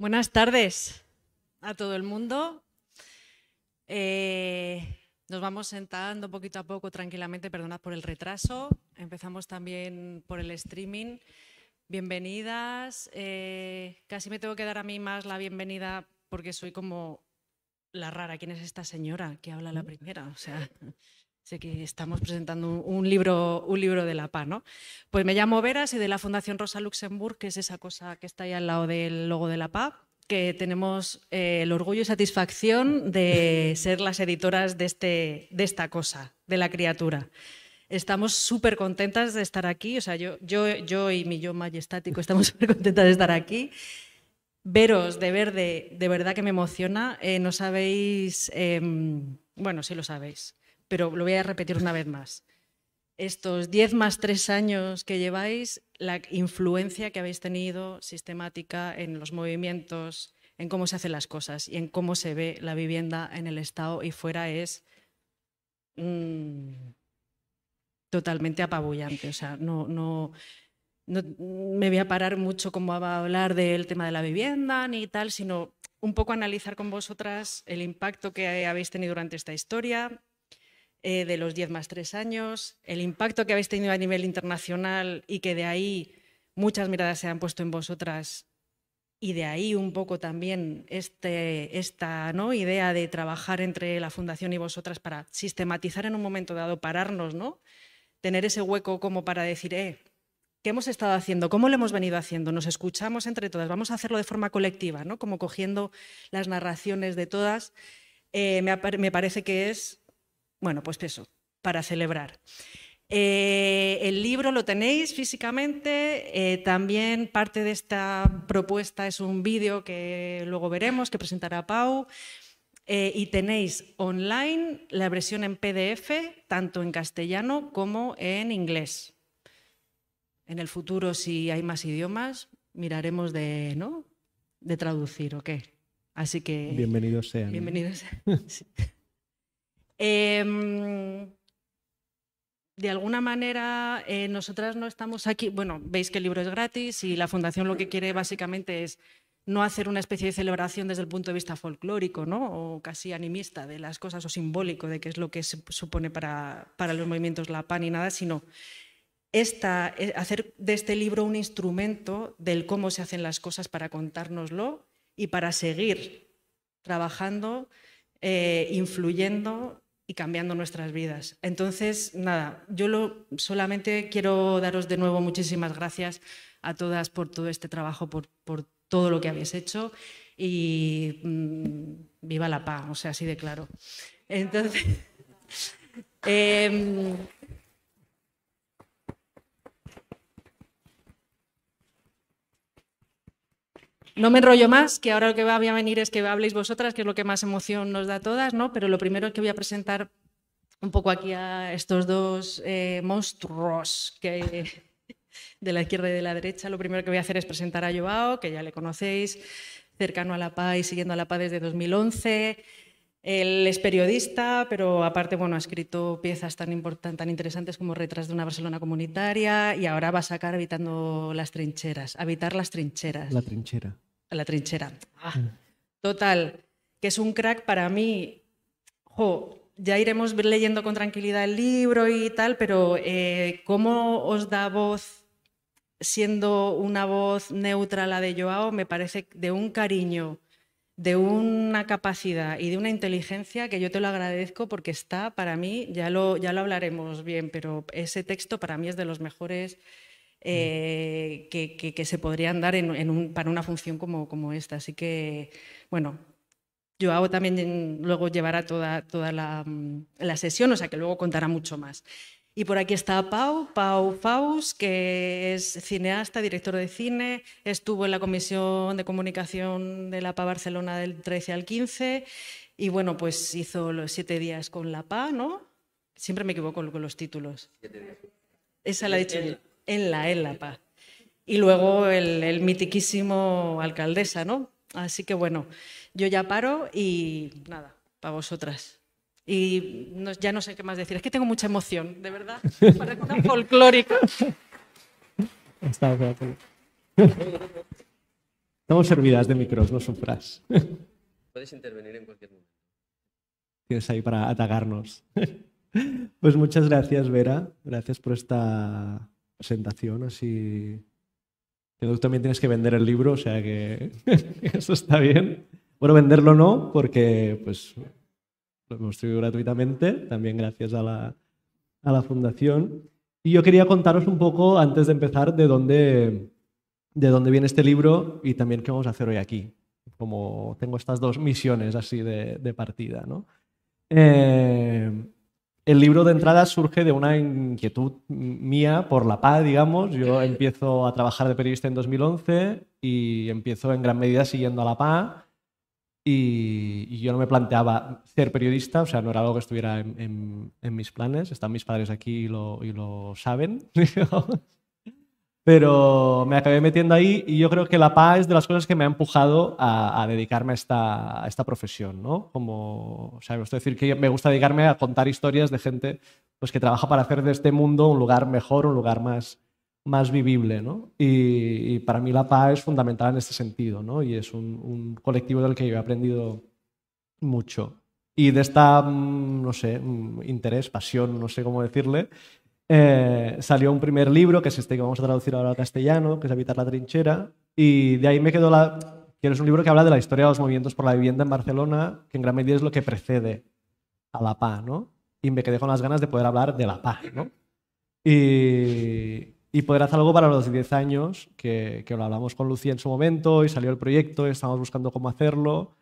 Buenas tardes a todo el mundo. Eh, nos vamos sentando poquito a poco tranquilamente, perdonad por el retraso. Empezamos también por el streaming. Bienvenidas. Eh, casi me tengo que dar a mí más la bienvenida porque soy como la rara. ¿Quién es esta señora que habla la mm. primera? O sea, Sé que estamos presentando un libro, un libro de la PA ¿no? Pues me llamo Veras y de la Fundación Rosa Luxemburg, que es esa cosa que está ahí al lado del logo de la PA que tenemos eh, el orgullo y satisfacción de ser las editoras de, este, de esta cosa, de la criatura. Estamos súper contentas de estar aquí, o sea, yo, yo, yo y mi yo majestático estamos súper contentas de estar aquí. Veros de verde, de verdad que me emociona. Eh, no sabéis, em, bueno, sí lo sabéis, pero lo voy a repetir una vez más. Estos 10 más 3 años que lleváis, la influencia que habéis tenido sistemática en los movimientos, en cómo se hacen las cosas y en cómo se ve la vivienda en el Estado y fuera es mm, totalmente apabullante. O sea, no, no me voy a parar mucho como a hablar del tema de la vivienda ni tal, sino un poco analizar con vosotras el impacto que habéis tenido durante esta historia, eh, de los 10 más 3 años, el impacto que habéis tenido a nivel internacional y que de ahí muchas miradas se han puesto en vosotras y de ahí un poco también este, esta ¿no? idea de trabajar entre la Fundación y vosotras para sistematizar en un momento dado, pararnos, ¿no? tener ese hueco como para decir, eh, ¿qué hemos estado haciendo? ¿Cómo lo hemos venido haciendo? Nos escuchamos entre todas, vamos a hacerlo de forma colectiva, ¿no? como cogiendo las narraciones de todas. Eh, me, me parece que es bueno, pues eso, para celebrar. Eh, el libro lo tenéis físicamente, eh, también parte de esta propuesta es un vídeo que luego veremos, que presentará Pau, eh, y tenéis online la versión en PDF, tanto en castellano como en inglés. En el futuro, si hay más idiomas, miraremos de, ¿no? de traducir o qué. Así que... Bienvenidos sean. Bienvenidos. Em, de alguna manera, eh, nosotras no estamos aquí, bueno, veis que el libro es gratis y la fundación lo que quiere básicamente es no hacer una especie de celebración desde el punto de vista folclórico, ¿no? O casi animista de las cosas o simbólico de qué es lo que se supone para, para los movimientos la PAN y nada, sino eh, hacer de este libro un instrumento del cómo se hacen las cosas para contárnoslo y para seguir trabajando, eh, influyendo y cambiando nuestras vidas. Entonces, nada, yo lo, solamente quiero daros de nuevo muchísimas gracias a todas por todo este trabajo, por, todo lo que habéis hecho y mm, viva la paz, o sea, así de claro. Entonces, em, No me enrollo más, que ahora lo que va a venir es que habléis vosotras, que es lo que más emoción nos da a todas, ¿no? Pero lo primero es que voy a presentar un poco aquí a estos dos eh, monstruos que, de la izquierda y de la derecha. Lo primero que voy a hacer es presentar a Joao, que ya le conocéis, cercano a la Paz y siguiendo a la Paz desde 2011. Él es periodista, pero aparte bueno, ha escrito piezas tan, importantes, tan interesantes como Retras de una Barcelona comunitaria y ahora va a sacar Habitando las trincheras. Habitar las trincheras. La trinchera a la trinchera. Ah. Mm. total, que es un crack para mí. Jo, ya iremos leyendo con tranquilidad el libro y tal, pero eh, ¿cómo os da voz siendo una voz neutra la de Joao? Me parece de un cariño, de una capacidad y de una inteligencia que yo te lo agradezco porque está para mí, ya lo, ya lo hablaremos bien, pero ese texto para mí es de los mejores eh, que, se podrían dar en, un, para una función como, como, esta. Así que, bueno, hago también luego llevará toda, toda mm, la, sesión, o sea que luego contará mucho más. Y por aquí está Pau, Pau Faus, que es cineasta, director de cine, estuvo en la Comisión de Comunicación de la PA Barcelona del 13 al 15 y bueno, pues hizo los siete días con la PA, ¿no? Siempre me equivoco con los títulos. Esa la he dicho yo en la e paz Y luego el, mitiquísimo alcaldesa, ¿no? Así que bueno, yo ya paro y nada, para vosotras. Y ya no sé qué más decir. Es que tengo mucha emoción, de verdad. Parece una folclórica. Estamos servidas de micros, no sufras. Puedes intervenir en cualquier momento. Tienes ahí para atacarnos. Pues muchas gracias, Vera. Gracias por esta presentación así. Que tú también tienes que vender el libro, o sea que eso está bien. Bueno, venderlo no, porque pues lo hemos distribuido gratuitamente, también gracias a la, fundación. Y yo quería contaros un poco, antes de empezar, de dónde, de dónde viene este libro y también qué vamos a hacer hoy aquí. Como tengo estas dos misiones así de, partida, ¿no? Eh, el libro de entrada surge de una inquietud mía por la paz, digamos. Yo empiezo a trabajar de periodista en 2011 y empiezo en gran medida siguiendo a la paz. Y, yo no me planteaba ser periodista, o sea, no era algo que estuviera en, mis planes. Están mis padres aquí lo, y lo saben. pero me acabé metiendo ahí y yo creo que la PA es de las cosas que me ha empujado a, dedicarme a esta, profesión, ¿no? Como, o sea, me gusta decir que me gusta dedicarme a contar historias de gente pues, que trabaja para hacer de este mundo un lugar mejor, un lugar más, más vivible, ¿no? Y, para mí la PA es fundamental en este sentido, ¿no? Y es un, un colectivo del que yo he aprendido mucho. Y de esta, mm, no sé, mm, interés, pasión, no sé cómo decirle, eh, salió un primer libro, que es este que vamos a traducir ahora al castellano, que es Habitar la trinchera, y de ahí me quedó la... que es un libro que habla de la historia de los movimientos por la vivienda en Barcelona, que en gran medida es lo que precede a la paz ¿no? Y me quedé con las ganas de poder hablar de la paz ¿no? Y, y poder hacer algo para los 10 años, que, que lo hablamos con Lucía en su momento, y salió el proyecto, y estábamos buscando cómo hacerlo,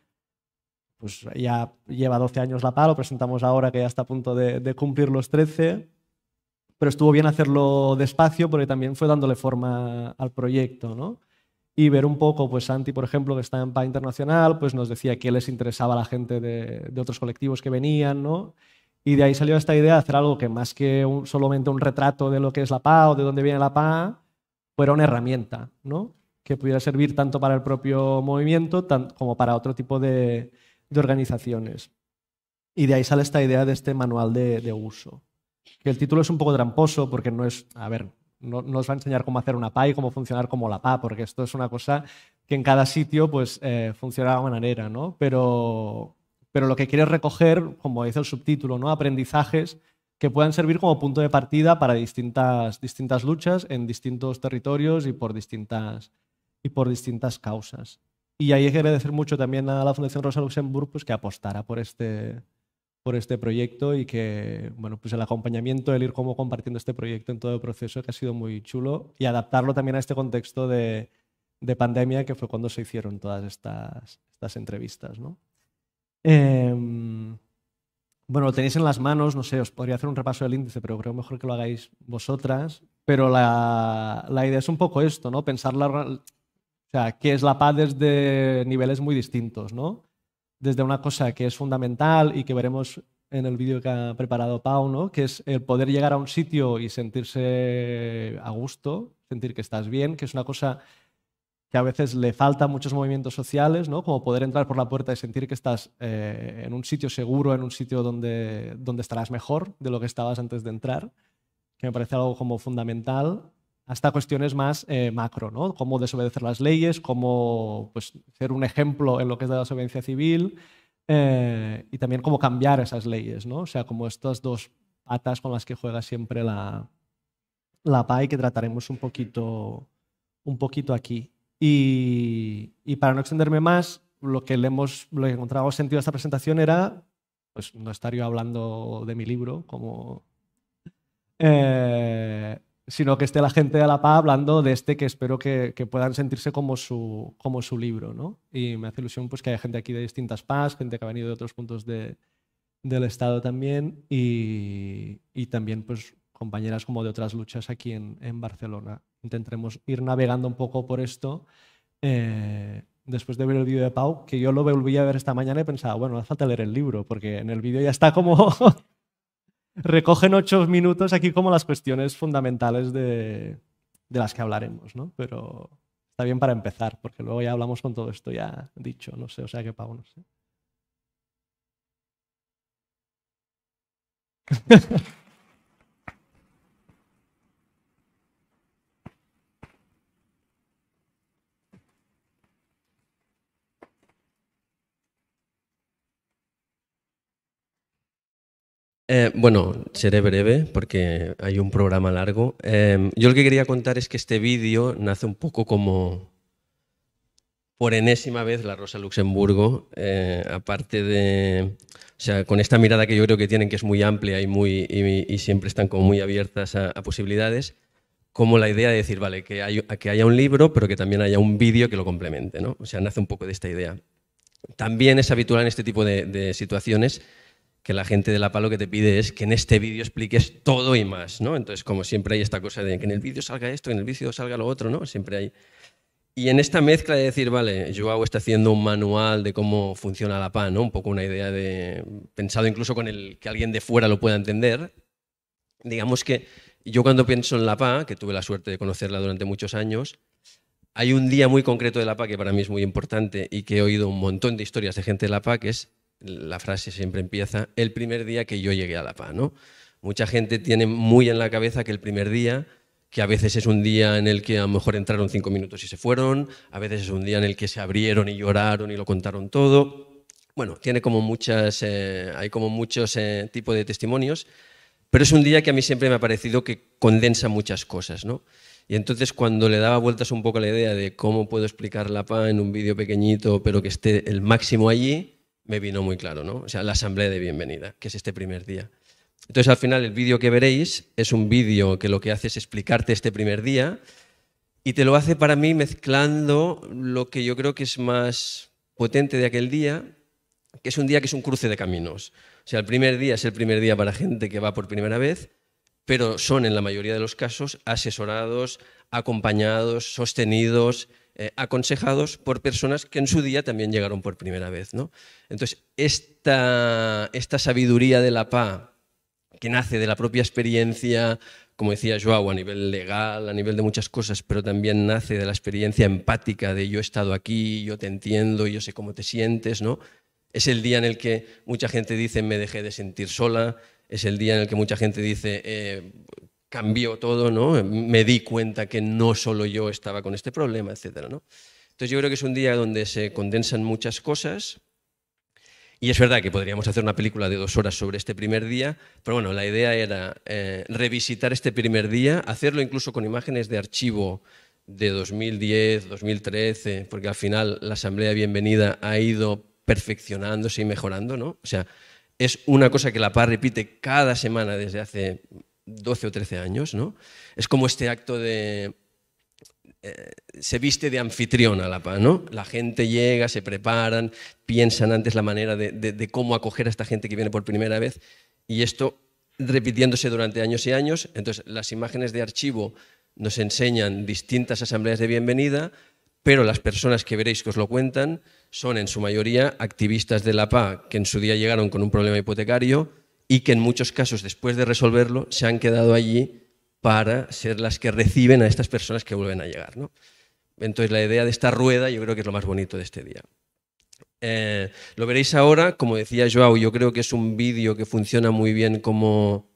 pues ya lleva 12 años la PA, lo presentamos ahora que ya está a punto de, de cumplir los 13 pero estuvo bien hacerlo despacio porque también fue dándole forma al proyecto, Y ver un poco, pues Santi, por ejemplo, que está en PA Internacional, pues nos decía que les interesaba a la gente de, otros colectivos que venían, Y de ahí salió esta idea de hacer algo que más que solamente un retrato de lo que es la PA o de dónde viene la PA, fuera una herramienta, ¿no? Que pudiera servir tanto para el propio movimiento como para otro tipo de, organizaciones. Y de ahí sale esta idea de este manual de uso que el título es un poco tramposo porque no es, a ver, no, os va a enseñar cómo hacer una PA y cómo funcionar como la PA, porque esto es una cosa que en cada sitio pues, eh, funciona de manera, ¿no? Pero, pero lo que quiere es recoger, como dice el subtítulo, ¿no? aprendizajes que puedan servir como punto de partida para distintas, distintas luchas en distintos territorios y por distintas, y por distintas causas. Y ahí hay que agradecer mucho también a la Fundación Rosa Luxemburg pues, que apostara por este, por este proyecto y que, bueno, pues el acompañamiento, el ir como compartiendo este proyecto en todo el proceso que ha sido muy chulo y adaptarlo también a este contexto de, pandemia que fue cuando se hicieron todas estas, estas entrevistas, ¿no? Em, bueno, lo tenéis en las manos, no sé, os podría hacer un repaso del índice, pero creo mejor que lo hagáis vosotras. Pero la, idea es un poco esto, ¿no? Pensar la, o sea, qué es la paz desde niveles muy distintos, ¿no? desde una cosa que es fundamental y que veremos en el vídeo que ha preparado Pau, ¿no? que es el poder llegar a un sitio y sentirse a gusto, sentir que estás bien, que es una cosa que a veces le falta a muchos movimientos sociales, ¿no? como poder entrar por la puerta y sentir que estás eh, en un sitio seguro, en un sitio donde, donde estarás mejor de lo que estabas antes de entrar, que me parece algo como fundamental hasta cuestiones más eh, macro, ¿no? Cómo desobedecer las leyes, cómo pues, ser un ejemplo en lo que es la desobediencia civil eh, y también cómo cambiar esas leyes, ¿no? O sea, como estas dos patas con las que juega siempre la, la PAI que trataremos un poquito, un poquito aquí. Y, para no extenderme más, lo que le hemos, lo sentido a esta presentación era, pues no estar yo hablando de mi libro como... Eh, sino que esté la gente de la PA hablando de este que espero que, que, puedan sentirse como su, como su libro, ¿no? Y me hace ilusión pues que haya gente aquí de distintas paz gente que ha venido de otros puntos de, del Estado también y, y, también pues compañeras como de otras luchas aquí en, en Barcelona. Intentaremos ir navegando un poco por esto eh, después de ver el vídeo de Pau, que yo lo volví a ver esta mañana y pensaba, bueno, hace falta leer el libro, porque en el vídeo ya está como... recogen ocho minutos aquí como las cuestiones fundamentales de, las que hablaremos, ¿no? Pero está bien para empezar, porque luego ya hablamos con todo esto ya dicho, no sé, o sea que pago, no sé. Eh, bueno, seré breve porque hay un programa largo. Em, yo lo que quería contar es que este vídeo nace un poco como por enésima vez la Rosa Luxemburgo, eh, aparte de, o sea, con esta mirada que yo creo que tienen que es muy amplia y, muy, y, siempre están como muy abiertas a, posibilidades, como la idea de decir, vale, que, que haya un libro, pero que también haya un vídeo que lo complemente, ¿no? O sea, nace un poco de esta idea. También es habitual en este tipo de, de situaciones que la gente de La lo que te pide es que en este vídeo expliques todo y más, ¿no? Entonces, como siempre hay esta cosa de que en el vídeo salga esto, y en el vídeo salga lo otro, ¿no? Siempre hay... Y en esta mezcla de decir, vale, Joao está haciendo un manual de cómo funciona la pa, ¿no? Un poco una idea de... pensado incluso con el que alguien de fuera lo pueda entender. Digamos que yo cuando pienso en la PA, que tuve la suerte de conocerla durante muchos años, hay un día muy concreto de la PA que para mí es muy importante y que he oído un montón de historias de gente de la PA, que es la frase siempre empieza, el primer día que yo llegué a La Paz, Mucha gente tiene muy en la cabeza que el primer día, que a veces es un día en el que a lo mejor entraron cinco minutos y se fueron, a veces es un día en el que se abrieron y lloraron y lo contaron todo. Bueno, tiene como muchas, eh, hay como muchos eh, tipos de testimonios, pero es un día que a mí siempre me ha parecido que condensa muchas cosas, ¿no? Y entonces cuando le daba vueltas un poco a la idea de cómo puedo explicar la paz en un vídeo pequeñito, pero que esté el máximo allí, me vino muy claro, ¿no? O sea, la asamblea de bienvenida, que es este primer día. Entonces, al final, el vídeo que veréis es un vídeo que lo que hace es explicarte este primer día y te lo hace para mí mezclando lo que yo creo que es más potente de aquel día, que es un día que es un cruce de caminos. O sea, el primer día es el primer día para gente que va por primera vez, pero son en la mayoría de los casos asesorados, acompañados, sostenidos, eh, aconsejados por personas que en su día también llegaron por primera vez. ¿no? Entonces, esta, esta sabiduría de la paz, que nace de la propia experiencia, como decía Joao, a nivel legal, a nivel de muchas cosas, pero también nace de la experiencia empática de yo he estado aquí, yo te entiendo, yo sé cómo te sientes, ¿no? Es el día en el que mucha gente dice me dejé de sentir sola, es el día en el que mucha gente dice eh, cambió todo, ¿no? Me di cuenta que no solo yo estaba con este problema, etcétera, ¿no? Entonces yo creo que es un día donde se condensan muchas cosas y es verdad que podríamos hacer una película de dos horas sobre este primer día, pero bueno, la idea era eh, revisitar este primer día, hacerlo incluso con imágenes de archivo de 2010, 2013, porque al final la Asamblea Bienvenida ha ido perfeccionándose y mejorando, ¿no? O sea, es una cosa que la paz repite cada semana desde hace 12 o 13 años, ¿no? Es como este acto de... Eh, se viste de anfitrión a la ¿no? La gente llega, se preparan, piensan antes la manera de, de cómo acoger a esta gente que viene por primera vez y esto repitiéndose durante años y años. Entonces, las imágenes de archivo nos enseñan distintas asambleas de bienvenida, pero las personas que veréis que os lo cuentan son en su mayoría activistas de la PA que en su día llegaron con un problema hipotecario, y que en muchos casos, después de resolverlo, se han quedado allí para ser las que reciben a estas personas que vuelven a llegar. ¿no? Entonces, la idea de esta rueda yo creo que es lo más bonito de este día. Eh, lo veréis ahora, como decía Joao, yo creo que es un vídeo que funciona muy bien como,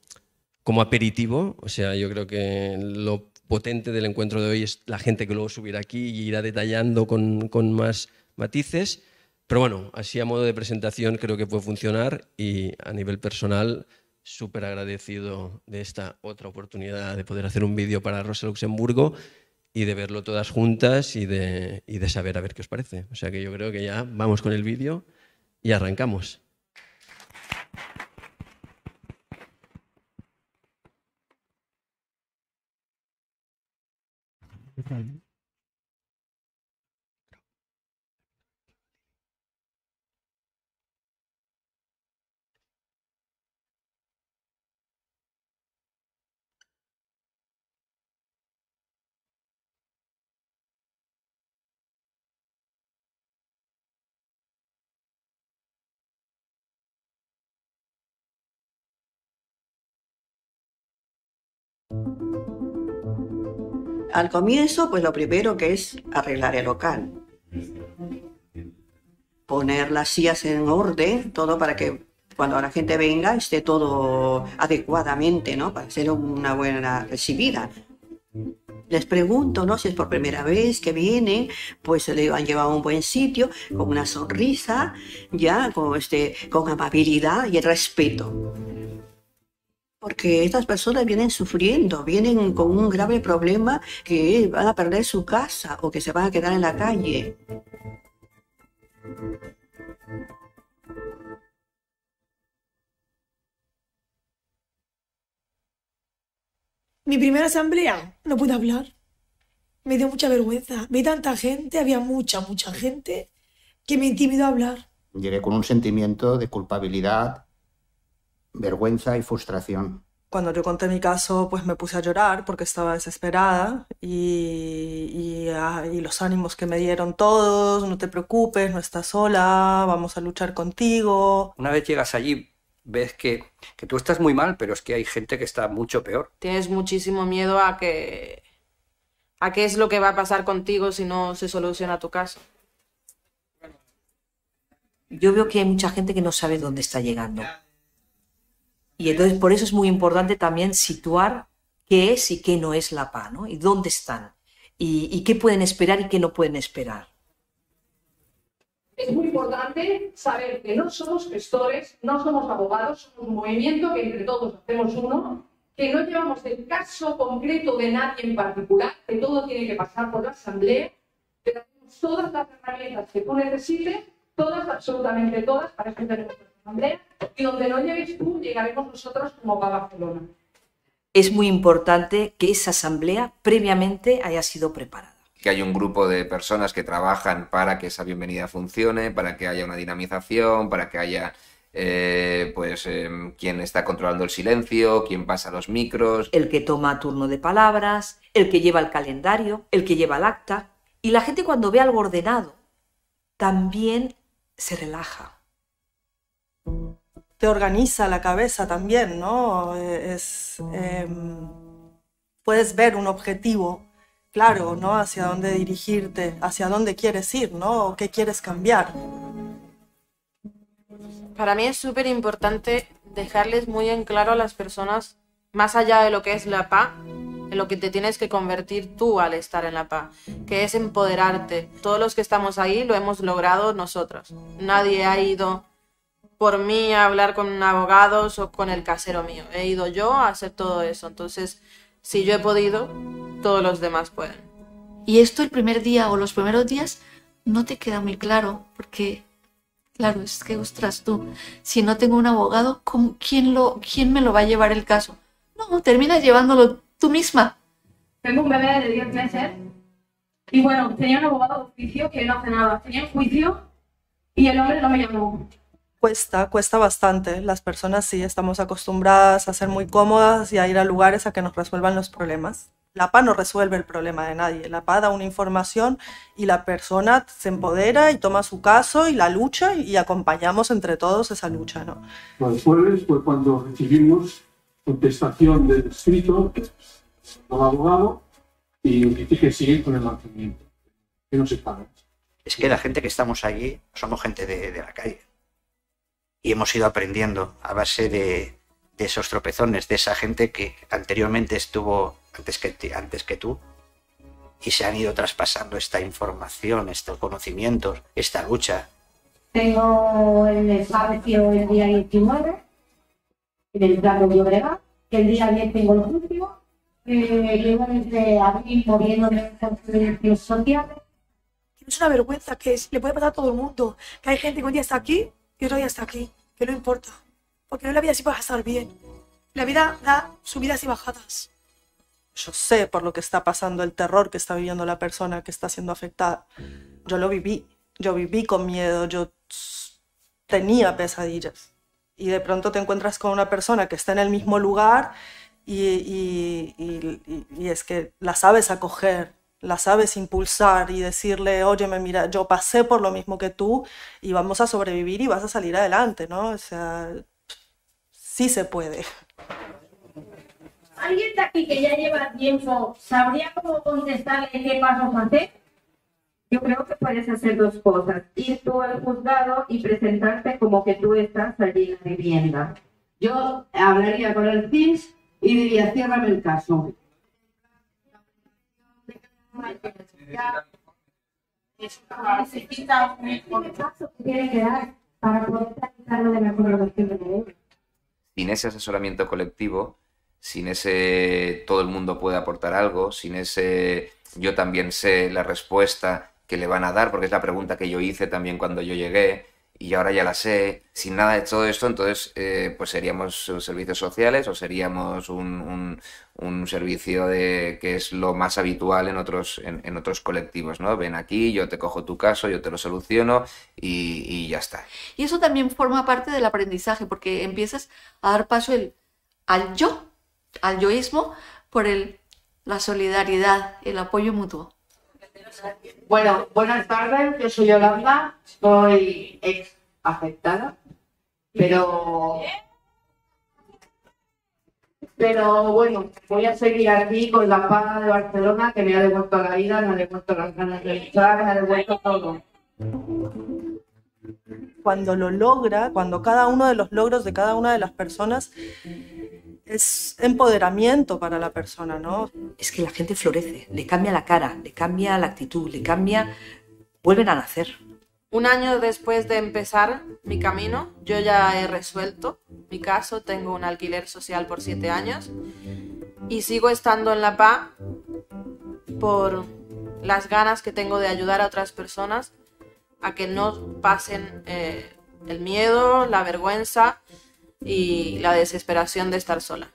como aperitivo, o sea, yo creo que lo potente del encuentro de hoy es la gente que luego subirá aquí y irá detallando con, con más matices. Pero bueno, así a modo de presentación creo que puede funcionar y a nivel personal súper agradecido de esta otra oportunidad de poder hacer un vídeo para Rosa Luxemburgo y de verlo todas juntas y de, de saber a ver qué os parece. O sea que yo creo que ya vamos con el vídeo y arrancamos. Al comienzo, pues lo primero que es arreglar el local. Poner las sillas en orden, todo para que cuando la gente venga esté todo adecuadamente, ¿no? Para hacer una buena recibida. Les pregunto, ¿no? Si es por primera vez que vienen, pues se le han llevado a un buen sitio, con una sonrisa, ya, con, este, con amabilidad y el respeto porque estas personas vienen sufriendo, vienen con un grave problema que van a perder su casa o que se van a quedar en la calle. Mi primera asamblea, no pude hablar. Me dio mucha vergüenza. Vi tanta gente, había mucha, mucha gente, que me intimidó a hablar. Llegué con un sentimiento de culpabilidad vergüenza y frustración. Cuando yo conté mi caso, pues me puse a llorar porque estaba desesperada ah, y, los ánimos que me dieron todos, no te preocupes, no estás sola, vamos a luchar contigo. Una vez llegas allí, ves que, que, tú estás muy mal, pero es que hay gente que está mucho peor. Tienes muchísimo miedo a que a qué es lo que va a pasar contigo si no se soluciona tu caso. Yo veo que hay mucha gente que no sabe dónde está llegando. Y entonces por eso es muy importante también situar qué es y qué no es la PA, ¿no? Y dónde están, y, qué pueden esperar y qué no pueden esperar. Es muy importante saber que no somos gestores, no somos abogados, somos un movimiento que entre todos hacemos uno, que no llevamos el caso concreto de nadie en particular, que todo tiene que pasar por la asamblea, que tenemos todas las herramientas que tú necesites, todas, absolutamente todas, para que este y donde no llegues tú, llegaremos nosotros como a Barcelona. Es muy importante que esa asamblea previamente haya sido preparada. Que hay un grupo de personas que trabajan para que esa bienvenida funcione, para que haya una dinamización, para que haya eh, pues, eh, quien pues está controlando el silencio, quien pasa los micros. El que toma turno de palabras, el que lleva el calendario, el que lleva el acta. Y la gente cuando ve algo ordenado también se relaja te organiza la cabeza también, ¿no? Es, em, puedes ver un objetivo claro, ¿no? Hacia dónde dirigirte, hacia dónde quieres ir, ¿no? qué quieres cambiar. Para mí es súper importante dejarles muy en claro a las personas, más allá de lo que es la paz, en lo que te tienes que convertir tú al estar en la paz, que es empoderarte. Todos los que estamos ahí lo hemos logrado nosotros. Nadie ha ido por mí a hablar con abogados o con el casero mío. He ido yo a hacer todo eso. Entonces, si yo he podido, todos los demás pueden. Y esto el primer día o los primeros días no te queda muy claro, porque, claro, es que, ostras, tú, si no tengo un abogado, ¿con quién, lo, quién me lo va a llevar el caso? No, terminas llevándolo tú misma. Tengo un bebé de 10 meses y bueno, tenía un abogado de juicio que no hace nada. Tenía un juicio y el hombre no me llamó cuesta, cuesta bastante. Las personas sí estamos acostumbradas a ser muy cómodas y a ir a lugares a que nos resuelvan los problemas. La PA no resuelve el problema de nadie. La PA da una información y la persona se empodera y toma su caso y la lucha y acompañamos entre todos esa lucha. ¿no? El jueves fue cuando recibimos contestación del escrito del abogado y dije que sigue con el mantenimiento. Que no se Es que la gente que estamos allí somos gente de, de la calle y hemos ido aprendiendo a base de, esos tropezones, de esa gente que anteriormente estuvo antes que, antes que tú y se han ido traspasando esta información, estos conocimientos, esta lucha. Tengo el espacio el día 19, en el plano de Obrega, el día 10 tengo el juicio, que llevo desde abril moviéndome en servicios sociales. Es una vergüenza que le puede pasar a todo el mundo, que hay gente que hoy día está aquí y hoy hasta aquí, que no importa, porque no la vida sí vas a estar bien. La vida da subidas y bajadas. Yo sé por lo que está pasando, el terror que está viviendo la persona que está siendo afectada. Yo lo viví, yo viví con miedo, yo tenía pesadillas. Y de pronto te encuentras con una persona que está en el mismo lugar y, y es que la sabes acoger, la sabes impulsar y decirle, oye, mira, yo pasé por lo mismo que tú y vamos a sobrevivir y vas a salir adelante, ¿no? O sea, sí se puede. Alguien de aquí que ya lleva tiempo, ¿sabría cómo contestarle qué pasos hacer? Yo creo que puedes hacer dos cosas, ir tú al juzgado y presentarte como que tú estás allí en la vivienda. Yo hablaría con el CIS y diría, ciérrame el caso sin ese asesoramiento colectivo, sin ese todo el mundo puede aportar algo, sin ese yo también sé la respuesta que le van a dar, porque es la pregunta que yo hice también cuando yo llegué, y ahora ya la sé, sin nada de todo esto, entonces eh, pues seríamos servicios sociales o seríamos un, un, servicio de que es lo más habitual en otros, en, otros colectivos, ¿no? Ven aquí, yo te cojo tu caso, yo te lo soluciono y, y ya está. Y eso también forma parte del aprendizaje, porque empiezas a dar paso el, al yo, al yoísmo, por el, la solidaridad, el apoyo mutuo. Bueno, buenas tardes, yo soy Yolanda, soy ex afectada, pero. Pero bueno, voy a seguir aquí con la paga de Barcelona que me ha devuelto la vida, me ha devuelto las ganas de luchar, me ha devuelto todo. Cuando lo logra, cuando cada uno de los logros de cada una de las personas es empoderamiento para la persona, ¿no? Es que la gente florece, le cambia la cara, le cambia la actitud, le cambia, vuelven a nacer. Un año después de empezar mi camino, yo ya he resuelto mi caso, tengo un alquiler social por siete años y sigo estando en La Paz por las ganas que tengo de ayudar a otras personas a que no pasen eh, el miedo, la vergüenza y la desesperación de estar sola.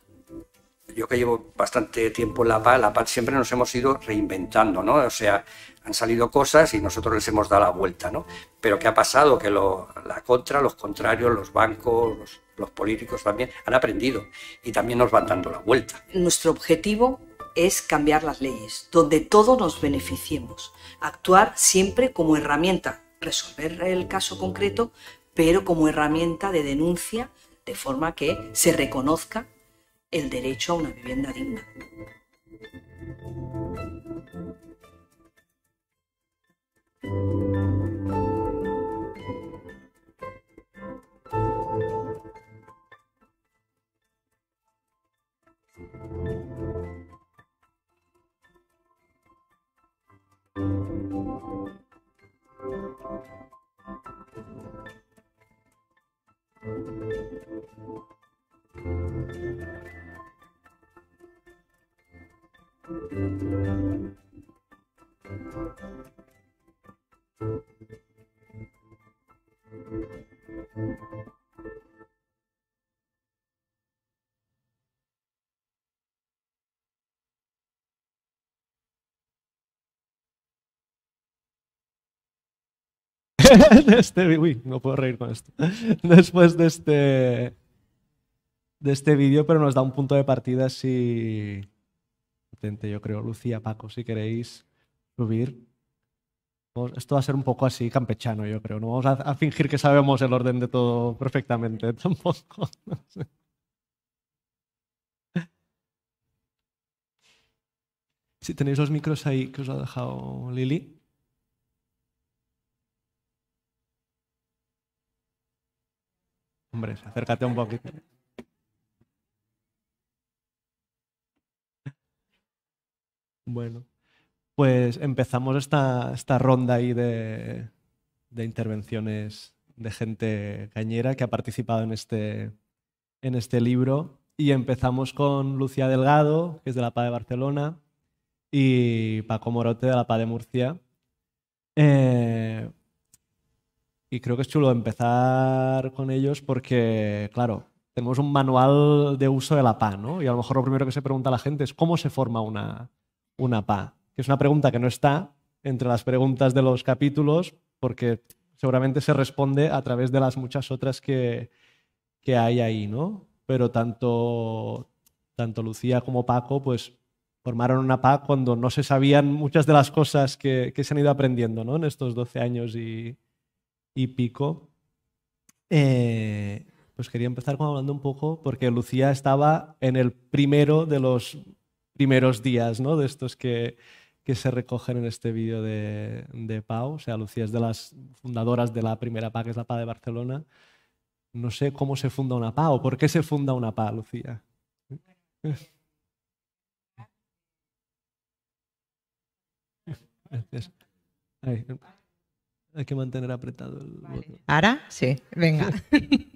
Yo que llevo bastante tiempo en La Paz, La Paz siempre nos hemos ido reinventando, ¿no? O sea, han salido cosas y nosotros les hemos dado la vuelta, ¿no? Pero ¿qué ha pasado? Que la contra, los contrarios, los bancos, los, los políticos también han aprendido y también nos van dando la vuelta. Nuestro objetivo es cambiar las leyes, donde todos nos beneficiemos, actuar siempre como herramienta, resolver el caso concreto, pero como herramienta de denuncia de forma que se reconozca el derecho a una vivienda digna. este, no puedo reír con esto. Después de este, de este vídeo, pero nos da un punto de partida si, yo creo. Lucía, Paco, si queréis subir. Esto va a ser un poco así campechano, yo creo. No vamos a, fingir que sabemos el orden de todo perfectamente tampoco. Si tenéis los micros ahí que os ha dejado Lili. Hombre, acércate un poquito. Bueno, pues empezamos esta, ronda ahí de, intervenciones de gente cañera que ha participado en este, en este libro. Y empezamos con Lucía Delgado, que es de la PA de Barcelona, y Paco Morote de la PA de Murcia. Eh, y creo que es chulo empezar con ellos porque, claro, tenemos un manual de uso de la PA, ¿no? Y a lo mejor lo primero que se pregunta la gente es cómo se forma una, una PA? Que es una pregunta que no está entre las preguntas de los capítulos porque seguramente se responde a través de las muchas otras que, hay ahí, ¿no? Pero tanto, tanto Lucía como Paco, pues formaron una PA cuando no se sabían muchas de las cosas que, se han ido aprendiendo ¿no? en estos 12 años y, pico. Eh, pues quería empezar hablando un poco, porque Lucía estaba en el primero de los primeros días, ¿no? De estos que, que se recogen en este vídeo de, de, Pau. O sea, Lucía es de las fundadoras de la primera PA, que es la PA de Barcelona. No sé cómo se funda una PA o por qué se funda una PA, Lucía. Hay que mantener apretado el botón. ¿Ahora? Sí, venga.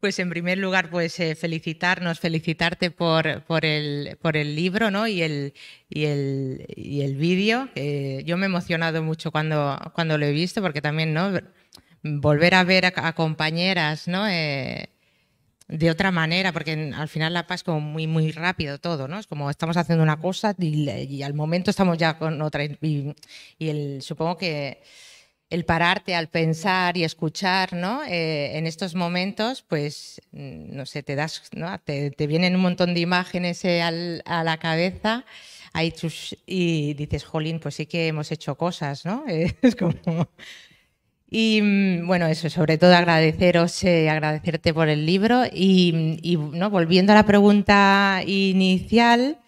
Pues en primer lugar, pues eh, felicitarnos, felicitarte por, por, el, libro ¿no? y el, y el, vídeo. yo me he emocionado mucho cuando, cuando lo he visto, porque también ¿no? volver a ver a, compañeras ¿no? Eh, de otra manera, porque al final la paz es como muy, muy rápido todo, ¿no? Es como estamos haciendo una cosa y, al momento estamos ya con otra. Y, y el, supongo que el pararte al pensar y escuchar, ¿no? Eh, en estos momentos, pues, mm, no sé, te das, Te, vienen un montón de imágenes eh, a la cabeza ahí y dices, jolín, pues sí que hemos hecho cosas, ¿no? es como... Y mm, bueno, eso, sobre todo agradeceros, eh, agradecerte por el libro y, mm, y ¿no? volviendo a la pregunta inicial,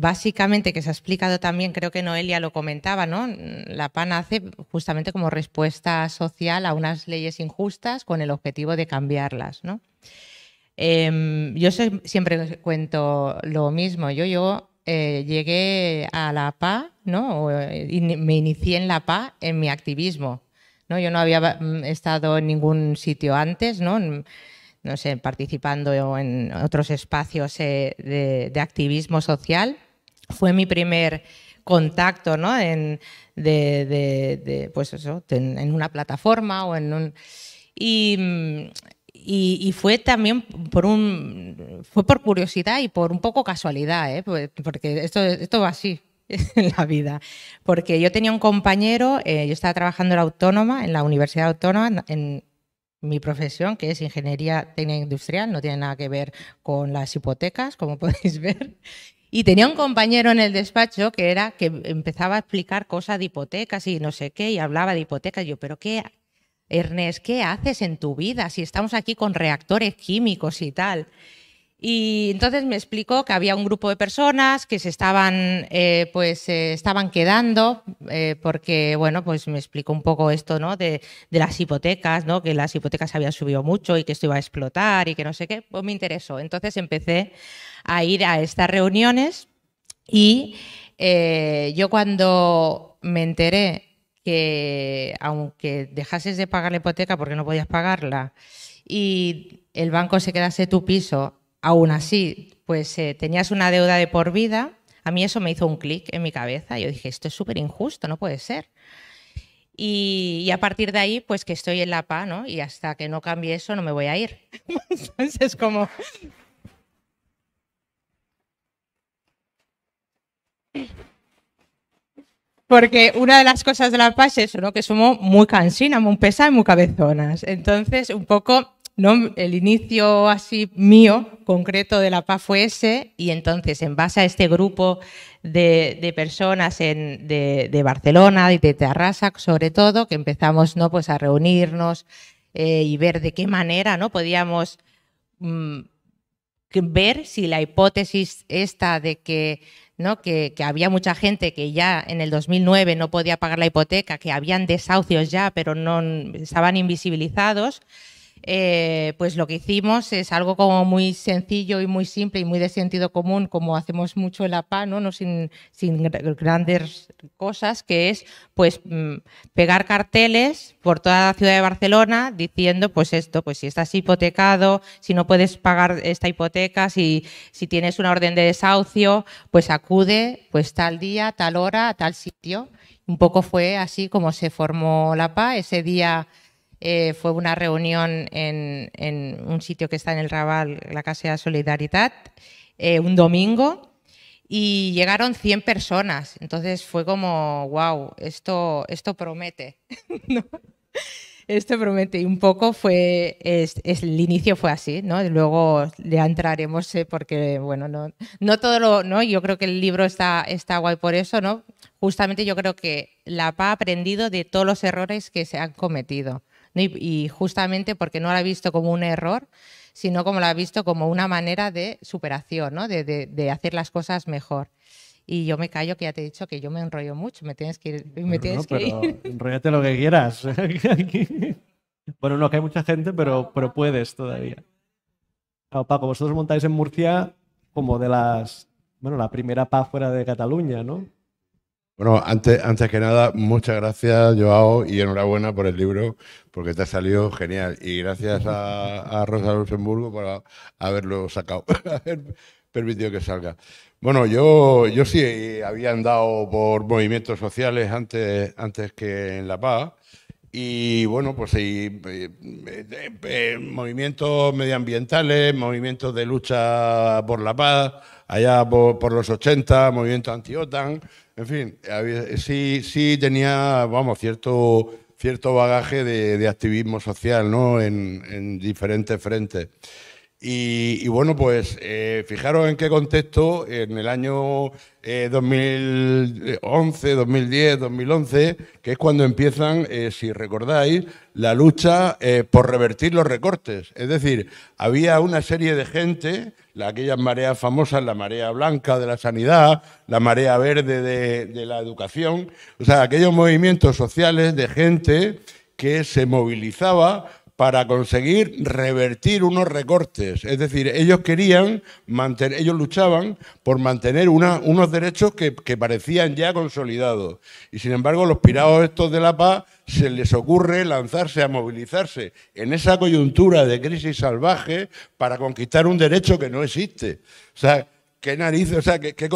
básicamente que se ha explicado también, creo que Noelia lo comentaba, La PAN hace justamente como respuesta social a unas leyes injustas con el objetivo de cambiarlas, em, yo siempre cuento lo mismo. Yo, yo eh, llegué a la PA, ¿no? Eh, me inicié en la PA en mi activismo. Yo no había mm, estado en ningún sitio antes, ¿no? sé, participando en otros espacios eh, de activismo social fue mi primer contacto ¿no? en, pues una plataforma o en un... Y, fue también por un fue por curiosidad y por un poco casualidad, ¿eh? pues, porque esto, esto va así en la vida. Porque yo tenía un compañero, eh, yo estaba trabajando en la autónoma, en la Universidad Autónoma, en, mi profesión, que es ingeniería técnica industrial, no tiene nada que ver con las hipotecas, como podéis ver. Y tenía un compañero en el despacho que era que empezaba a explicar cosas de hipotecas y no sé qué, y hablaba de hipotecas. yo, pero qué, Ernest, ¿qué haces en tu vida si estamos aquí con reactores químicos y tal? Y entonces me explicó que había un grupo de personas que se estaban, eh, pues, eh, estaban quedando, eh, porque, bueno, pues me explicó un poco esto, ¿no? De, de, las hipotecas, ¿no? Que las hipotecas habían subido mucho y que esto iba a explotar y que no sé qué. Pues me interesó. Entonces empecé a ir a estas reuniones y eh, yo cuando me enteré que aunque dejases de pagar la hipoteca porque no podías pagarla y el banco se quedase tu piso, aún así, pues eh, tenías una deuda de por vida, a mí eso me hizo un clic en mi cabeza. Yo dije, esto es súper injusto, no puede ser. Y, y, a partir de ahí, pues que estoy en la PA, ¿no? Y hasta que no cambie eso, no me voy a ir. Entonces, como Porque una de las cosas de la paz es ¿no? que somos muy cansinas, muy pesadas y muy cabezonas. Entonces, un poco, ¿no? el inicio así mío, concreto de la paz fue ese. Y entonces, en base a este grupo de, personas de, Barcelona y de Terrassa, sobre todo, que empezamos ¿no? pues a reunirnos eh, y ver de qué manera ¿no? podíamos mm, ver si la hipótesis esta de que que, había mucha gente que ya en el 2009 no podía pagar la hipoteca, que habían desahucios ya, pero no estaban invisibilizados. Eh, pues lo que hicimos es algo como muy sencillo y muy simple y muy de sentido común, como hacemos mucho en la PA, ¿no? sin, grandes cosas, que es pues mm, pegar carteles por toda la ciudad de Barcelona diciendo pues esto, pues si estás hipotecado, si no puedes pagar esta hipoteca, si, si tienes una orden de desahucio, pues acude pues tal día, tal hora, a tal sitio. Un poco fue así como se formó la PA ese día eh, fue una reunión en, un sitio que está en el Raval, la Casa de Solidaridad, eh, un domingo, y llegaron 100 personas. Entonces fue como, wow, esto, esto promete. ¿no? Esto promete. Y un poco fue, es, el inicio fue así, ¿no? luego le entraremos eh, porque, bueno, no, no todo lo, ¿no? Yo creo que el libro está, está guay por eso, ¿no? Justamente yo creo que la PA ha aprendido de todos los errores que se han cometido. Y justamente porque no la ha visto como un error, sino como la ha visto como una manera de superación, ¿no? de, hacer las cosas mejor y yo me callo que ya te he dicho que yo me enrollo mucho, me tienes que ir. enrollate lo que quieras. bueno, no, que hay mucha gente, pero, pero puedes todavía. Claro, Paco, vosotros montáis en Murcia como de las, bueno, la primera PA fuera de Cataluña, ¿no? Bueno, antes, antes que nada, muchas gracias, Joao, y enhorabuena por el libro, porque te ha salido genial. Y gracias a, Rosa Luxemburgo por haberlo sacado, haber permitido que salga. Bueno, yo, yo sí había andado por movimientos sociales antes, antes que en La Paz. Y bueno, pues eh, eh, movimientos medioambientales, movimientos de lucha por la paz, allá por, por los 80, movimientos anti-OTAN, en fin, sí, sí tenía, vamos, cierto, cierto bagaje de, activismo social, ¿no? en diferentes frentes. Y, bueno, pues eh, fijaros en qué contexto, en el año 2011, 2010, 2011, que es cuando empiezan, eh, si recordáis, la lucha eh, por revertir los recortes. Es decir, había una serie de gente, aquellas mareas famosas, la marea blanca de la sanidad, la marea verde de la educación, o sea, aquellos movimientos sociales de gente que se movilizaba para conseguir revertir unos recortes. Es decir, ellos querían, mantener, ellos luchaban por mantener unos derechos que, parecían ya consolidados. Y sin embargo, los pirados estos de la paz se les ocurre lanzarse a movilizarse en esa coyuntura de crisis salvaje para conquistar un derecho que no existe. O sea, qué narices, o sea, qué, qué,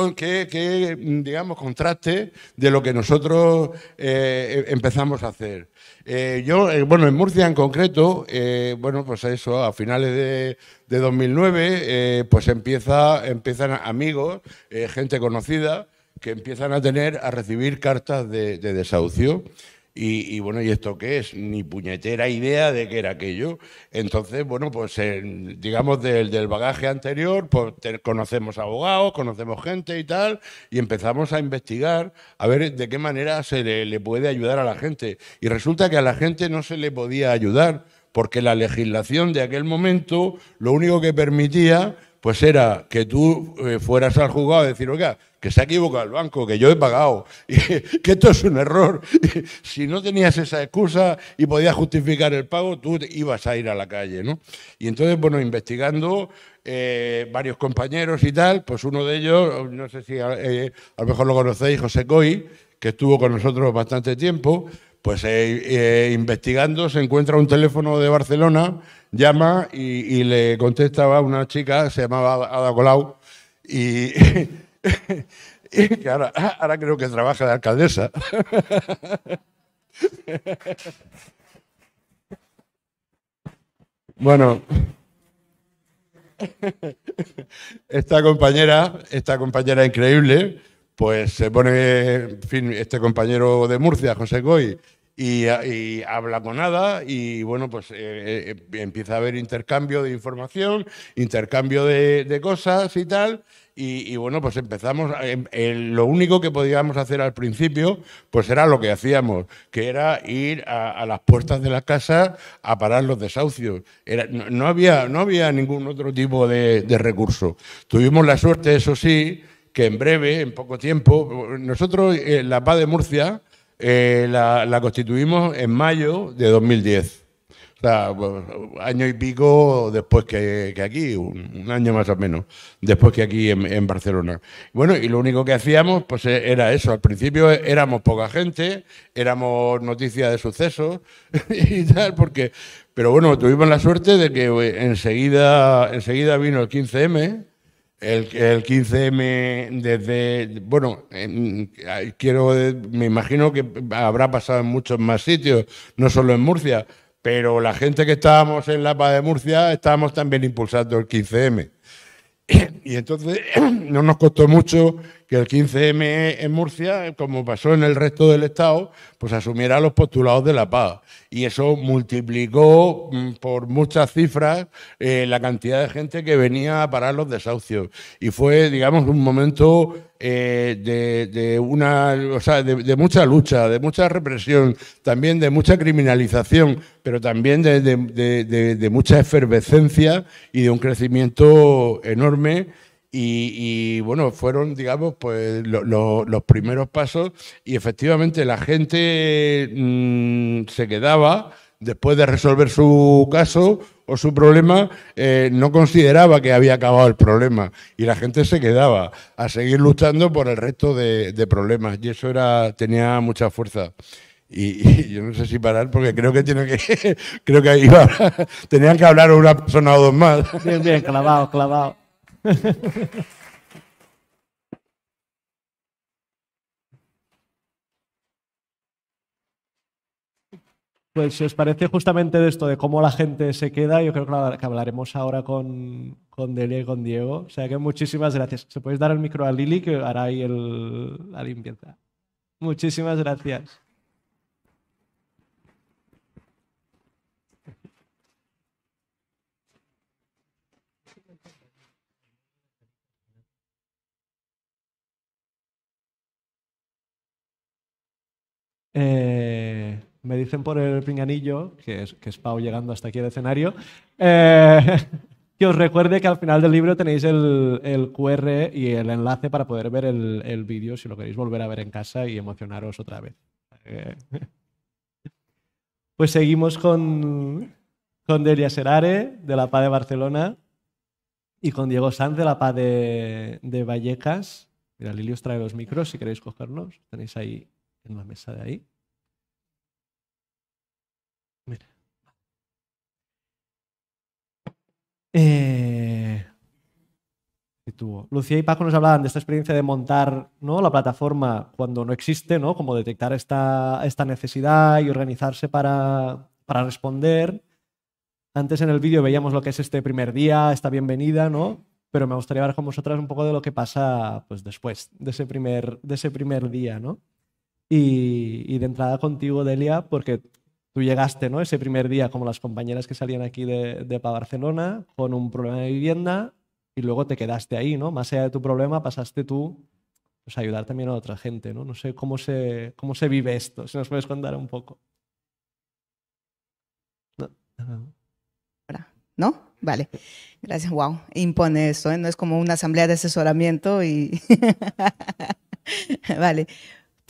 qué, digamos, contraste de lo que nosotros eh, empezamos a hacer. Eh, yo, eh, bueno, en Murcia en concreto, eh, bueno, pues eso, a finales de, 2009, pues empieza, empiezan amigos, gente conocida, que empiezan a tener, a recibir cartas de desahucio. Y, bueno, ¿y esto qué es? Ni puñetera idea de qué era aquello. Entonces, bueno, pues eh, digamos del, del, bagaje anterior, pues conocemos abogados, conocemos gente y tal, y empezamos a investigar a ver de qué manera se le puede ayudar a la gente. Y resulta que a la gente no se le podía ayudar porque la legislación de aquel momento lo único que permitía pues era que tú eh, fueras al juzgado y decir, oiga, que se ha equivocado el banco, que yo he pagado, que esto es un error. si no tenías esa excusa y podías justificar el pago, tú ibas a ir a la calle, ¿no? Y entonces, bueno, investigando eh, varios compañeros y tal, pues uno de ellos, no sé si eh, a lo mejor lo conocéis, José Coy, que estuvo con nosotros bastante tiempo, pues investigando se encuentra un teléfono de Barcelona llama y, le contestaba una chica, se llamaba Ada Colau, y, que ahora, creo que trabaja de alcaldesa. Bueno, esta compañera, esta compañera increíble, pues se pone, en fin, este compañero de Murcia, José Goy, y, habla con nada, y bueno, pues eh, eh, empieza a haber intercambio de información, intercambio de, cosas y tal. Y, bueno, pues empezamos, eh, lo único que podíamos hacer al principio, pues era lo que hacíamos, que era ir a, las puertas de las casas a parar los desahucios. no, había, no había ningún otro tipo de, recurso. Tuvimos la suerte, eso sí, que en breve, en poco tiempo, nosotros la paz de Murcia eh, la, constituimos en mayo de 2010. O sea, año y pico después que, aquí, un, año más o menos, después que aquí en, Barcelona. Bueno, y lo único que hacíamos pues era eso. Al principio éramos poca gente, éramos noticias de sucesos y tal, porque... Pero bueno, tuvimos la suerte de que eh, enseguida, enseguida vino el 15M, el, 15M desde, bueno, quiero, me imagino que habrá pasado en muchos más sitios, no solo en Murcia, pero la gente que estábamos en la PA de Murcia estábamos también impulsando el 15M. Y entonces no nos costó mucho que el 15M en Murcia, como pasó en el resto del Estado, pues asumiera los postulados de la paz. Y eso multiplicó mm, por muchas cifras eh, la cantidad de gente que venía a parar los desahucios. Y fue, digamos, un momento eh, de, una, o sea, de, mucha lucha, de mucha represión, también de mucha criminalización, pero también de, de mucha efervescencia y de un crecimiento enorme y, bueno, fueron, digamos, pues los primeros pasos y efectivamente la gente mm, se quedaba después de resolver su caso o su problema, eh, no consideraba que había acabado el problema y la gente se quedaba a seguir luchando por el resto de, problemas y eso era tenía mucha fuerza. Y, yo no sé si parar porque creo que tiene que creo que iba, tenían que hablar una persona o dos más. Bien, bien, clavado, clavado. Pues si os parece justamente de esto, de cómo la gente se queda, yo creo que hablaremos ahora con, con Delia y con Diego. O sea que muchísimas gracias. Se podéis dar el micro a Lili que hará ahí el, la limpieza. Muchísimas gracias. Eh, me dicen por el pinganillo, que es, que es Pau llegando hasta aquí al escenario, eh, que os recuerde que al final del libro tenéis el, QR y el enlace para poder ver el, vídeo si lo queréis volver a ver en casa y emocionaros otra vez. Pues seguimos con, con Delia Serare, de la PA de Barcelona, y con Diego Sanz, de la PA de, Vallecas. Mira, Lili os trae los micros si queréis cogernos. Tenéis ahí en la mesa de ahí. Mira. Eh, Lucía y Paco nos hablaban de esta experiencia de montar ¿no? la plataforma cuando no existe, ¿no? como detectar esta, esta necesidad y organizarse para, responder. Antes en el vídeo veíamos lo que es este primer día, esta bienvenida, ¿no? Pero me gustaría ver con vosotras un poco de lo que pasa pues, después de ese, primer, de ese primer día, ¿no? Y, de entrada contigo, Delia, porque tú llegaste ¿no? ese primer día como las compañeras que salían aquí de, de para Barcelona con un problema de vivienda y luego te quedaste ahí, ¿no? Más allá de tu problema, pasaste tú pues, a ayudar también a otra gente, ¿no? No sé cómo se, cómo se vive esto, si nos puedes contar un poco. No. Vale. Gracias. Wow. Impone esto, ¿eh? No es como una asamblea de asesoramiento y. vale.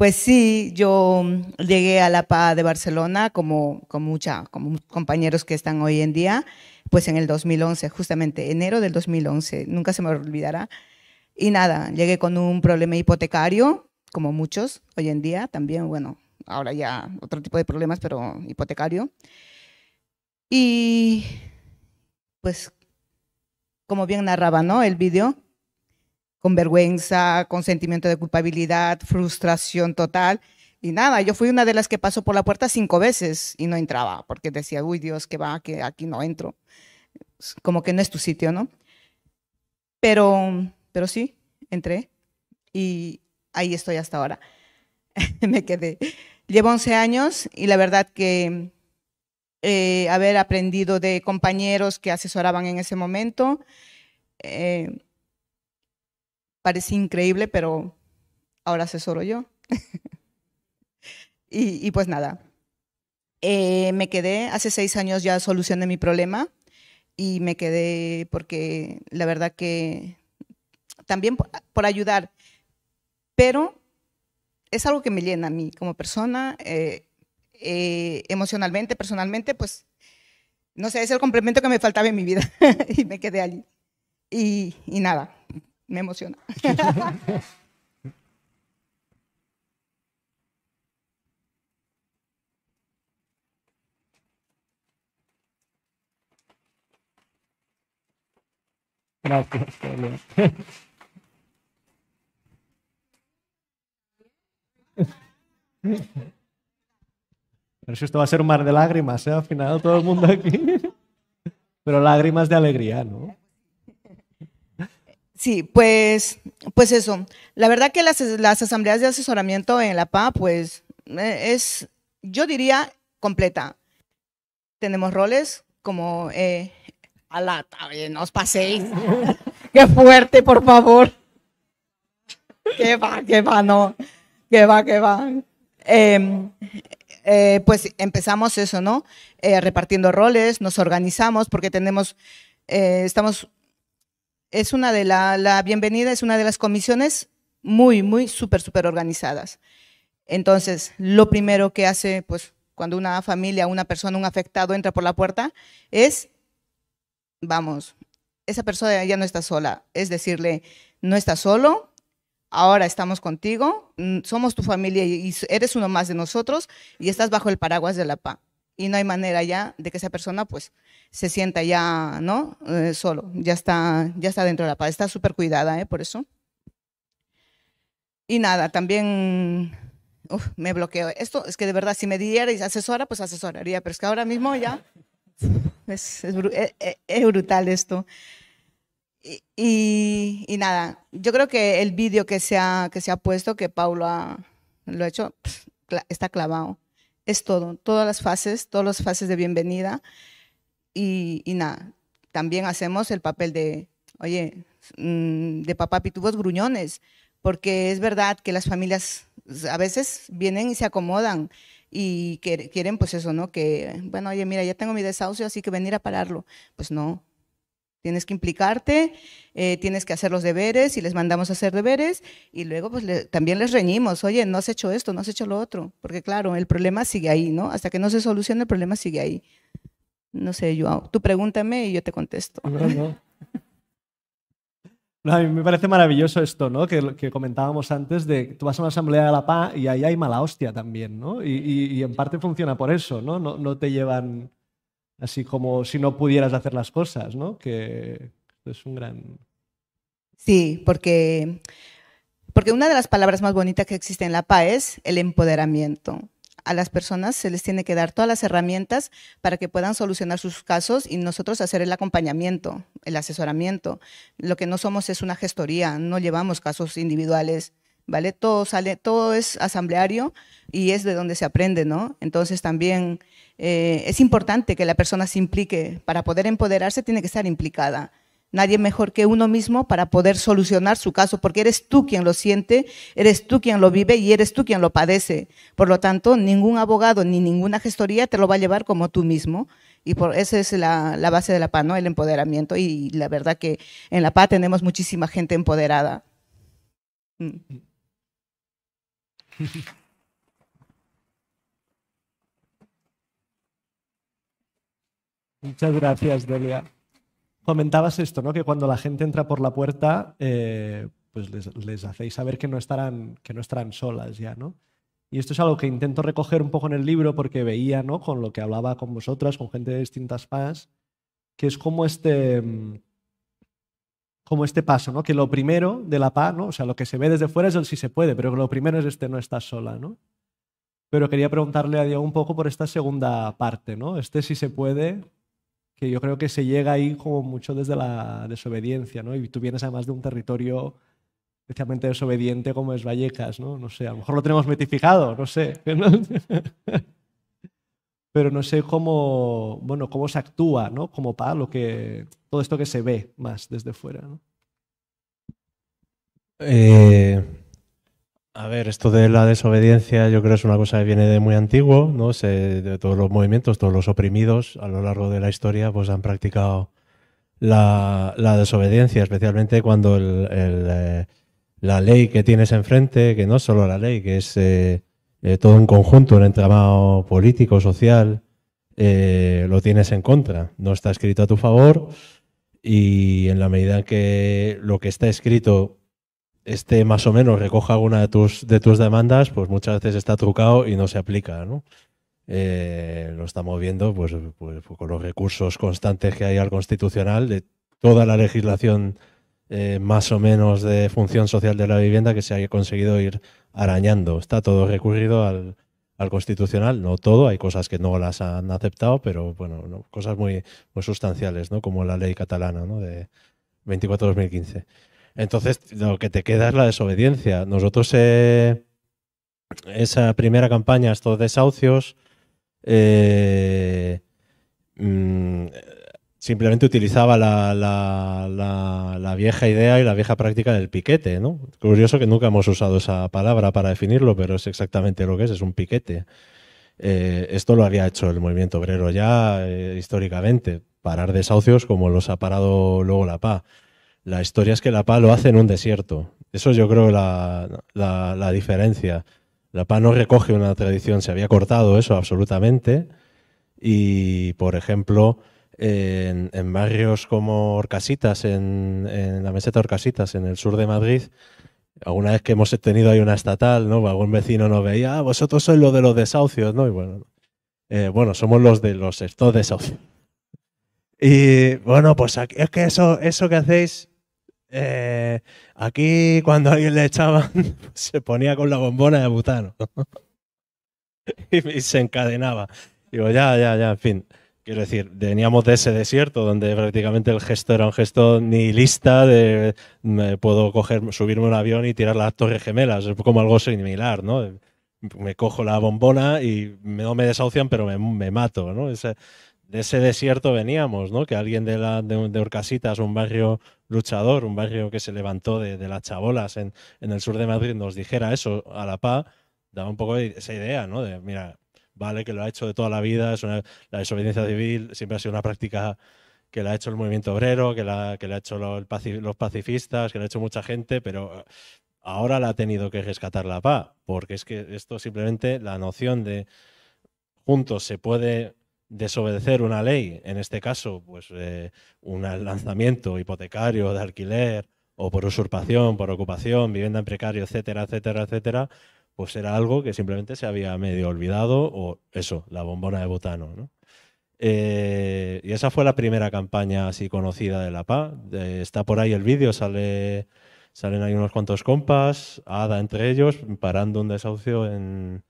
Pues sí, yo mm, llegué a La pa de Barcelona como, con mucha, compañeros que están hoy en día, pues en el 2011, justamente enero del 2011, nunca se me olvidará. Y nada, llegué con un problema hipotecario, como muchos hoy en día también, bueno, ahora ya otro tipo de problemas, pero hipotecario. Y pues, como bien narraba, ¿no? El vídeo, con vergüenza, con sentimiento de culpabilidad, frustración total. Y nada, yo fui una de las que pasó por la puerta cinco veces y no entraba, porque decía, uy Dios, que va, que aquí no entro. Pues, como que no es tu sitio, ¿no? Pero, pero sí, entré y ahí estoy hasta ahora. Me quedé. Llevo 11 años y la verdad que eh, haber aprendido de compañeros que asesoraban en ese momento, eh, Parece increíble, pero ahora asesoro yo. y, pues nada, eh, me quedé, hace seis años ya solucioné mi problema y me quedé porque la verdad que también por, ayudar, pero es algo que me llena a mí como persona, eh, eh, emocionalmente, personalmente, pues no sé, es el complemento que me faltaba en mi vida y me quedé allí. Y, y nada, me emociona. Gracias, Pero si esto va a ser un mar de lágrimas, ¿eh? Al final todo el mundo aquí. Pero lágrimas de alegría, ¿no? Sí, pues, pues eso. La verdad que las, las asambleas de asesoramiento en la PA, pues eh, es, yo diría, completa. Tenemos roles como... Eh, a la no os paséis. Qué fuerte, por favor. Qué va, qué va, no. Qué va, qué va. Em, eh, pues empezamos eso, ¿no? Eh, repartiendo roles, nos organizamos porque tenemos, estamos es una de la, bienvenida es una de las comisiones muy, muy súper, súper organizadas. Entonces, lo primero que hace, pues, cuando una familia, una persona, un afectado entra por la puerta, es, vamos, esa persona ya no está sola. Es decirle, no está solo, ahora estamos contigo, mm, somos tu familia y eres uno más de nosotros y estás bajo el paraguas de la paz Y no hay manera ya de que esa persona, pues, se sienta ya, ¿no? Eh, solo, ya está, ya está dentro de la paz, está súper cuidada, ¿eh? Por eso. Y nada, también me bloqueo. Esto es que de verdad, si me dierais asesora, pues asesoraría, pero es que ahora mismo ya es, eh, eh, brutal esto. Y, nada, yo creo que el vídeo que, se ha, que se ha puesto, que Paulo lo ha hecho, está clavado. Es todo, todas las fases, todas las fases de bienvenida. Y, nada, también hacemos el papel de, oye, mm, de papá pitubos gruñones, porque es verdad que las familias a veces vienen y se acomodan y quieren pues eso, ¿no? Que, bueno, oye, mira, ya tengo mi desahucio, así que venir a pararlo. Pues no, tienes que implicarte, eh, tienes que hacer los deberes y les mandamos a hacer deberes y luego pues también les reñimos, oye, no has hecho esto, no has hecho lo otro, porque claro, el problema sigue ahí, ¿no? Hasta que no se solucione el problema sigue ahí. No sé, yo, ah, tú pregúntame y yo te contesto. No, a mí me parece maravilloso esto, ¿no? Que, que, comentábamos antes de tú vas a una asamblea de la PA y ahí hay mala hostia también, ¿no? Y, en parte funciona por eso, ¿no? ¿no? te llevan así como si no pudieras hacer las cosas, ¿no? Que es un gran... Sí, porque, porque una de las palabras más bonitas que existe en la PA es el empoderamiento a las personas se les tiene que dar todas las herramientas para que puedan solucionar sus casos y nosotros hacer el acompañamiento, el asesoramiento. Lo que no somos es una gestoría, no llevamos casos individuales, ¿vale? Todo sale, todo es asambleario y es de donde se aprende, ¿no? Entonces también eh, es importante que la persona se implique. Para poder empoderarse tiene que estar implicada. Nadie mejor que uno mismo para poder solucionar su caso, porque eres tú quien lo siente, eres tú quien lo vive y eres tú quien lo padece. Por lo tanto, ningún abogado ni ninguna gestoría te lo va a llevar como tú mismo. Y por esa es la, base de la paz, El empoderamiento. Y la verdad que en la paz tenemos muchísima gente empoderada. Mm. Muchas gracias, Delia. Comentabas esto, ¿no? Que cuando la gente entra por la puerta, eh, pues les, hacéis saber que no, estarán, que no estarán solas ya, ¿no? Y esto es algo que intento recoger un poco en el libro porque veía, ¿no? Con lo que hablaba con vosotras, con gente de distintas paz que es como este, mm, como este paso, ¿no? Que lo primero de la paz, ¿no? O sea, lo que se ve desde fuera es el si se puede, pero lo primero es este no estás sola, Pero quería preguntarle a Diego un poco por esta segunda parte, ¿no? Este si se puede, que yo creo que se llega ahí como mucho desde la desobediencia, ¿no? Y tú vienes además de un territorio especialmente desobediente como es Vallecas, ¿no? No sé, a lo mejor lo tenemos metificado, no sé. Pero no sé cómo, bueno, cómo se actúa, ¿no? Como para lo que, todo esto que se ve más desde fuera, ¿no? Eh, a ver, esto de la desobediencia yo creo es una cosa que viene de muy antiguo, ¿no? Se, de todos los movimientos, todos los oprimidos a lo largo de la historia pues han practicado la, desobediencia, especialmente cuando eh, la ley que tienes enfrente, que no es solo la ley, que es eh, eh, todo un conjunto, un entramado político, social, lo tienes en contra, no está escrito a tu favor y en la medida en que lo que está escrito este más o menos recoja alguna de tus, de tus demandas, pues muchas veces está trucado y no se aplica, eh, lo estamos viendo pues, pues, pues, con los recursos constantes que hay al constitucional de toda la legislación eh, más o menos de función social de la vivienda que se ha conseguido ir arañando. Está todo recurrido al, constitucional, no todo, hay cosas que no las han aceptado, pero bueno, cosas muy, muy sustanciales, ¿no? como la ley catalana ¿no? de 24-2015. Entonces, lo que te queda es la desobediencia. Nosotros eh, esa primera campaña, estos desahucios, eh, mm, simplemente utilizaba la, vieja idea y la vieja práctica del piquete, ¿no? Curioso que nunca hemos usado esa palabra para definirlo, pero es exactamente lo que es, es un piquete. Eh, esto lo había hecho el movimiento obrero ya históricamente, parar desahucios como los ha parado luego la PA. La historia es que la PA lo hace en un desierto. Eso yo creo la, diferencia. La PA no recoge una tradición, se había cortado eso absolutamente. Y, por ejemplo, en, barrios como Orcasitas, en, la meseta Orcasitas, en el sur de Madrid, alguna vez que hemos tenido ahí una estatal, ¿no? algún vecino nos veía, ah, vosotros sois los de los desahucios, ¿no? Y bueno, eh, bueno somos los de los estos desahucios. Y bueno, pues aquí, es que eso, eso que hacéis eh, aquí cuando a alguien le echaban, se ponía con la bombona de butano. y, se encadenaba. Digo, ya, ya, ya, en fin. Quiero decir, veníamos de ese desierto donde prácticamente el gesto era un gesto nihilista de me puedo subirme un avión y tirar las torres gemelas, es como algo similar, ¿no? Me cojo la bombona y no me desahucian, pero me, mato, ¿no? de ese desierto veníamos, ¿no? Que alguien de, la, de Orcasitas, un barrio luchador, un barrio que se levantó de, las chabolas en, el sur de Madrid, nos dijera eso a la PA, daba un poco esa idea, ¿no? De, mira, vale, que lo ha hecho de toda la vida, es una, la desobediencia civil siempre ha sido una práctica que la ha hecho el movimiento obrero, que la, que ha hecho los, pacifistas, que la ha hecho mucha gente, pero ahora la ha tenido que rescatar la PA, porque es que esto simplemente, la noción de juntos se puede desobedecer una ley, en este caso, pues eh, un lanzamiento hipotecario de alquiler o por usurpación, por ocupación, vivienda en precario, etcétera, etcétera, etcétera, pues era algo que simplemente se había medio olvidado o eso, la bombona de butano. Eh, y esa fue la primera campaña así conocida de la PA. Eh, está por ahí el vídeo, sale, salen ahí unos cuantos compas, Ada entre ellos, parando un desahucio en,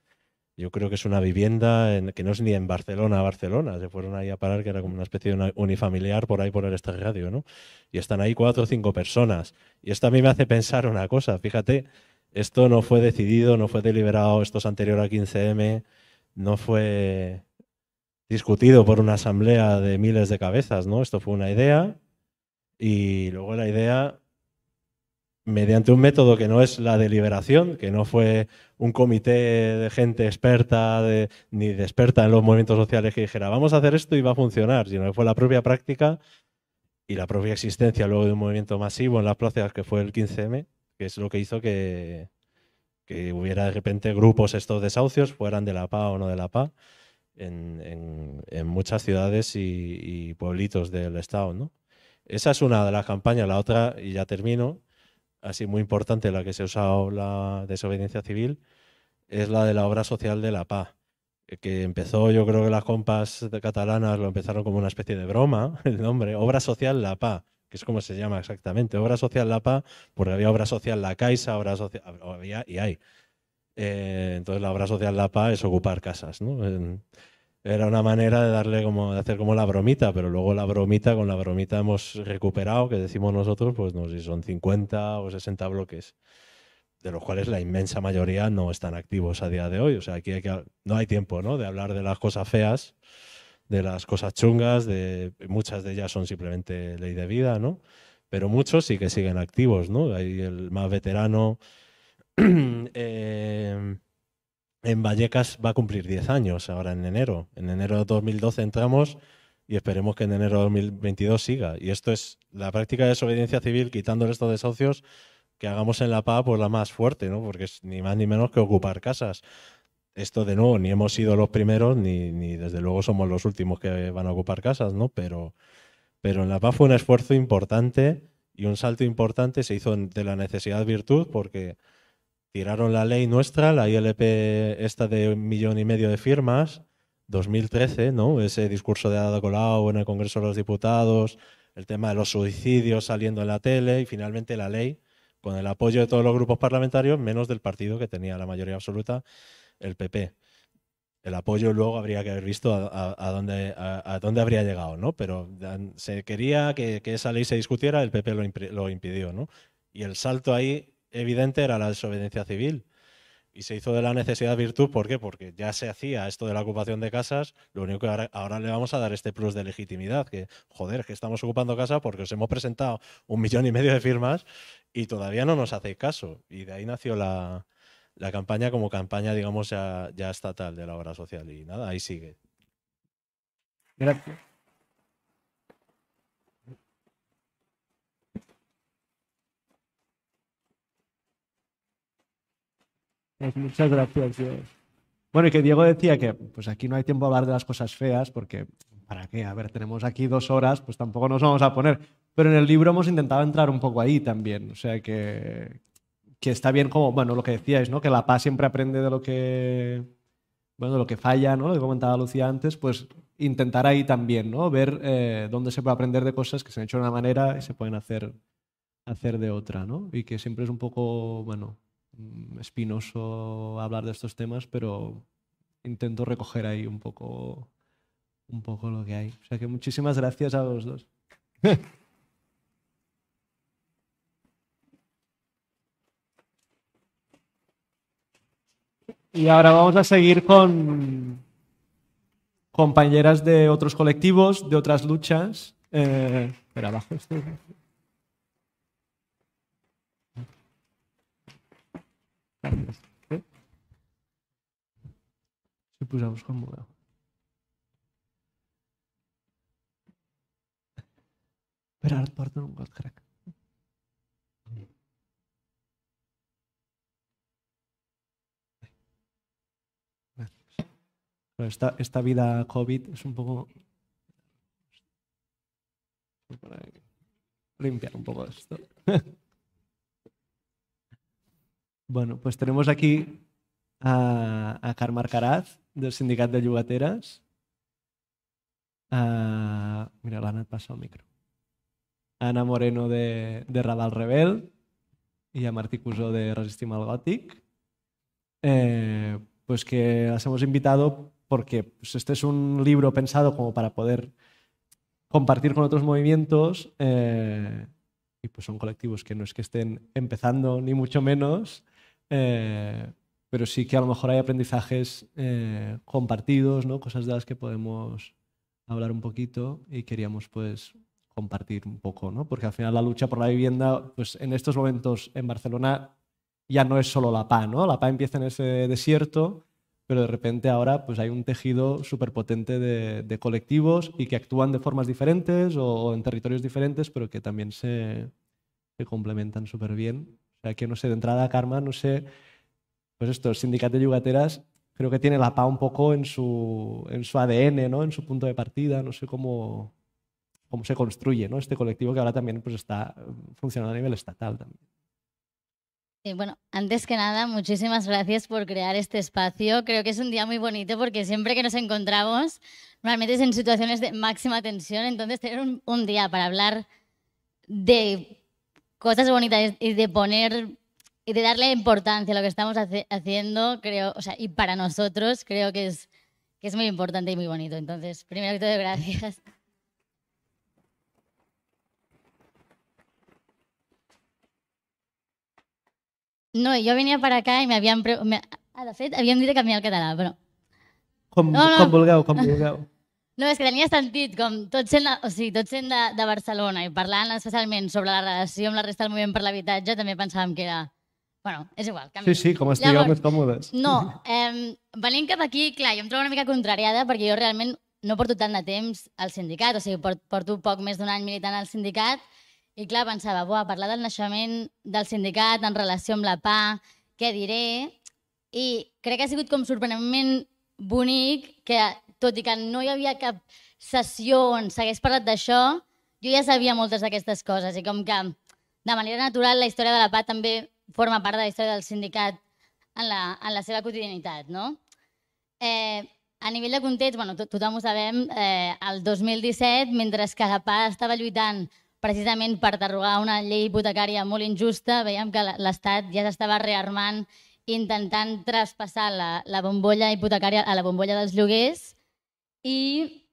yo creo que es una vivienda que no es ni en Barcelona, Barcelona, se fueron ahí a parar, que era como una especie de unifamiliar por ahí por el estadio, ¿no? Y están ahí cuatro o cinco personas. Y esto a mí me hace pensar una cosa, fíjate, esto no fue decidido, no fue deliberado, esto es anterior a 15M, no fue discutido por una asamblea de miles de cabezas, ¿no? Esto fue una idea y luego la idea mediante un método que no es la deliberación, que no fue un comité de gente experta ni de experta en los movimientos sociales que dijera vamos a hacer esto y va a funcionar, sino que fue la propia práctica y la propia existencia luego de un movimiento masivo en las plazas que fue el 15M, que es lo que hizo que, hubiera de repente grupos estos desahucios, fueran de la PA o no de la PA, en, muchas ciudades y, pueblitos del Estado. ¿no? Esa es una de las campañas. La otra, y ya termino, así muy importante, la que se usa la desobediencia civil, es la de la obra social de la paz, que empezó, yo creo que las compas catalanas lo empezaron como una especie de broma, el nombre, obra social la paz, que es como se llama exactamente, obra social la paz, porque había obra social la Caixa, obra social, había y hay. Eh, entonces la obra social la paz es ocupar casas, ¿no? Era una manera de darle como, de hacer como la bromita, pero luego la bromita, con la bromita hemos recuperado, que decimos nosotros, pues no sé si son 50 o 60 bloques, de los cuales la inmensa mayoría no están activos a día de hoy. O sea, aquí no hay tiempo, ¿no? De hablar de las cosas feas, de las cosas chungas, de muchas de ellas son simplemente ley de vida, ¿no? Pero muchos sí que siguen activos, ¿no? Hay el más veterano. Eh, en Vallecas va a cumplir 10 años ahora en enero. En enero de 2012 entramos y esperemos que en enero de 2022 siga. Y esto es la práctica de desobediencia civil, quitando estos desahucios, que hagamos en la Paz por pues, la más fuerte, ¿no? porque es ni más ni menos que ocupar casas. Esto de nuevo, ni hemos sido los primeros, ni, ni desde luego somos los últimos que van a ocupar casas, ¿no? Pero, pero en la Paz fue un esfuerzo importante y un salto importante, se hizo de la necesidad virtud, porque tiraron la ley nuestra, la ILP esta de un millón y medio de firmas, 2013, ¿no? Ese discurso de Ada Colau en el Congreso de los Diputados, el tema de los suicidios saliendo en la tele y finalmente la ley con el apoyo de todos los grupos parlamentarios, menos del partido que tenía la mayoría absoluta, el PP. El apoyo luego habría que haber visto a, dónde, habría llegado, ¿no? Pero se quería que, esa ley se discutiera, el PP lo, lo impidió, ¿no? Y el salto ahí evidente era la desobediencia civil. Y se hizo de la necesidad virtud, ¿por qué? Porque ya se hacía esto de la ocupación de casas, lo único que ahora, le vamos a dar este plus de legitimidad, que joder, que estamos ocupando casas porque os hemos presentado un millón y medio de firmas y todavía no nos hacéis caso. Y de ahí nació la, campaña como campaña, digamos, ya, ya estatal de la obra social. Y nada, ahí sigue. Gracias. muchas gracias, Bueno, y que Diego decía que pues aquí no hay tiempo a hablar de las cosas feas, porque ¿para qué? A ver, tenemos aquí dos horas, pues tampoco nos vamos a poner. Pero en el libro hemos intentado entrar un poco ahí también, o sea que, que está bien como, bueno, lo que decíais, ¿no? Que la paz siempre aprende de lo que, bueno, lo que falla, ¿no? Lo que comentaba Lucía antes, pues intentar ahí también, ¿no? Ver eh, dónde se puede aprender de cosas que se han hecho de una manera y se pueden hacer, hacer de otra, ¿no? Y que siempre es un poco, bueno, Mm, espinoso hablar de estos temas, pero intento recoger ahí un poco, un poco lo que hay. O sea que muchísimas gracias a los dos. Y ahora vamos a seguir con compañeras de otros colectivos, de otras luchas. Eh, abajo estoy. Se puso a buscar Pero bocado. Gerard un un god crack. Esta, esta vida COVID es un poco... Para limpiar un poco esto. Bueno, pues tenemos aquí a, Carmar Caraz, del Sindicat de Llogateres. A, mira, l'Anna el micro. Ana Moreno, de, de Rebel, y a Martí Cuso, de Resistim al eh, pues que las hemos invitado porque pues, este es un libro pensado como para poder compartir con otros movimientos eh, y pues son colectivos que no es que estén empezando ni mucho menos, eh, pero sí que a lo mejor hay aprendizajes eh, compartidos, Cosas de las que podemos hablar un poquito y queríamos pues compartir un poco, ¿no? Porque al final la lucha por la vivienda, pues en estos momentos en Barcelona ya no es solo la PA, ¿no? La PA empieza en ese desierto, pero de repente ahora pues hay un tejido súper potente de, colectivos y que actúan de formas diferentes o, en territorios diferentes, pero que también se complementan súper bien sea que, no sé, de entrada Karma, no sé, pues esto, el sindicato de yugateras, creo que tiene la PA un poco en su, en su ADN, ¿no? En su punto de partida, no sé cómo, cómo se construye, ¿no? Este colectivo que ahora también pues, está mm, funcionando a nivel estatal también. bueno, antes que nada, muchísimas gracias por crear este espacio. Creo que es un día muy bonito porque siempre que nos encontramos, normalmente es en situaciones de máxima tensión, entonces tener un día para hablar de cosas bonitas y de poner y de darle importancia a lo que estamos haciendo, creo, o sea, y para nosotros creo que es, que es muy importante y muy bonito. Entonces, primero que todo, gracias. No, yo venía para acá y me habían... Me, a la habían dicho el catalán, pero... Con no, No, és que tenia sentit, com tots sent, o sigui, tots sent de, de Barcelona i parlant especialment sobre la relació amb la resta del moviment per l'habitatge, també pensàvem que era... Bueno, és igual. Canvi. Sí, sí, com estigueu Llavors, més còmodes. No, eh, venint cap aquí, clar, jo em trobo una mica contrariada perquè jo realment no porto tant de temps al sindicat, o sigui, porto poc més d'un any militant al sindicat i clar, pensava, buah, parlar del naixement del sindicat en relació amb la PA, què diré... I crec que ha sigut com sorprenentment bonic que tot i que no hi havia cap sessió on s'hagués parlat d'això, jo ja sabia moltes d'aquestes coses i com que de manera natural la història de la PA també forma part de la història del sindicat en la, en la seva quotidianitat. No? Eh, a nivell de context, bueno, to tothom ho sabem, eh, el 2017, mentre que la PA estava lluitant precisament per derogar una llei hipotecària molt injusta, veiem que l'Estat ja s'estava rearmant intentant traspassar la, la bombolla hipotecària a la bombolla dels lloguers i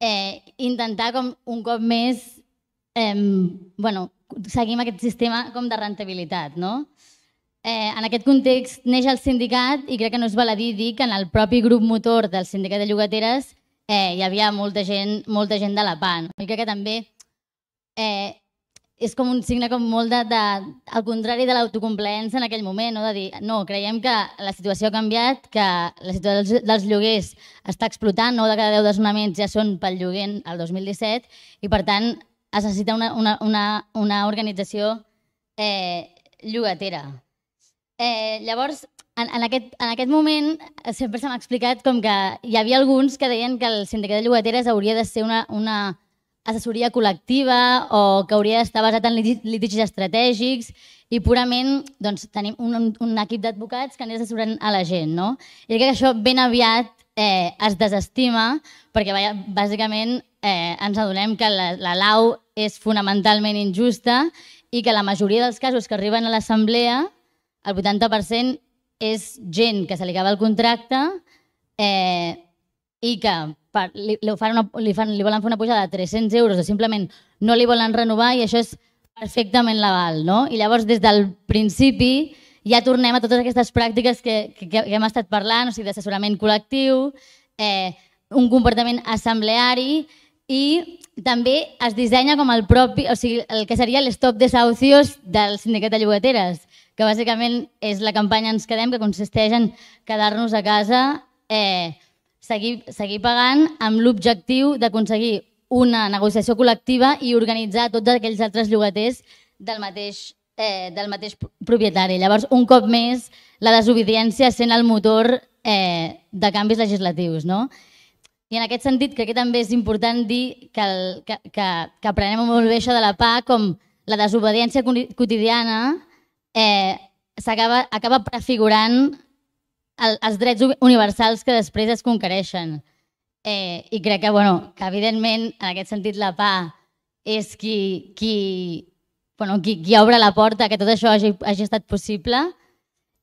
eh, intentar com un cop més eh, bueno, seguim aquest sistema com de rentabilitat. No? Eh, en aquest context neix el sindicat i crec que no és baladí dir que en el propi grup motor del sindicat de llogateres eh, hi havia molta gent, molta gent de la PAN. I crec que també eh, és com un signe com molt de, de, al contrari de l'autocompleència en aquell moment, no? de dir, no, creiem que la situació ha canviat, que la situació dels, dels lloguers està explotant, no de cada 10 desnonaments ja són pel lloguer el 2017, i per tant es necessita una, una, una, una organització eh, llogatera. Eh, llavors, en, en, aquest, en aquest moment sempre m'ha explicat com que hi havia alguns que deien que el sindicat de llogateres hauria de ser una, una assessoria col·lectiva o que hauria d'estar basat en litigis estratègics i purament doncs, tenim un, un equip d'advocats que anés assessorant a la gent. No? I crec que això ben aviat eh, es desestima perquè bàsicament eh, ens adonem que la, la lau és fonamentalment injusta i que la majoria dels casos que arriben a l'assemblea, el 80% és gent que se li acaba el contracte, eh, i que per, li, li, fan una, li, fan, li volen fer una pujada de 300 euros o simplement no li volen renovar i això és perfectament legal. No? I llavors, des del principi, ja tornem a totes aquestes pràctiques que, que, que hem estat parlant, o sigui, d'assessorament col·lectiu, eh, un comportament assembleari i també es dissenya com el propi, o sigui, el que seria l'estop de saucios del sindicat de llogateres, que bàsicament és la campanya Ens quedem, que consisteix en quedar-nos a casa eh, seguir, seguir pagant amb l'objectiu d'aconseguir una negociació col·lectiva i organitzar tots aquells altres llogaters del mateix, eh, del mateix propietari. Llavors, un cop més, la desobediència sent el motor eh, de canvis legislatius. No? I en aquest sentit crec que també és important dir que, el, que, que, que aprenem molt bé això de la PA com la desobediència quotidiana eh, acaba, acaba prefigurant el, els drets universals que després es conquereixen. Eh, I crec que, bueno, que evidentment, en aquest sentit, la PA és qui, qui, bueno, qui, qui obre la porta que tot això hagi, hagi estat possible.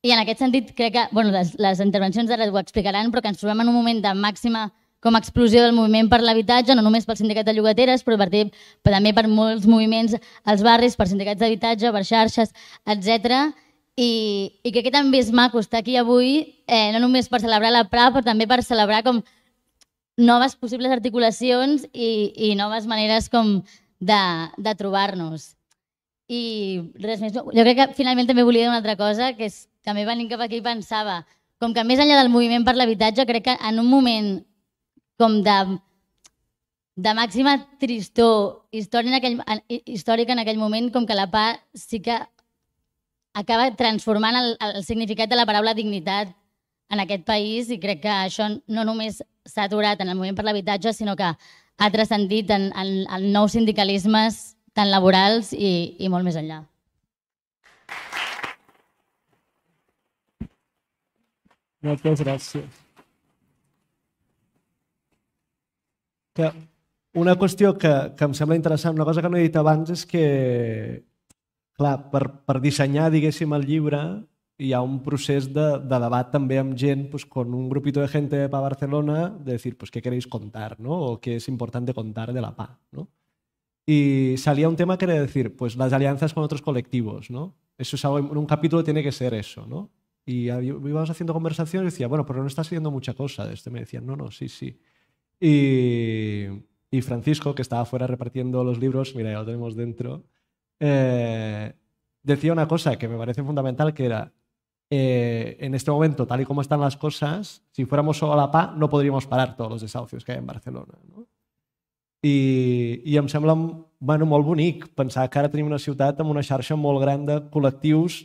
I en aquest sentit, crec que bueno, les, les intervencions ara ho explicaran, però que ens trobem en un moment de màxima com a explosió del moviment per l'habitatge, no només pel sindicat de llogateres, però per, també per molts moviments als barris, per sindicats d'habitatge, per xarxes, etc. I, i crec que també és maco estar aquí avui, eh, no només per celebrar la PRA, però també per celebrar com noves possibles articulacions i, i noves maneres com de, de trobar-nos. I res més. Jo crec que finalment també volia dir una altra cosa, que és que també venint cap aquí pensava, com que més enllà del moviment per l'habitatge, crec que en un moment com de, de màxima tristor històrica en, aquell, històric en aquell moment, com que la PA sí que acaba transformant el, el significat de la paraula dignitat en aquest país i crec que això no només s'ha aturat en el moviment per l'habitatge, sinó que ha transcendit en, en, en nous sindicalismes tant laborals i, i molt més enllà. Moltes gràcies. Que una qüestió que, que em sembla interessant, una cosa que no he dit abans és que Para para per dissenyar, diguéssim, el llibre hi un proceso de, de también pues, con un grupito de gente para Barcelona, de decir, pues, ¿qué queréis contar? ¿no? O qué es importante contar de la PA. ¿no? Y salía un tema que era decir, pues, las alianzas con otros colectivos. ¿no? Eso es algo, en un capítulo tiene que ser eso. ¿no? Y íbamos haciendo conversaciones y decía, bueno, pero no está haciendo mucha cosa de Me decían, no, no, sí, sí. Y, y Francisco, que estaba fuera repartiendo los libros, mira, ya lo tenemos dentro, eh, decía una cosa que me parece fundamental, que era, eh, en este momento, tal y como están las cosas, si fuéramos solo a la PA no podríamos parar todos los desahucios que hi ha en Barcelona. No? I, I em sembla bueno, molt bonic pensar que ara tenim una ciutat amb una xarxa molt gran de col·lectius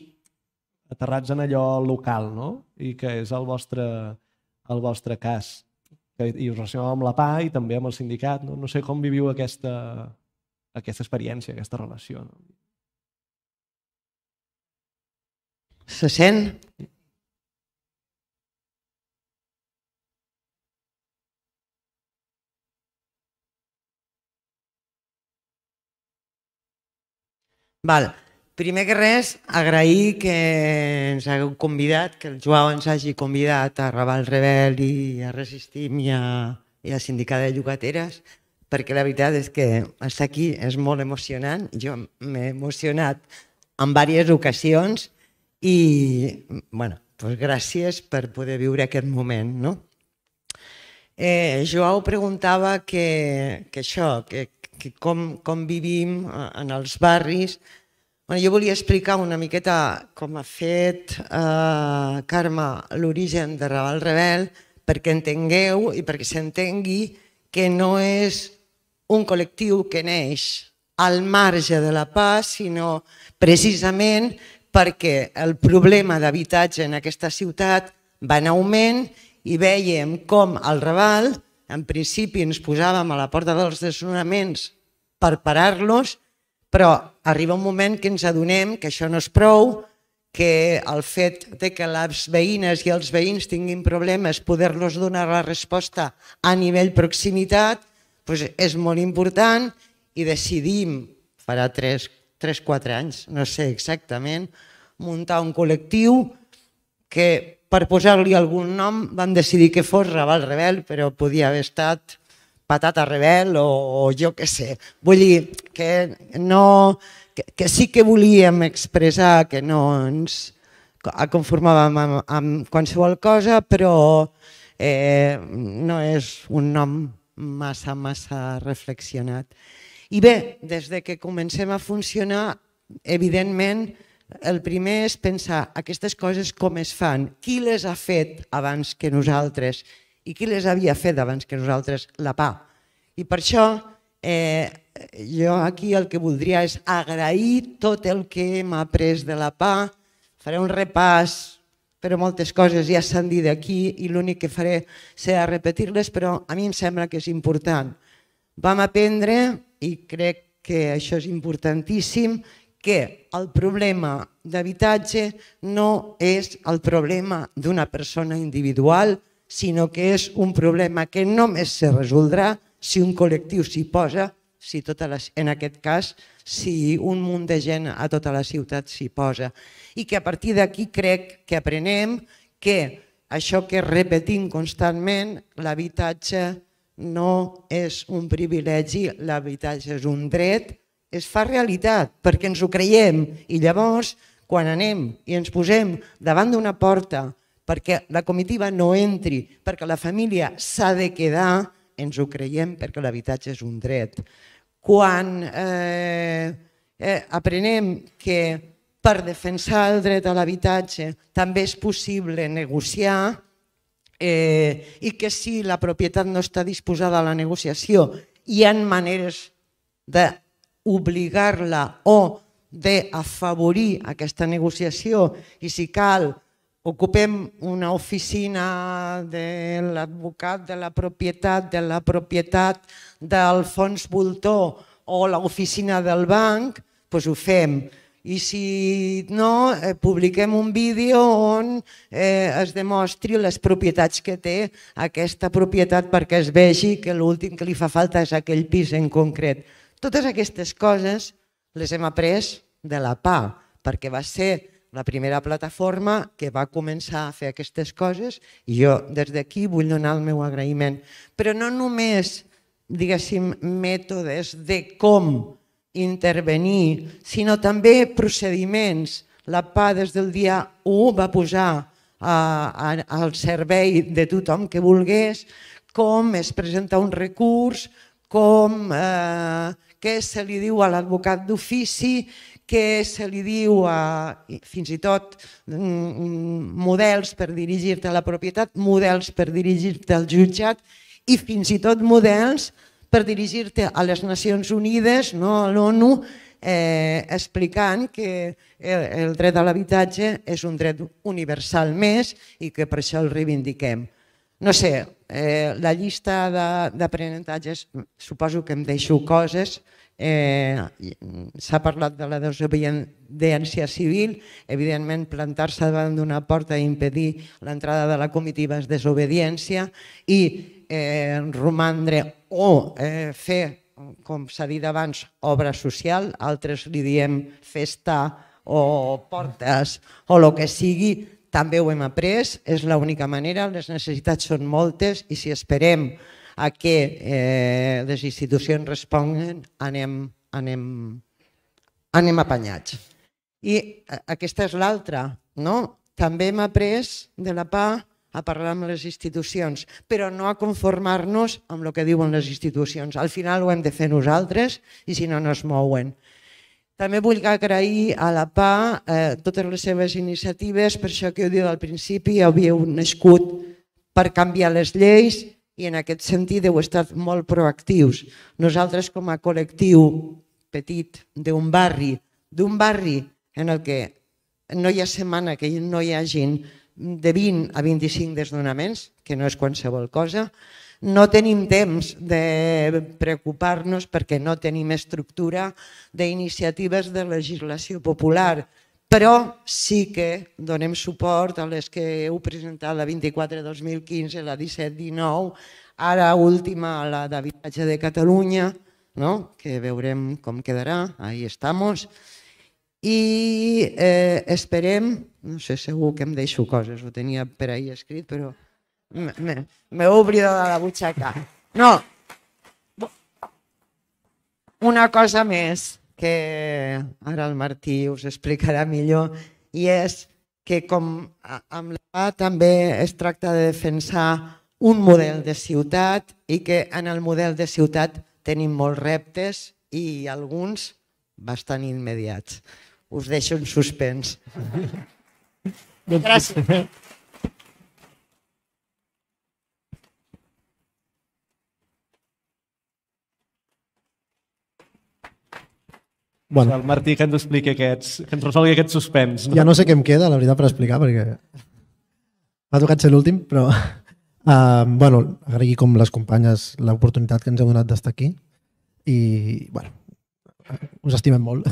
aterrats en allò local, no? i que és el vostre, el vostre cas. Que, I us relacioneu amb la PA i també amb el sindicat. No, no sé com viviu aquesta, aquesta experiència, aquesta relació. No? Se sent? Val. Primer que res, agrair que ens hagueu convidat, que el Joao ens hagi convidat a Raval Rebel i a Resistim i a, i a Sindicat de Llogateres perquè la veritat és que estar aquí és molt emocionant. Jo m'he emocionat en diverses ocasions i, bueno, doncs gràcies per poder viure aquest moment, no? Eh, Joao preguntava que, que això, que, que com, com vivim eh, en els barris. Bueno, jo volia explicar una miqueta com ha fet eh, Carme l'origen de Raval Rebel perquè entengueu i perquè s'entengui que no és un col·lectiu que neix al marge de la paz, sinó precisament perquè el problema d'habitatge en aquesta ciutat va en augment i veiem com al Raval, en principi ens posàvem a la porta dels desnonaments per parar-los, però arriba un moment que ens adonem que això no és prou, que el fet de que les veïnes i els veïns tinguin problemes, poder-los donar la resposta a nivell proximitat, doncs és molt important i decidim, farà 3-4 anys, no sé exactament, muntar un col·lectiu que per posar-li algun nom van decidir que fos Raval Rebel, però podia haver estat Patata Rebel o, o jo què sé. Vull dir que, no, que, que sí que volíem expressar que no ens conformàvem amb, amb qualsevol cosa, però eh, no és un nom massa, massa reflexionat. I bé, des de que comencem a funcionar, evidentment, el primer és pensar aquestes coses com es fan, qui les ha fet abans que nosaltres i qui les havia fet abans que nosaltres, la PA. I per això eh, jo aquí el que voldria és agrair tot el que hem après de la PA, faré un repàs però moltes coses ja s'han dit aquí i l'únic que faré serà repetir-les, però a mi em sembla que és important. Vam aprendre, i crec que això és importantíssim, que el problema d'habitatge no és el problema d'una persona individual, sinó que és un problema que només se resoldrà si un col·lectiu s'hi posa, si tota la, en aquest cas, si un munt de gent a tota la ciutat s'hi posa i que a partir d'aquí crec que aprenem que això que repetim constantment, l'habitatge no és un privilegi, l'habitatge és un dret, es fa realitat perquè ens ho creiem i llavors quan anem i ens posem davant d'una porta perquè la comitiva no entri, perquè la família s'ha de quedar, ens ho creiem perquè l'habitatge és un dret. Quan eh, eh, aprenem que per defensar el dret a l'habitatge també és possible negociar eh, i que si la propietat no està disposada a la negociació hi han maneres d'obligar-la o d'afavorir aquesta negociació i si cal ocupem una oficina de l'advocat de la propietat, de la propietat del fons voltor o l'oficina del banc, doncs ho fem i si no, eh, publiquem un vídeo on eh, es demostri les propietats que té aquesta propietat perquè es vegi que l'últim que li fa falta és aquell pis en concret. Totes aquestes coses les hem après de la PA, perquè va ser la primera plataforma que va començar a fer aquestes coses i jo des d'aquí vull donar el meu agraïment. Però no només, diguéssim, mètodes de com intervenir, sinó també procediments. La PA des del dia 1 va posar a, a, al servei de tothom que volgués, com es presenta un recurs, com, eh, què se li diu a l'advocat d'ofici, què se li diu a, fins i tot, mm, mm, models per dirigir-te a la propietat, models per dirigir-te al jutjat i fins i tot models per dirigir-te a les Nacions Unides, no a l'ONU, eh, explicant que el, el dret a l'habitatge és un dret universal més i que per això el reivindiquem. No sé, eh, la llista d'aprenentatges, suposo que em deixo coses, eh, s'ha parlat de la desobediència civil, evidentment plantar-se davant d'una porta i impedir l'entrada de la comitiva és desobediència i eh, romandre o eh, fer, com s'ha dit abans, obra social, altres li diem festa o portes o el que sigui, també ho hem après, és l'única manera, les necessitats són moltes i si esperem a que eh, les institucions responguin, anem, anem, anem apanyats. I eh, aquesta és l'altra, no? També hem après de la PA a parlar amb les institucions, però no a conformar-nos amb el que diuen les institucions. Al final ho hem de fer nosaltres i si no, no es mouen. També vull agrair a la PA eh, totes les seves iniciatives, per això que ho diu al principi, havíeu nascut per canviar les lleis i en aquest sentit heu estat molt proactius. Nosaltres com a col·lectiu petit d'un barri, d'un barri en el que no hi ha setmana que no hi hagin de 20 a 25 desnonaments, que no és qualsevol cosa. No tenim temps de preocupar-nos perquè no tenim estructura d'iniciatives de legislació popular, però sí que donem suport a les que heu presentat la 24-2015, la 17-19, ara última la d'habitatge de Catalunya, no? que veurem com quedarà, ahí estamos, i eh, esperem, no sé, segur que em deixo coses, ho tenia per ahir escrit, però m'he oblidat de la butxaca. No, una cosa més que ara el Martí us explicarà millor i és que com amb l'EPA també es tracta de defensar un model de ciutat i que en el model de ciutat tenim molts reptes i alguns bastant immediats us deixo en suspens. Gràcies. Bueno. El Martí que ens expliqui aquests, que ens resolgui aquest suspens. No? Ja no sé què em queda, la veritat, per explicar, perquè m'ha tocat ser l'últim, però uh, bueno, agrair com les companyes l'oportunitat que ens heu donat d'estar aquí i bueno, us estimem molt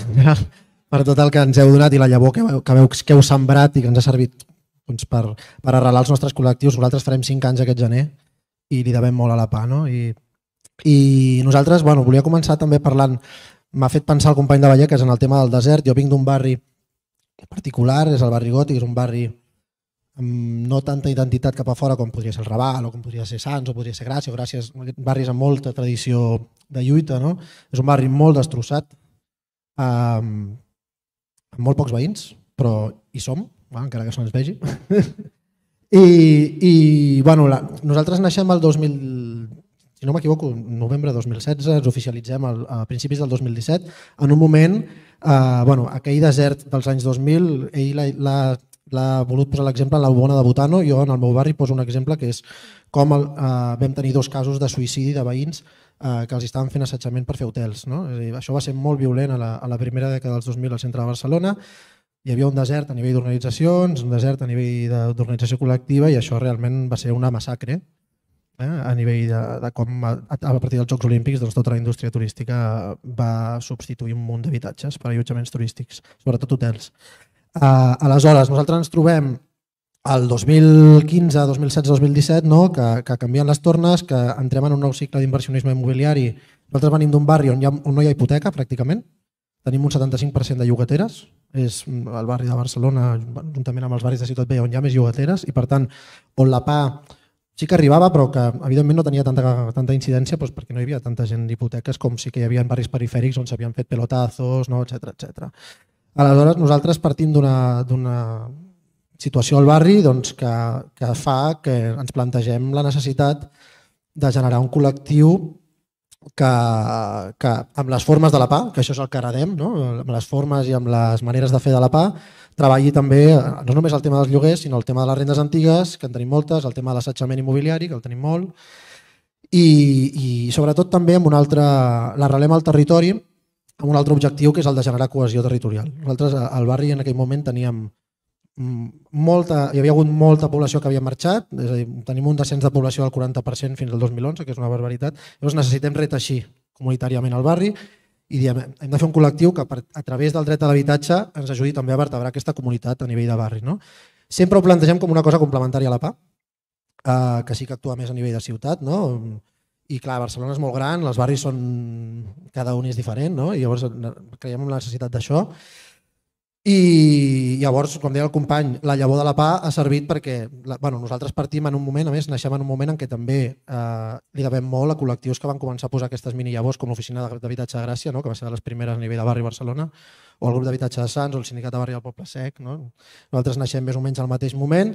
per tot el que ens heu donat i la llavor que, que, heu, que heu sembrat i que ens ha servit doncs, per, per arrelar els nostres col·lectius. Nosaltres farem cinc anys aquest gener i li devem molt a la PA. No? I, I nosaltres, bueno, volia començar també parlant, m'ha fet pensar el company de Vallecas en el tema del desert. Jo vinc d'un barri particular, és el barri gòtic, és un barri amb no tanta identitat cap a fora com podria ser el Raval o com podria ser Sants o podria ser Gràcia, o Gràcia, barris amb molta tradició de lluita, no? És un barri molt destrossat, um, amb molt pocs veïns, però hi som, va, encara que se'ns vegi. I, i bueno, la, nosaltres naixem el 2000, si no m'equivoco, novembre 2016, ens oficialitzem el, a principis del 2017, en un moment, eh, bueno, aquell desert dels anys 2000, ell la, la l'ha volut posar l'exemple la bona de Botano. jo en el meu barri poso un exemple que és com el, eh, vam tenir dos casos de suïcidi de veïns eh, que els estaven fent assetjament per fer hotels. No? És a dir, això va ser molt violent a la, a la primera dècada dels 2000 al centre de Barcelona, hi havia un desert a nivell d'organitzacions, un desert a nivell d'organització col·lectiva i això realment va ser una massacre eh? a nivell de, de com a, a partir dels Jocs Olímpics doncs, tota la indústria turística va substituir un munt d'habitatges per allotjaments turístics, sobretot hotels. Eh, aleshores, nosaltres ens trobem el 2015, 2016, 2017, no? que, que canvien les tornes, que entrem en un nou cicle d'inversionisme immobiliari. Nosaltres venim d'un barri on, ha, on no hi ha hipoteca, pràcticament. Tenim un 75% de llogateres. És mm, el barri de Barcelona, juntament amb els barris de Ciutat Vella, on hi ha més llogateres. I, per tant, on la PA sí que arribava, però que evidentment no tenia tanta, tanta incidència doncs perquè no hi havia tanta gent d'hipoteques com sí que hi havia en barris perifèrics on s'havien fet pelotazos, no? etc etc. Aleshores, nosaltres partim d'una situació al barri doncs, que, que fa que ens plantegem la necessitat de generar un col·lectiu que, que amb les formes de la pa, que això és el que heredem, no? amb les formes i amb les maneres de fer de la pa, treballi també no només el tema dels lloguers, sinó el tema de les rendes antigues, que en tenim moltes, el tema de l'assetjament immobiliari, que el tenim molt, i, i sobretot també amb un altre, l'arrelem al territori amb un altre objectiu que és el de generar cohesió territorial. Nosaltres al barri en aquell moment teníem mm, molta, hi havia hagut molta població que havia marxat, és a dir, tenim un descens de població del 40% fins al 2011, que és una barbaritat, llavors necessitem reteixir comunitàriament al barri i diem, hem de fer un col·lectiu que a través del dret a l'habitatge ens ajudi també a vertebrar aquesta comunitat a nivell de barri. No? Sempre ho plantegem com una cosa complementària a la PA, eh, que sí que actua més a nivell de ciutat, no? I clar, Barcelona és molt gran, els barris són... cada un és diferent, no? I llavors eh, creiem en la necessitat d'això. I llavors, com deia el company, la llavor de la pa ha servit perquè la, bueno, nosaltres partim en un moment, a més, naixem en un moment en què també eh, li devem molt a col·lectius que van començar a posar aquestes mini llavors, com l'Oficina d'Habitatge de Gràcia, no? que va ser de les primeres a nivell de barri Barcelona, o el grup d'habitatge de Sants, o el Sindicat de Barri del Poble Sec. No? Nosaltres naixem més o menys al mateix moment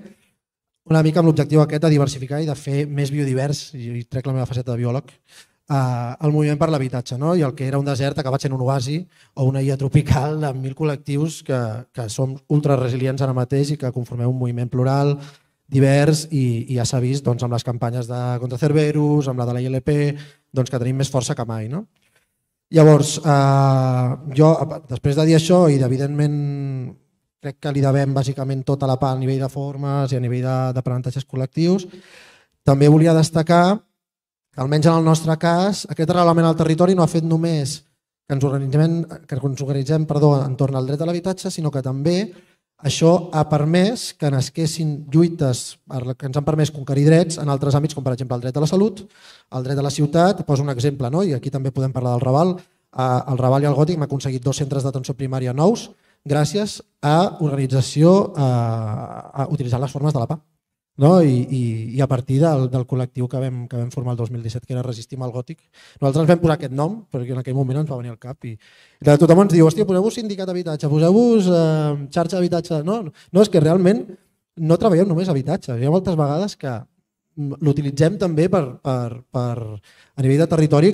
una mica amb l'objectiu aquest de diversificar i de fer més biodivers, i trec la meva faceta de biòleg, eh, el moviment per l'habitatge, no? i el que era un desert acabat sent un oasi o una illa tropical de mil col·lectius que, que som ultraresilients ara mateix i que conformeu un moviment plural, divers i, i ja s'ha vist doncs, amb les campanyes de contra Cerberus, amb la de la ILP, doncs, que tenim més força que mai. No? Llavors, eh, jo després de dir això i evidentment crec que li devem bàsicament tota la part a nivell de formes i a nivell d'aprenentatges col·lectius. També volia destacar que almenys en el nostre cas, aquest arrelament al territori no ha fet només que ens organitzem, que ens organitzem perdó, entorn al dret a l'habitatge, sinó que també això ha permès que nasquessin lluites que ens han permès conquerir drets en altres àmbits, com per exemple el dret a la salut, el dret a la ciutat, poso un exemple, no? i aquí també podem parlar del Raval, el Raval i el Gòtic hem aconseguit dos centres d'atenció primària nous, gràcies a organització a, a utilitzar les formes de la PA. No? I, i, i a partir del, del col·lectiu que vam, que vam formar el 2017, que era Resistim al Gòtic, nosaltres ens vam posar aquest nom perquè en aquell moment ens va venir al cap i de tothom ens diu, hòstia, poseu-vos sindicat d'habitatge, poseu-vos eh, xarxa d'habitatge... No, no, és que realment no treballem només habitatge. Hi ha moltes vegades que l'utilitzem també per, per, per, a nivell de territori,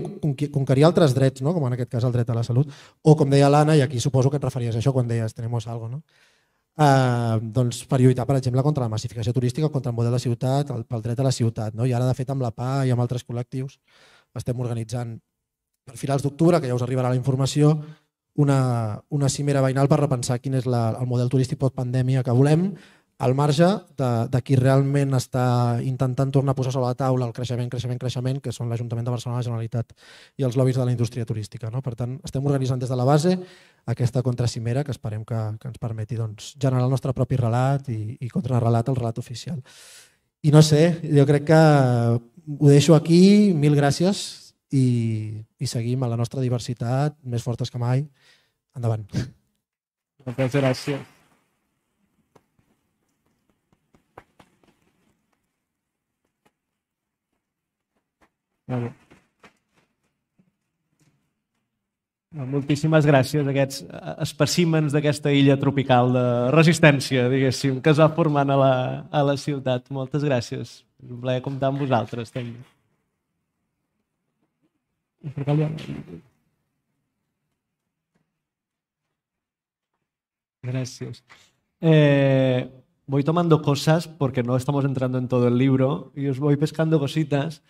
conquerir altres drets, no? com en aquest cas el dret a la salut, o com deia l'Anna, i aquí suposo que et referies a això quan deies tenemos algo, no? Uh, doncs per lluitar, per exemple, contra la massificació turística, contra el model de ciutat, el, pel dret a la ciutat. No? I ara, de fet, amb la PA i amb altres col·lectius estem organitzant per finals d'octubre, que ja us arribarà la informació, una, una cimera veïnal per repensar quin és la, el model turístic post-pandèmia que volem, al marge de, de qui realment està intentant tornar a posar sobre la taula el creixement, creixement, creixement, que són l'Ajuntament de Barcelona, la Generalitat i els lobbies de la indústria turística. No? Per tant, estem organitzant des de la base aquesta contracimera que esperem que, que ens permeti doncs, generar el nostre propi relat i, i contrarrelat el relat oficial. I no sé, jo crec que ho deixo aquí, mil gràcies i, i seguim a la nostra diversitat, més fortes que mai. Endavant. Moltes gràcies. Vale. bé. Moltíssimes gràcies a aquests espècimens d'aquesta illa tropical de resistència, diguéssim, que es va formant a la, a la ciutat. Moltes gràcies. És un plaer comptar amb vosaltres, també. Gràcies. Eh, voy tomando cosas porque no estamos entrando en todo el libro y os voy pescando cositas.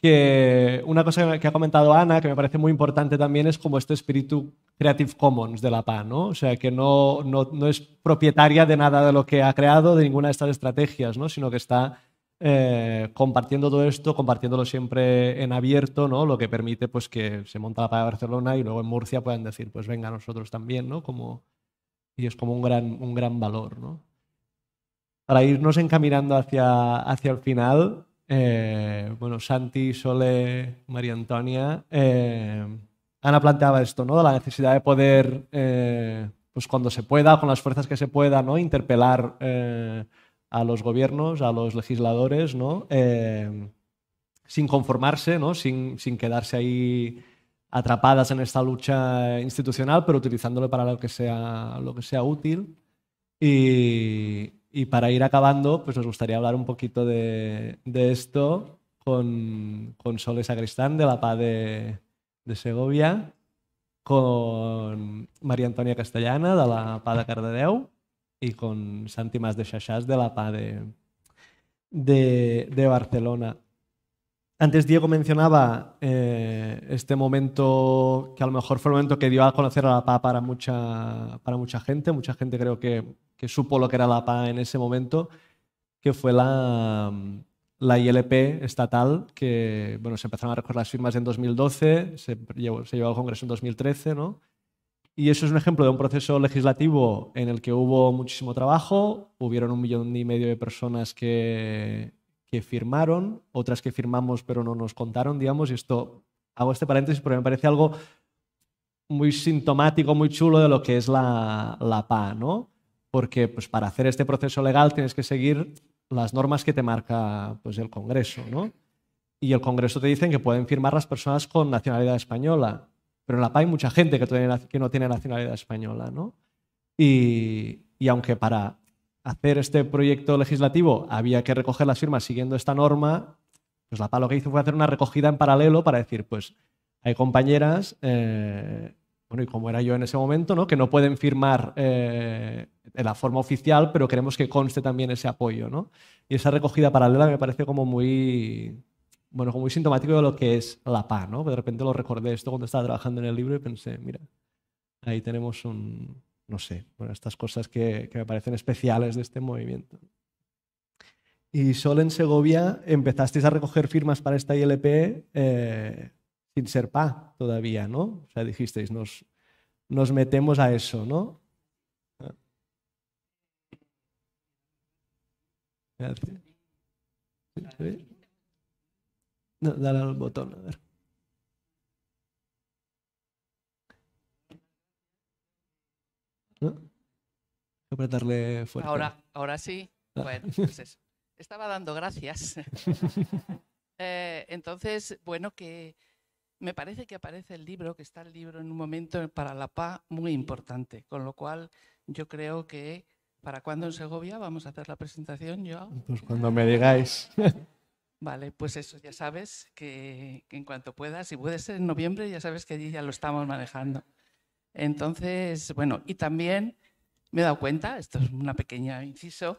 que una cosa que ha comentado Ana, que me parece muy importante también, es como este espíritu Creative Commons de la PA, ¿no? O sea, que no, es propietaria de nada de lo que ha creado, de ninguna de estas estrategias, ¿no? Sino que está eh, compartiendo todo esto, compartiéndolo siempre en abierto, ¿no? Lo que permite pues, que se monta la PA de Barcelona y luego en Murcia puedan decir, pues venga, nosotros también, ¿no? Como, y es como un gran, un gran valor, ¿no? Para irnos encaminando hacia, hacia el final, eh, bueno, Santi, Sole, María Antonia, eh, Ana planteaba esto, ¿no? La necesidad de poder, eh, pues cuando se pueda, con las fuerzas que se pueda, ¿no? Interpelar a los gobiernos, a los legisladores, ¿no? sin conformarse, Sin, sin, quedarse ahí atrapadas en esta lucha institucional, pero utilizándolo para lo que sea, lo que sea útil. Y, Y para ir acabando, pues nos gustaría hablar un poquito de, de esto con, con Sole Sagristán, de la PA de, de Segovia, con María Antonia Castellana, de la PA de Cardedeu, i con Santi Mas de Xaxàs, de la PA de, de, de Barcelona. Antes Diego mencionaba eh, este momento que a lo mejor fue el momento que dio a conocer a la PA para mucha, para mucha gente. Mucha gente creo que, supo lo que era la PA en ese momento, que fue la, la ILP estatal, que bueno, se empezaron a recoger las firmas en 2012, se llevó, se al Congreso en 2013, ¿no? Y eso es un ejemplo de un proceso legislativo en el que hubo muchísimo trabajo, hubieron un millón y medio de personas que, que firmaron, otras que firmamos pero no nos contaron, digamos, y esto hago este paréntesis porque me parece algo muy sintomático, muy chulo de lo que es la, la PA, ¿no? Porque pues, para hacer este proceso legal tienes que seguir las normas que te marca pues, el Congreso, ¿no? Y el Congreso te dicen que pueden firmar las personas con nacionalidad española, pero en la PA hay mucha gente que, no tiene nacionalidad española, ¿no? Y, y aunque para hacer este proyecto legislativo había que recoger las firmas siguiendo esta norma, pues la PA lo que hizo fue hacer una recogida en paralelo para decir, pues hay compañeras, eh, bueno, y como era yo en ese momento, ¿no? que no pueden firmar eh, de la forma oficial, pero queremos que conste también ese apoyo. ¿no? Y esa recogida paralela me parece como muy, bueno, como muy sintomático de lo que es la PA. ¿no? De repente lo recordé esto cuando estaba trabajando en el libro y pensé, mira, ahí tenemos un, no sé, bueno, estas cosas que, me parecen especiales de este movimiento. Y solo en Segovia empezasteis a recoger firmas para esta ILP eh, sin ser PA todavía, ¿no? O sea, dijisteis, nos, nos metemos a eso, ¿no? Gracias. Ah. No, dale al botón, a ver. ¿no? Ahora, ahora sí. Ah. Bueno, pues eso. Estaba dando gracias. Eh, entonces, bueno, que me parece que aparece el libro, que está el libro en un momento para la paz muy importante, con lo cual yo creo que para cuando en Segovia vamos a hacer la presentación yo. Pues cuando me digáis. Vale, pues eso, ya sabes que, en cuanto puedas, si puede ser en noviembre, ya sabes que allí ya lo estamos manejando. Entonces, bueno, y también me he dado cuenta, esto es una pequeña inciso,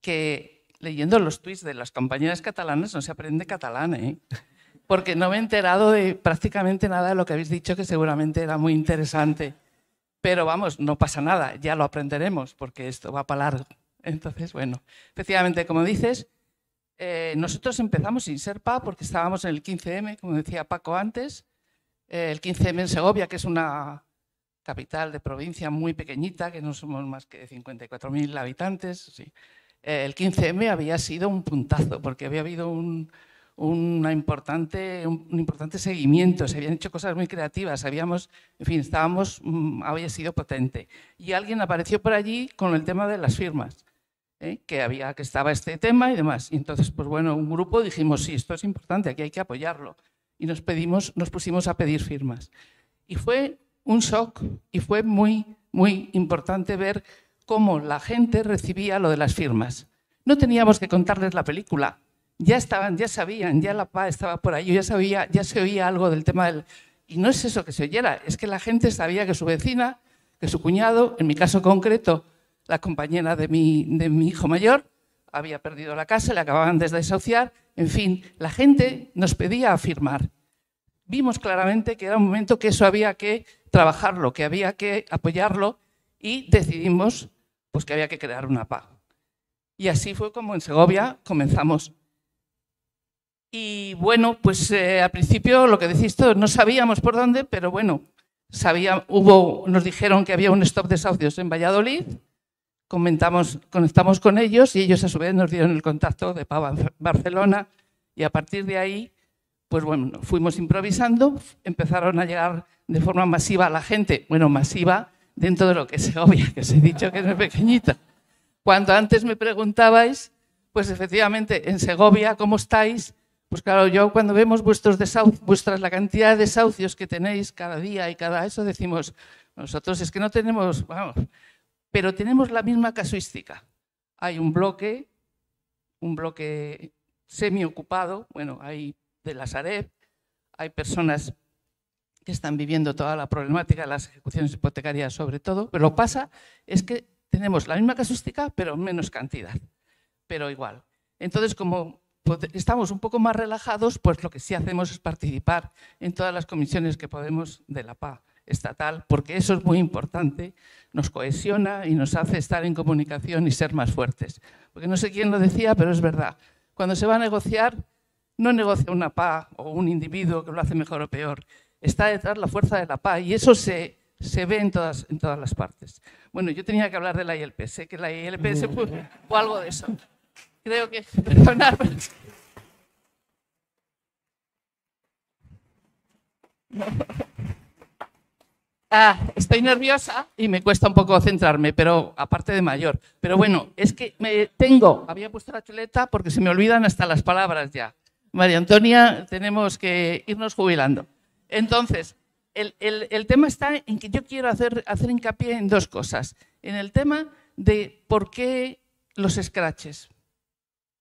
que leyendo los tweets de las compañeras catalanas no se aprende catalán, ¿eh? porque no me he enterado de prácticamente nada de lo que habéis dicho, que seguramente era muy interesante. Pero vamos, no pasa nada, ya lo aprenderemos, porque esto va para largo. Entonces, bueno, precisamente como dices, eh, nosotros empezamos sin ser PA porque estábamos en el 15M, como decía Paco antes, eh, el 15M en Segovia, que es una capital de provincia muy pequeñita, que no somos más que 54.000 habitantes. Eh, el 15M había sido un puntazo, porque había habido un, importante, un, importante seguimiento, se habían hecho cosas muy creativas, habíamos, en fin, estábamos, mm, había sido potente. Y alguien apareció por allí con el tema de las firmas, ¿eh? que, había, que estaba este tema y demás. Y entonces, pues bueno, un grupo dijimos, sí, esto es importante, aquí hay que apoyarlo. Y nos, pedimos, nos pusimos a pedir firmas. Y fue un shock y fue muy, muy importante ver cómo la gente recibía lo de las firmas. No teníamos que contarles la película. Ya estaban, ya sabían, ya la paz estaba por ahí, ya sabía, ya se oía algo del tema del... Y no es eso que se oyera, es que la gente sabía que su vecina, que su cuñado, en mi caso concreto, la compañera de mi, de mi hijo mayor, había perdido la casa, le acababan de desahuciar, en fin, la gente nos pedía firmar vimos claramente que era un momento que eso había que trabajarlo, que había que apoyarlo y decidimos pues, que había que crear una PA. Y así fue como en Segovia comenzamos. Y bueno, pues eh, al principio lo que decís todos, no sabíamos por dónde, pero bueno, sabía, hubo, nos dijeron que había un stop de desahucios en Valladolid, comentamos, conectamos con ellos y ellos a su vez nos dieron el contacto de PA Barcelona y a partir de ahí pues bueno, fuimos improvisando, empezaron a llegar de forma masiva a la gente, bueno, masiva dentro de lo que se obvia, que os he dicho que es muy pequeñita. Cuando antes me preguntabais, pues efectivamente, en Segovia, ¿cómo estáis? Pues claro, yo cuando vemos vuestras, la cantidad de desahucios que tenéis cada día y cada eso, decimos, nosotros es que no tenemos, vamos, pero tenemos la misma casuística. Hay un bloque, un bloque semi ocupado, bueno, hay de la Sareb, hay personas que están viviendo toda la problemática de las ejecuciones hipotecarias sobre todo, pero lo pasa es que tenemos la misma casuística, pero menos cantidad, pero igual. Entonces, como estamos un poco más relajados, pues lo que sí hacemos es participar en todas las comisiones que podemos de la PA estatal, porque eso es muy importante, nos cohesiona y nos hace estar en comunicación y ser más fuertes. Porque no sé quién lo decía, pero es verdad. Cuando se va a negociar, no negocia una PA o un individuo que lo hace mejor o peor. Está detrás la fuerza de la PA y eso se, se ve en todas, en todas las partes. Bueno, yo tenía que hablar de la ILP. que la ILP se fue, algo de eso. Creo que... Ah, estoy nerviosa y me cuesta un poco centrarme, pero aparte de mayor. Pero bueno, es que me tengo, había puesto la chuleta porque se me olvidan hasta las palabras ya. María Antonia, tenemos que irnos jubilando. Entonces, el, tema está en que yo quiero hacer, hacer hincapié en dos cosas. En el tema de por qué los scratches,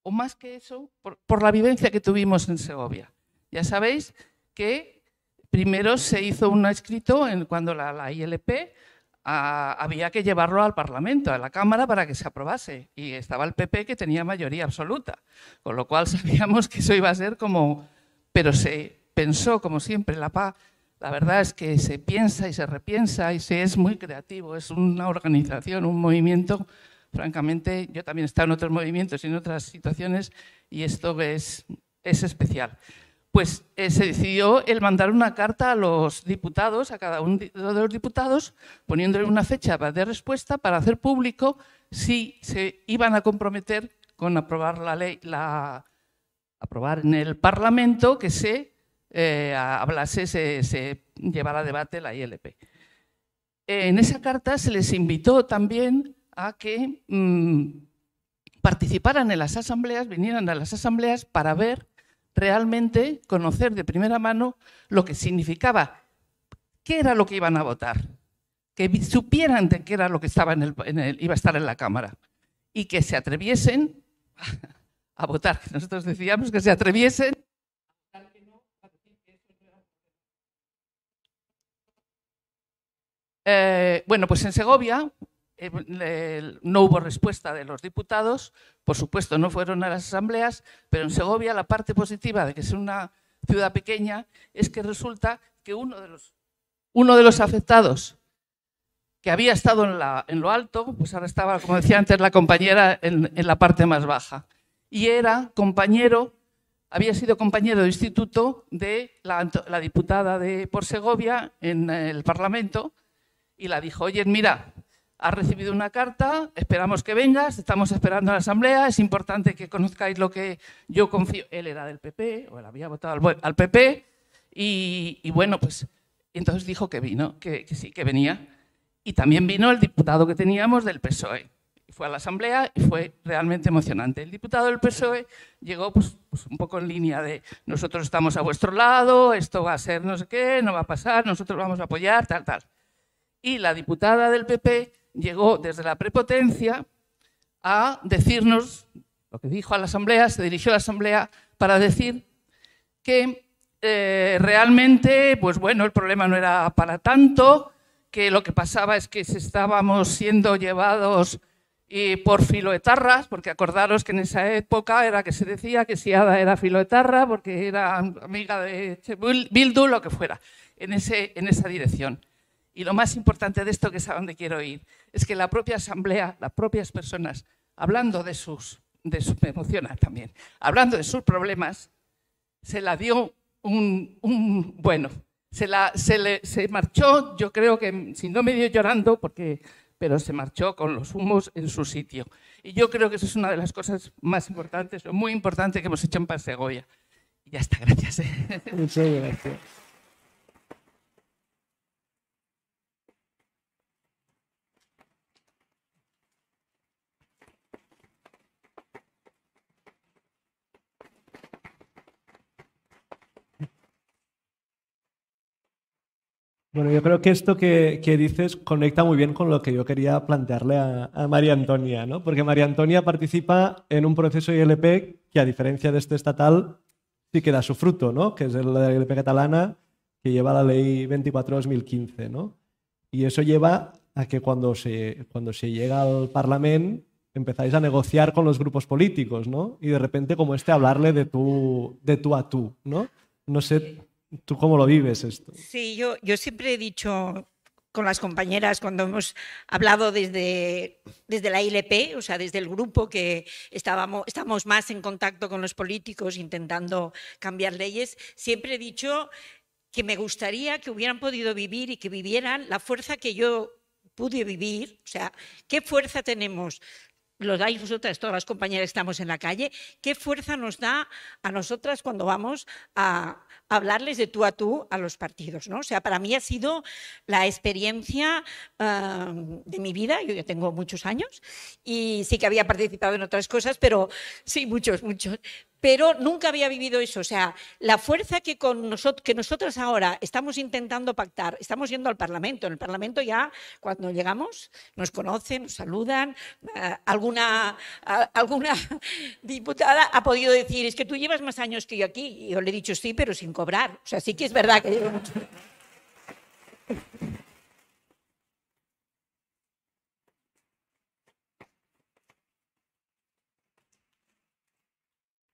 o más que eso, por, la vivencia que tuvimos en Segovia. Ya sabéis que primero se hizo un escrito en, cuando la, la ILP Ah, había que llevarlo al Parlamento, a la Cámara, para que se aprobase. Y estaba el PP que tenía mayoría absoluta, con lo cual sabíamos que eso iba a ser como... Pero se pensó, como siempre, la PA, la verdad es que se piensa y se repiensa y se es muy creativo, es una organización, un movimiento. Francamente, yo también he estado en otros movimientos y en otras situaciones y esto es, es especial pues eh, se decidió el mandar una carta a los diputados, a cada uno de los diputados, poniéndole una fecha de respuesta para hacer público si se iban a comprometer con aprobar la ley, la, aprobar en el Parlamento que se eh, hablase, se, llevara a debate la ILP. En esa carta se les invitó también a que mm, participaran en las asambleas, vinieran a las asambleas para ver realmente conocer de primera mano lo que significaba, qué era lo que iban a votar, que supieran de qué era lo que estaba en iba a estar en la Cámara y que se atreviesen a votar. Nosotros decíamos que se atreviesen. Eh, bueno, pues en Segovia eh, no hubo respuesta de los diputados, por supuesto no fueron a las asambleas, pero en Segovia la parte positiva de que es una ciudad pequeña es que resulta que uno de los, uno de los afectados que había estado en, la, en, lo alto, pues ahora estaba, como decía antes la compañera, en, la parte más baja. Y era compañero, había sido compañero de instituto de la, la diputada de, por Segovia en el Parlamento y la dijo, oye, mira, ha recibido una carta, esperamos que vengas, estamos esperando a la asamblea, es importante que conozcáis lo que yo confío. Él era del PP, o él había votado al, PP, y, bueno, pues entonces dijo que vino, que, sí, que venía. Y también vino el diputado que teníamos del PSOE. Fue a la asamblea y fue realmente emocionante. El diputado del PSOE llegó pues, pues, un poco en línea de nosotros estamos a vuestro lado, esto va a ser no sé qué, no va a pasar, nosotros vamos a apoyar, tal, tal. Y la diputada del PP llegó desde la prepotencia a decirnos, lo que dijo a la Asamblea, se dirigió a la Asamblea para decir que eh, realmente, pues bueno, el problema no era para tanto, que lo que pasaba es que estábamos siendo llevados por filoetarras, porque acordaros que en esa época era que se decía que si Ada era filoetarra, porque era amiga de Bildu, lo que fuera, en, ese, en esa dirección. Y lo más importante de esto, que es a donde quiero ir, es que la propia asamblea, las propias personas, hablando de sus, de sus me emociona también, hablando de sus problemas, se la dio un, bueno, se, marchó, yo creo que, si no me dio llorando, porque pero se marchó con los humos en su sitio. Y yo creo que eso es una de las cosas más importantes, muy importante que hemos hecho en Pasegoya. Y ya está, gracias. ¿eh? Muchas gracias. Bueno, yo creo que esto que, que, dices conecta muy bien con lo que yo quería plantearle a, María Antonia, ¿no? Porque María Antonia participa en un proceso ILP que, a diferencia de este estatal, sí que da su fruto, ¿no? Que es la ILP catalana que lleva la ley 24-2015, ¿no? Y eso lleva a que cuando se, cuando se llega al Parlamento empezáis a negociar con los grupos políticos, ¿no? Y de repente, como este, hablarle de tú, de tú a tú, ¿no? No sé ¿Tú cómo lo vives esto? Sí, yo, yo siempre he dicho con las compañeras cuando hemos hablado desde, desde la ILP, o sea, desde el grupo que estábamos, estamos más en contacto con los políticos intentando cambiar leyes, siempre he dicho que me gustaría que hubieran podido vivir y que vivieran la fuerza que yo pude vivir, o sea, ¿qué fuerza tenemos los dais vosotras, todas las compañeras que estamos en la calle, qué fuerza nos da a nosotras cuando vamos a hablarles de tú a tú a los partidos. ¿no? O sea, para mí ha sido la experiencia de mi vida, yo ya tengo muchos años y sí que había participado en otras cosas, pero sí, muchos, muchos, pero nunca había vivido eso. O sea, la fuerza que, con nosotros, que ahora estamos intentando pactar, estamos yendo al Parlamento. En el Parlamento ya, cuando llegamos, nos conocen, nos saludan. Eh, alguna, alguna diputada ha podido decir, es que tú llevas más años que yo aquí. Y yo le he dicho, sí, pero sin cobrar. O sea, sí que es verdad que llevo mucho.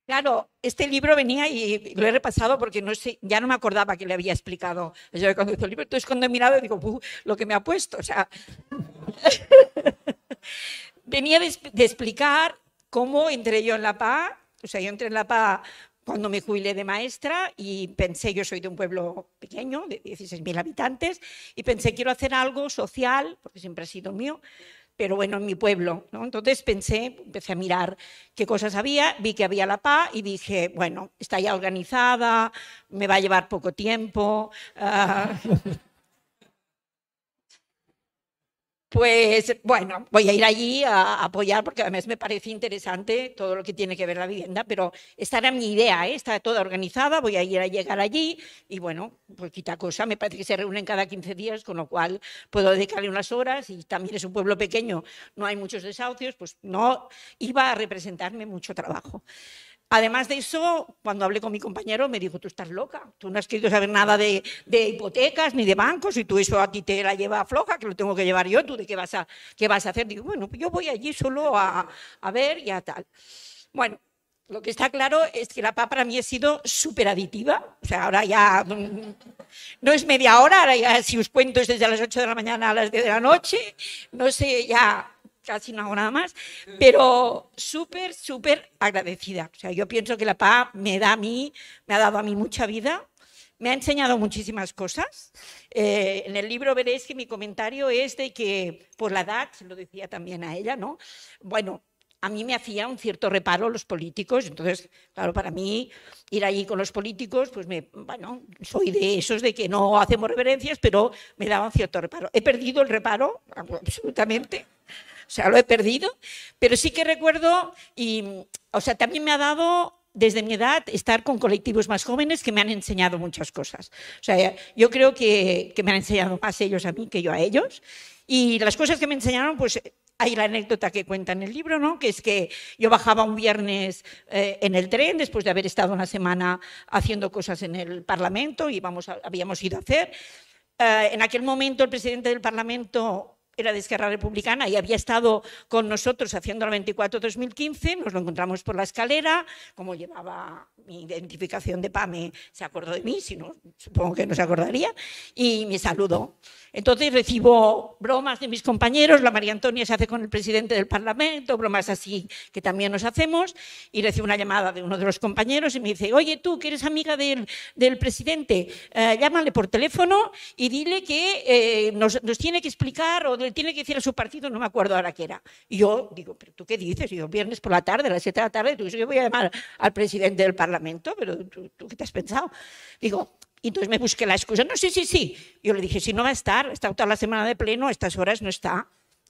Claro, este libro venía y lo he repasado porque no sé, ya no me acordaba que le había explicado cuando el libro. Entonces cuando he mirado digo, lo que me ha puesto. O sea, venía de, explicar cómo entré yo en la PA. O sea, yo entré en la PA cuando me jubilé de maestra y pensé, yo soy de un pueblo pequeño, de 16.000 habitantes, y pensé, quiero hacer algo social, porque siempre ha sido mío, pero bueno, en mi pueblo. ¿no? Entonces pensé, empecé a mirar qué cosas había, vi que había la PA y dije, bueno, está ya organizada, me va a llevar poco tiempo. Ah, pues bueno, voy a ir allí a apoyar porque además me parece interesante todo lo que tiene que ver la vivienda, pero esta era mi idea, ¿eh? está toda organizada, voy a ir a llegar allí y bueno, quita cosa, me parece que se reúnen cada 15 días, con lo cual puedo dedicarle unas horas y también es un pueblo pequeño, no hay muchos desahucios, pues no iba a representarme mucho trabajo. Además de eso, cuando hablé con mi compañero, me dijo, tú estás loca, tú no has querido saber nada de, hipotecas ni de bancos y tú eso a ti te la lleva floja, que lo tengo que llevar yo, tú de qué vas a, qué vas a hacer. Digo, bueno, pues yo voy allí solo a, ver y a tal. Bueno, lo que está claro es que la PA para mí ha sido súper aditiva. O sea, ahora ya mm, no es media hora, ahora ya si os cuento es desde las 8 de la mañana a las 10 de la noche. No sé, ya casi hago más, pero súper, súper agradecida. O sea, yo pienso que la paz me da a mí, me ha dado a mí mucha vida, me ha enseñado muchísimas cosas. Eh, en el libro veréis que mi comentario es de que, por la edad, se lo decía también a ella, ¿no? Bueno, a mí me hacía un cierto reparo los políticos, entonces, claro, para mí ir allí con los políticos, pues me, bueno, soy de esos de que no hacemos reverencias, pero me daba un cierto reparo. He perdido el reparo, absolutamente o sea, lo he perdido, pero sí que recuerdo y, o sea, también me ha dado desde mi edad estar con colectivos más jóvenes que me han enseñado muchas cosas. O sea, yo creo que, que me han enseñado más ellos a mí que yo a ellos. Y las cosas que me enseñaron, pues hay la anécdota que cuenta en el libro, ¿no? que es que yo bajaba un viernes eh, en el tren después de haber estado una semana haciendo cosas en el Parlamento y vamos habíamos ido a hacer. Eh, en aquel momento el presidente del Parlamento era de Esquerra Republicana y había estado con nosotros haciendo la 24-2015, nos lo encontramos por la escalera, como llevaba mi identificación de PAME, se acordó de mí, si no, supongo que no se acordaría, y me saludó. Entonces recibo bromas de mis compañeros, la María Antonia se hace con el presidente del Parlamento, bromas así que también nos hacemos, y recibo una llamada de uno de los compañeros y me dice, oye tú, que eres amiga del, del presidente, eh, llámale por teléfono y dile que eh, nos, nos, tiene que explicar o tiene que decir a su partido, no me acuerdo ahora qué era. Y yo digo, ¿pero tú qué dices? Y yo, viernes por la tarde, a las 7 de la tarde, tú yo voy a llamar al presidente del Parlamento, pero ¿tú, qué te has pensado? Digo, y entonces me busqué la excusa, no, sí, sí, sí. Yo le dije, si no va a estar, está toda la semana de pleno, a estas horas no está.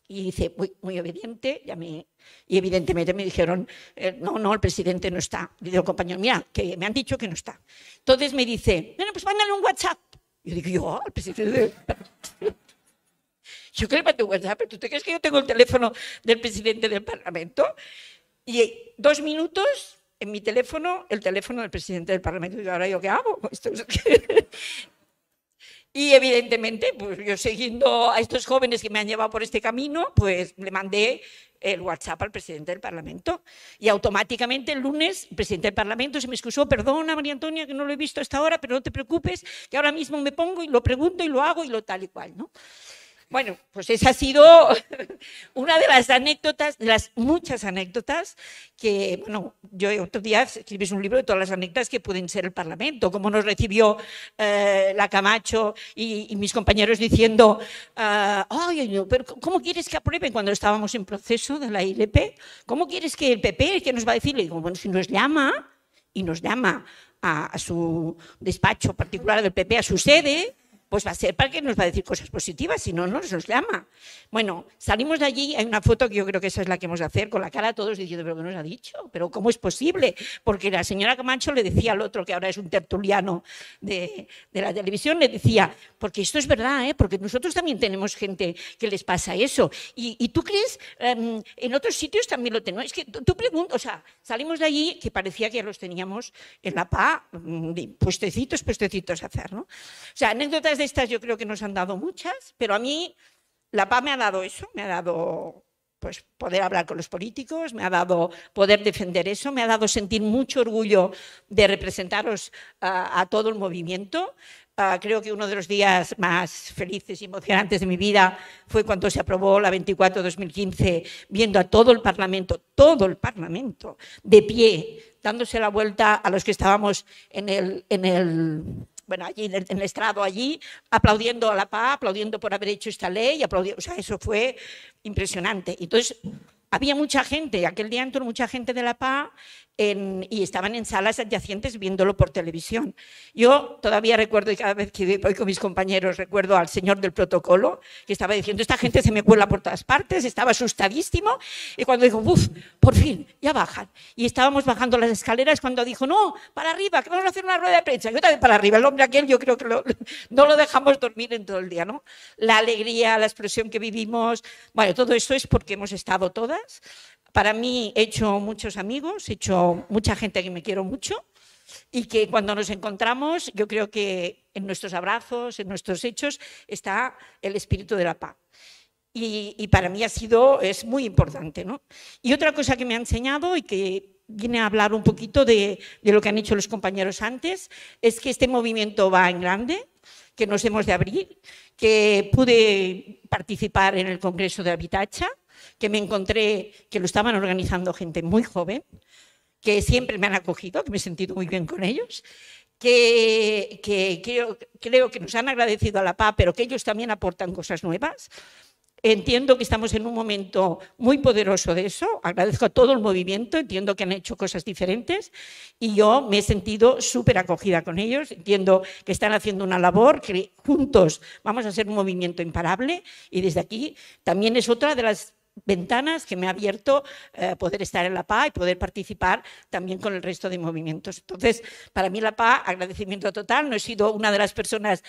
Y dice, muy, muy obediente, y, mí, y evidentemente me dijeron, eh, no, no, el presidente no está. Y digo, compañero, mira, que me han dicho que no está. Entonces me dice, bueno, pues mándale un WhatsApp. Yo digo, yo, al presidente... Yo que le WhatsApp, ¿pero tú te crees que yo tengo el teléfono del presidente del Parlamento? Y eh, dos minutos en mi teléfono, el teléfono del presidente del Parlamento. Y ahora yo, ¿qué hago? y evidentemente, pues yo siguiendo a estos jóvenes que me han llevado por este camino, pues le mandé el WhatsApp al presidente del Parlamento. Y automáticamente el lunes el presidente del Parlamento se me excusó, perdona María Antonia que no lo he visto hasta ahora, pero no te preocupes, que ahora mismo me pongo y lo pregunto y lo hago y lo tal y cual, ¿no? Bueno, pues esa ha sido una de las anécdotas, de las muchas anécdotas que, bueno, yo otro día escribí un libro de todas las anécdotas que pueden ser el Parlamento, cómo nos recibió eh, la Camacho y, mis compañeros diciendo, eh, ay, pero ¿cómo quieres que aprueben cuando estábamos en proceso de la ILP? ¿Cómo quieres que el PP, que nos va a decir? Le digo, bueno, si nos llama y nos llama a su despacho particular del PP, a su sede, pues va a ser para que nos va a decir cosas positivas, si no, no nos llama. Bueno, salimos de allí, hay una foto que yo creo que esa es la que hemos de hacer, con la cara a todos diciendo, pero ¿qué nos ha dicho? ¿Pero cómo es posible? Porque la señora Camacho le decía al otro, que ahora es un tertuliano de, la televisión, le decía, porque esto es verdad, ¿eh? porque nosotros también tenemos gente que les pasa eso. Y, tú crees, em, en otros sitios también lo tenemos. Es que tú preguntas, o sea, salimos de allí que parecía que los teníamos en la PA, mm, puestecitos, puestecitos a hacer, ¿no? O sea, anécdotas de estas yo creo que nos han dado muchas, pero a mí la paz me ha dado eso, me ha dado pues poder hablar con los políticos, me ha dado poder defender eso, me ha dado sentir mucho orgullo de representaros a, todo el movimiento. Ah, creo que uno de los días más felices y emocionantes de mi vida fue cuando se aprobó la 24-2015, viendo a todo el Parlamento, todo el Parlamento, de pie, dándose la vuelta a los que estábamos en el bueno, allí en el, estrado allí, aplaudiendo a la PA, aplaudiendo por haber hecho esta ley, aplaudiendo, o sea, eso fue impresionante. Entonces, había mucha gente, aquel día entró mucha gente de la PA y estaban en salas adyacentes viéndolo por televisión. Yo todavía recuerdo, y cada vez que voy con mis compañeros, recuerdo al señor del protocolo que estaba diciendo, esta gente se me cuela por todas partes, estaba asustadísimo, y cuando dijo, uff, por fin, ya bajan. Y estábamos bajando las escaleras cuando dijo, no, para arriba, que vamos a hacer una rueda de prensa. Yo también para arriba, el hombre aquel yo creo que no lo dejamos dormir en todo el día, ¿no? La alegría, la expresión que vivimos, bueno, todo esto es porque hemos estado todas. Para mí he hecho muchos amigos, he hecho mucha gente que me quiero mucho y que cuando nos encontramos, yo creo que en nuestros abrazos, en nuestros hechos, está el espíritu de la paz. Y, para mí ha sido, es muy importante. Y otra cosa que me ha enseñado y que viene a hablar un poquito de, de lo que han hecho los compañeros antes, es que este movimiento va en grande, que nos hemos de abrir, que pude participar en el Congreso de Habitacha, que me encontré que lo estaban organizando gente muy joven, que siempre me han acogido, que me he sentido muy bien con ellos, que, que, creo que nos han agradecido a la PA, pero que ellos también aportan cosas nuevas. Entiendo que estamos en un momento muy poderoso de eso. Agradezco a todo el movimiento, entiendo que han hecho cosas diferentes y yo me he sentido súper acogida con ellos. Entiendo que están haciendo una labor, que juntos vamos a ser un movimiento imparable y desde aquí también es otra de las ventanas que me ha abierto eh, poder estar en la PA y poder participar también con el resto de movimientos. Entonces, para mí la PA, agradecimiento total, no he sido una de las personas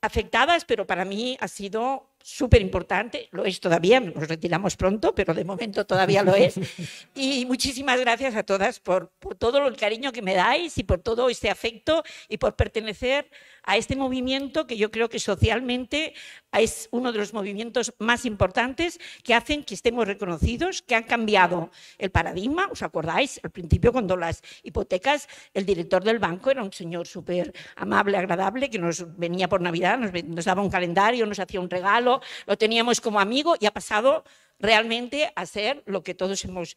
afectadas, pero para mí ha sido súper importante, lo es todavía, nos retiramos pronto, pero de momento todavía lo es. Y muchísimas gracias a todas por, todo el cariño que me dais y por todo este afecto y por pertenecer a este movimiento que yo creo que socialmente es uno de los movimientos más importantes que hacen que estemos reconocidos, que han cambiado el paradigma. ¿Os acordáis? Al principio, cuando las hipotecas, el director del banco era un señor súper amable, agradable, que nos venía por Navidad, nos daba un calendario, nos hacía un regalo lo teníamos como amigo y ha pasado realmente a ser lo que todos hemos,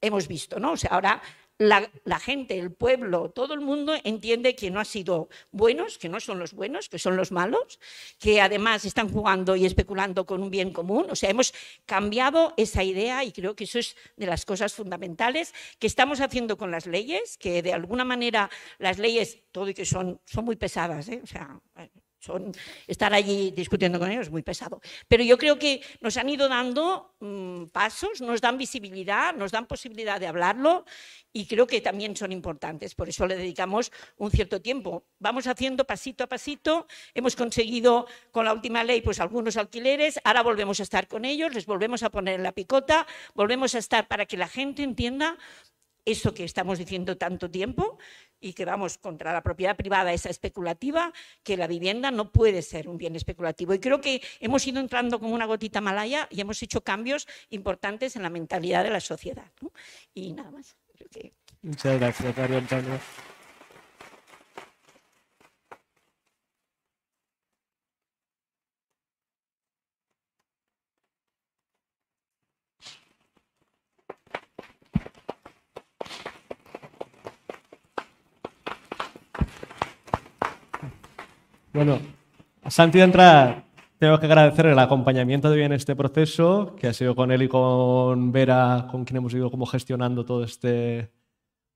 hemos visto, ¿no? O sea, ahora la, gente, el pueblo, todo el mundo entiende que no ha sido buenos, que no son los buenos, que son los malos, que además están jugando y especulando con un bien común. O sea, hemos cambiado esa idea y creo que eso es de las cosas fundamentales que estamos haciendo con las leyes, que de alguna manera las leyes, todo y que son, son muy pesadas, ¿eh? o sea, estar allí discutiendo con ellos es muy pesado. Pero yo creo que nos han ido dando mm, pasos, nos dan visibilidad, nos dan posibilidad de hablarlo y creo que también son importantes. Por eso le dedicamos un cierto tiempo. Vamos haciendo pasito a pasito. Hemos conseguido con la última ley pues algunos alquileres. Ahora volvemos a estar con ellos, les volvemos a poner en la picota, volvemos a estar para que la gente entienda eso que estamos diciendo tanto tiempo y que vamos contra la propiedad privada, esa especulativa, que la vivienda no puede ser un bien especulativo. Y creo que hemos ido entrando como una gotita malaya y hemos hecho cambios importantes en la mentalidad de la sociedad. Y nada más. Muchas gracias, Antonio. Bueno, Santi de entrada, tengo que agradecer el acompañamiento de en este proceso, que ha sido con él y con Vera, con quien hemos ido como gestionando todo este,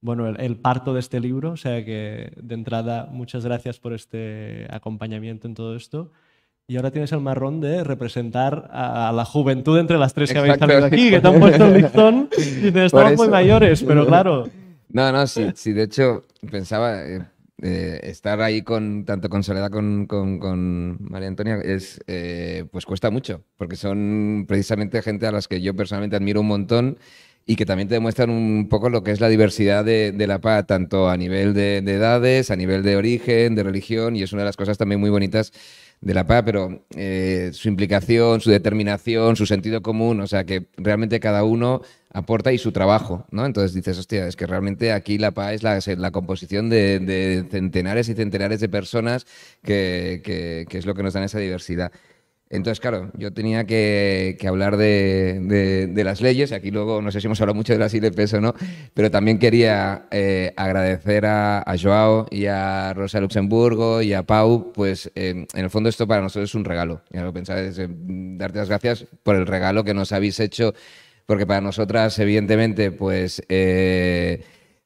bueno, el, parto de este libro. O sea que, de entrada, muchas gracias por este acompañamiento en todo esto. Y ahora tienes el marrón de representar a, la juventud entre las tres que habéis salido aquí, que te han puesto el listón y te estamos muy mayores, pero claro. No, no, sí, de hecho pensaba, eh, eh, estar ahí con tanto con Soledad con, con, María Antonia es eh, pues cuesta mucho, porque son precisamente gente a las que yo personalmente admiro un montón y que también te demuestran un poco lo que es la diversidad de, la PA, tanto a nivel de, edades, a nivel de origen, de religión, y es una de las cosas también muy bonitas de la PA, pero eh, su implicación, su determinación, su sentido común, o sea que realmente cada uno aporta y su trabajo, ¿no? Entonces dices, hostia, es que realmente aquí la PA es la, composición de, centenares y centenares de personas que, es lo que nos dan esa diversidad. Entonces, claro, yo tenía que, hablar de, las leyes, aquí luego no sé si hemos hablado mucho de las ILPs o no, pero también quería eh, agradecer a, Joao y a Rosa Luxemburgo y a Pau, pues en el fondo esto para nosotros es un regalo, ya lo pensaba, es, eh, darte las gracias por el regalo que nos habéis hecho porque para nosotras, evidentemente, pues eh,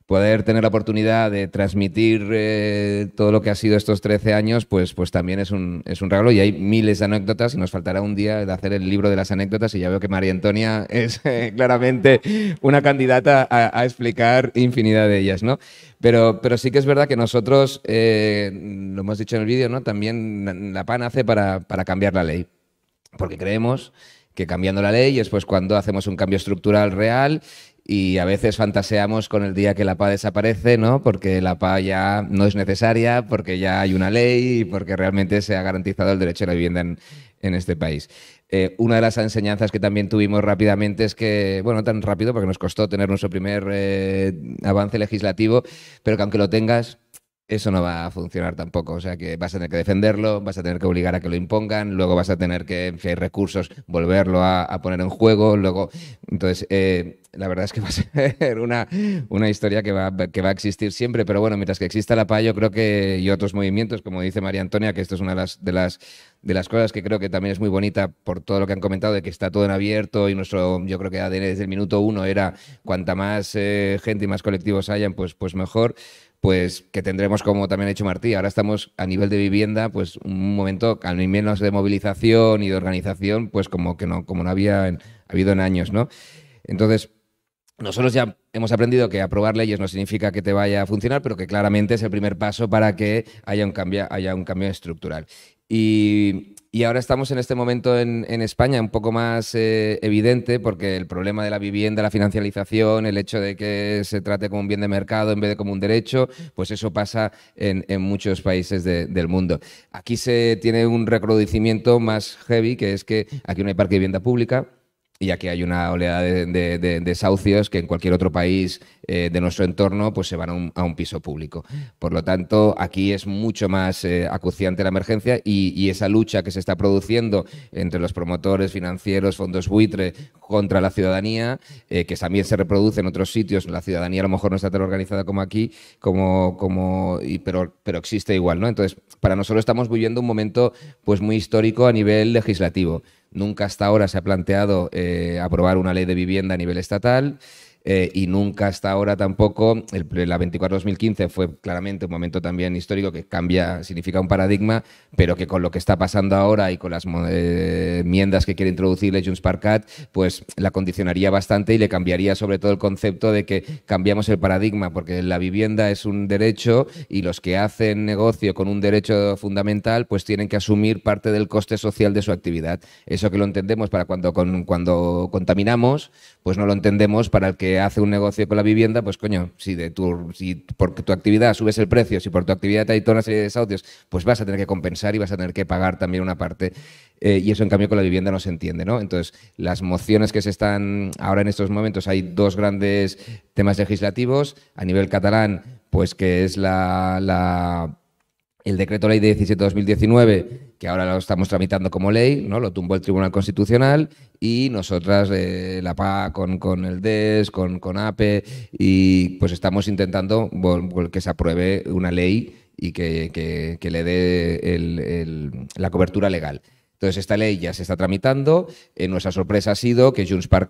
poder tener la oportunidad de transmitir eh, todo lo que ha sido estos 13 años, pues, pues también es un, es un regalo y hay miles de anécdotas y nos faltará un día de hacer el libro de las anécdotas y ya veo que María Antonia es eh, claramente una candidata a, explicar infinidad de ellas, ¿no? Pero, pero sí que es verdad que nosotros, lo hemos dicho en el vídeo, ¿no? También la PAN hace para, para cambiar la ley, porque creemos que cambiando la ley es cuando hacemos un cambio estructural real y a veces fantaseamos con el día que la PA desaparece, ¿no? Porque la PA ya no es necesaria, porque ya hay una ley y porque realmente se ha garantizado el derecho a la vivienda en, este país. Eh, una de las enseñanzas que también tuvimos rápidamente es que, bueno, tan rápido porque nos costó tener nuestro primer eh, avance legislativo, pero que aunque lo tengas, eso no va a funcionar tampoco. O sea que vas a tener que defenderlo, vas a tener que obligar a que lo impongan, luego vas a tener que, si hay recursos, volverlo a, poner en juego, luego. Entonces, eh, la verdad es que va a ser una, una historia que va, que va a existir siempre, pero bueno, mientras que exista la PA, yo creo que, y otros movimientos, como dice María Antonia, que esto es una de las, de las, de las cosas que creo que también es muy bonita por todo lo que han comentado, de que está todo en abierto y nuestro, yo creo que desde el minuto uno era cuanta más eh, gente y más colectivos hayan, pues, pues mejor pues que tendremos, como también ha hecho Martí, ahora estamos a nivel de vivienda, pues un momento al menos de movilización y de organización, pues como que no, como no había habido en años, ¿no? Entonces, nosotros ya hemos aprendido que aprobar leyes no significa que te vaya a funcionar, pero que claramente es el primer paso para que haya un cambio, haya un cambio estructural. Y y ahora estamos en este momento en, España un poco más eh, evidente porque el problema de la vivienda, la financialización, el hecho de que se trate como un bien de mercado en vez de como un derecho, pues eso pasa en, muchos países del mundo. Aquí se tiene un recrudecimiento más heavy, que es que aquí no hay parque de vivienda pública, y aquí hay una oleada de, desahucios que en cualquier otro país eh, de nuestro entorno pues se van a un, piso público. Por lo tanto, aquí es mucho más eh, acuciante la emergencia y, esa lucha que se está produciendo entre los promotores financieros, fondos buitre contra la ciudadanía, eh, que también se reproduce en otros sitios, la ciudadanía a lo mejor no está tan organizada como aquí, como, como, pero, pero existe igual. ¿no? Entonces, para nosotros estamos viviendo un momento pues, muy histórico a nivel legislativo. Nunca hasta ahora se ha planteado eh, aprobar una ley de vivienda a nivel estatal. Eh, y nunca hasta ahora tampoco. la 24-2015 fue claramente un momento también histórico que cambia, significa un paradigma, pero que con lo que está pasando ahora y con las eh, enmiendas que quiere introducirle Junts per Cat, pues la condicionaría bastante y le cambiaría sobre todo el concepto de que cambiamos el paradigma, porque la vivienda es un derecho y los que hacen negocio con un derecho fundamental, pues tienen que asumir parte del coste social de su actividad. Eso que lo entendemos para cuando, cuando contaminamos, pues no lo entendemos para el que hace un negocio con la vivienda, pues coño, si, de tu, si por tu actividad subes el precio, si por tu actividad hay toda una serie de desahucios, pues vas a tener que compensar y vas a tener que pagar también una parte. Eh, y eso en cambio con la vivienda no se entiende, ¿no? Entonces, las mociones que se están ahora en estos momentos, hay dos grandes temas legislativos a nivel catalán, pues que es la, la el decreto ley de 17-2019, que ahora lo estamos tramitando como ley, ¿no? lo tumbó el Tribunal Constitucional y nosotras, eh, la PA con, el DES, con, APE, y pues estamos intentando pues, que se apruebe una ley y que, le dé la cobertura legal. Entonces, esta ley ya se está tramitando. Eh, nuestra sorpresa ha sido que Junts per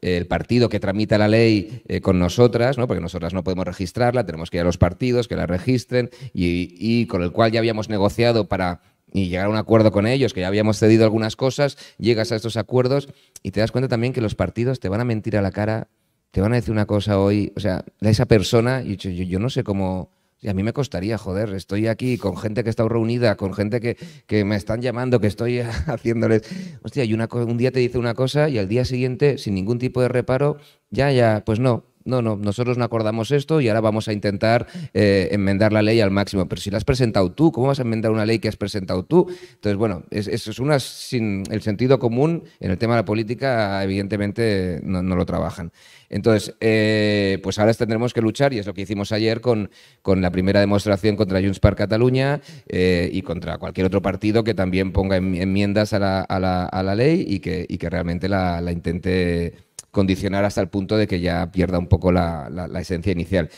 el partido que tramita la ley eh, con nosotras, ¿no? porque nosotras no podemos registrarla, tenemos que ir a los partidos que la registren y, con el cual ya habíamos negociado para llegar a un acuerdo con ellos, que ya habíamos cedido algunas cosas, llegas a estos acuerdos y te das cuenta también que los partidos te van a mentir a la cara, te van a decir una cosa hoy, o sea, esa persona, y yo no sé cómo, y a mí me costaría, joder, estoy aquí con gente que está reunida, con gente que, que me están llamando, que estoy haciéndoles... Hostia, y un día te dice una cosa y al día siguiente, sin ningún tipo de reparo, ya, ya, pues no, no, no, nosotros no acordamos esto y ahora vamos a intentar eh, enmendar la ley al máximo. Pero si la has presentado tú, ¿cómo vas a enmendar una ley que has presentado tú? Entonces, bueno, eso es una sin el sentido común en el tema de la política, evidentemente no, lo trabajan. Entonces, eh, pues ahora tendremos que luchar, y es lo que hicimos ayer con, con la primera demostración contra Junts per Cataluña eh, y contra cualquier otro partido que también ponga enmiendas a la, ley y que, que realmente la, la intente condicionar hasta el punto de que ya pierda un poco la, esencia inicial.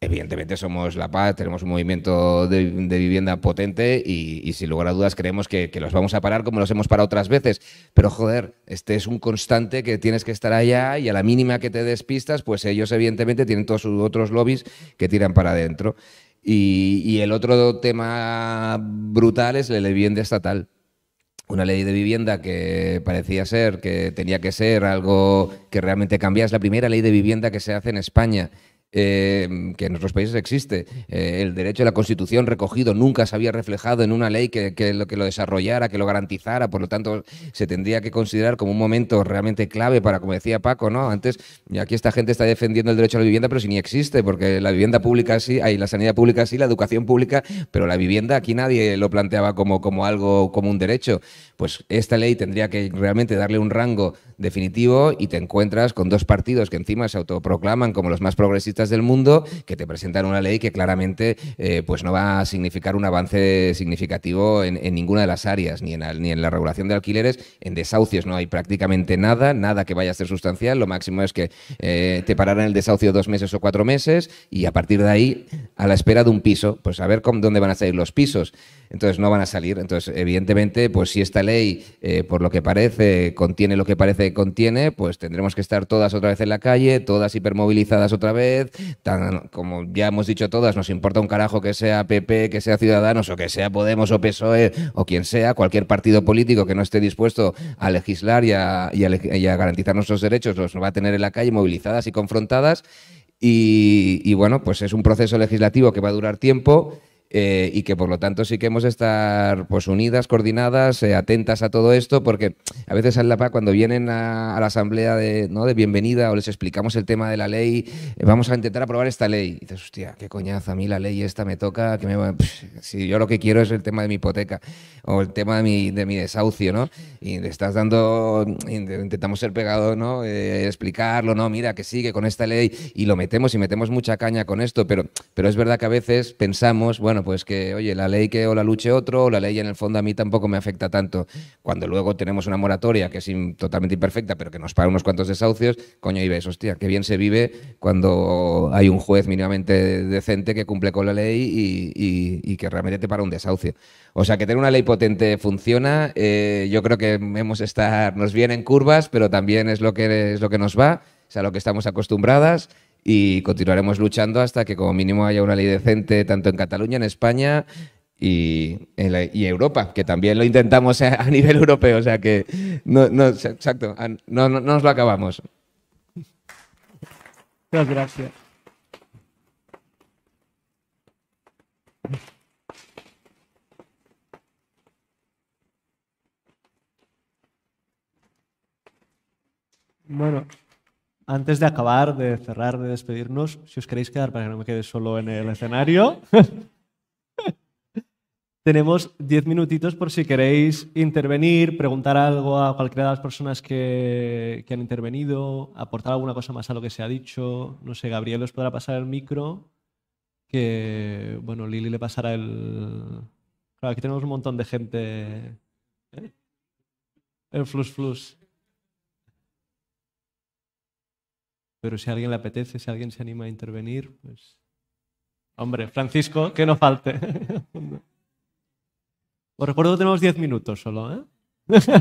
Evidentemente somos La Paz, tenemos un movimiento de, vivienda potente y, sin lugar a dudas creemos que, los vamos a parar como los hemos parado otras veces. Pero joder, este es un constante que tienes que estar allá y a la mínima que te despistas, pues ellos evidentemente tienen todos sus otros lobbies que tiran para adentro. Y, y el otro tema brutal es el vivienda estatal una ley de vivienda que parecía ser, que tenía que ser algo que realmente cambia Es la primera ley de vivienda que se hace en España. Em, que en otros países existe. Eh, el derecho de la Constitución recogido nunca se había reflejado en una ley que, lo, desarrollara, que lo garantizara, por lo tanto se tendría que considerar como un momento realmente clave para, como decía Paco, ¿no? Antes, aquí esta gente está defendiendo el derecho a la vivienda, pero si ni existe, porque la vivienda pública sí, hay la sanidad pública sí, la educación pública, pero la vivienda aquí nadie lo planteaba como, como algo, como un derecho. Pues esta ley tendría que realmente darle un rango definitivo y te encuentras con dos partidos que encima se autoproclaman como los más progresistas del mundo que te presentan una ley que claramente eh, pues no va a significar un avance significativo en, ninguna de las áreas, ni en, ni en la regulación de alquileres, en desahucios no hay prácticamente nada, nada que vaya a ser sustancial, lo máximo es que eh, te pararan el desahucio dos meses o cuatro meses y a partir de ahí, a la espera de un piso, pues a ver dónde van a salir los pisos entonces no van a salir. Entonces, evidentemente, pues si esta ley, eh, por lo que parece, contiene lo que parece que contiene, pues tendremos que estar todas otra vez en la calle, todas hipermovilizadas otra vez, como ya hemos dicho todas, nos importa un carajo que sea PP, que sea Ciudadanos o que sea Podemos o PSOE o quien sea, cualquier partido político que no esté dispuesto a legislar y a, garantizar nuestros derechos, los va a tener en la calle movilizadas y confrontadas. y, bueno, pues es un proceso legislativo que va a durar tiempo eh, y que por lo tanto sí que hemos de estar pues unidas, coordinadas, eh, atentas a todo esto, porque a veces al la PAC cuando vienen a, la asamblea de, ¿no? de bienvenida o les explicamos el tema de la ley, eh, vamos a intentar aprobar esta ley. Y dices, hostia, qué coñazo, a mí la ley esta me toca, que me si yo lo que quiero es el tema de mi hipoteca o el tema de mi, de mi desahucio, ¿no? Y le estás dando, intentamos ser pegados, ¿no? explicarlo, no, mira, que sigue con esta ley y lo metemos y metemos mucha caña con esto, pero, pero es verdad que a veces pensamos, bueno, pues que, oye, la ley que o la luche otro, o la ley en el fondo a mí tampoco me afecta tanto. Cuando luego tenemos una moratoria que es totalmente imperfecta, pero que nos para unos cuantos desahucios, coño, y ves, hostia, qué bien se vive cuando hay un juez mínimamente decente que cumple con la ley y, que realmente te para un desahucio. O sea, que tener una ley potente funciona. Eh, yo creo que hemos estar, nos vienen curvas, pero también es lo que, es lo que nos va, es a lo que estamos acostumbradas y continuaremos luchando hasta que como mínimo haya una ley decente tanto en Cataluña, en España y, en Europa, que también lo intentamos a, nivel europeo, o sea que no, exacto, no nos lo acabamos. Muchas gracias. Bueno, antes de acabar, de cerrar, de despedirnos, si os queréis quedar para que no me quede solo en el escenario, tenemos diez minutitos por si queréis intervenir, preguntar algo a cualquiera de las personas que, han intervenido, aportar alguna cosa más a lo que se ha dicho. No sé, Gabriel os podrá pasar el micro, que, bueno, Lili le pasará el... Claro, aquí tenemos un montón de gente. ¿eh? El flus flus. Pero si a alguien le apetece, si alguien se anima a intervenir, pues... Hombre, Francisco, que no falte. Os recuerdo que tenemos 10 minutos solo, ¿eh? Eso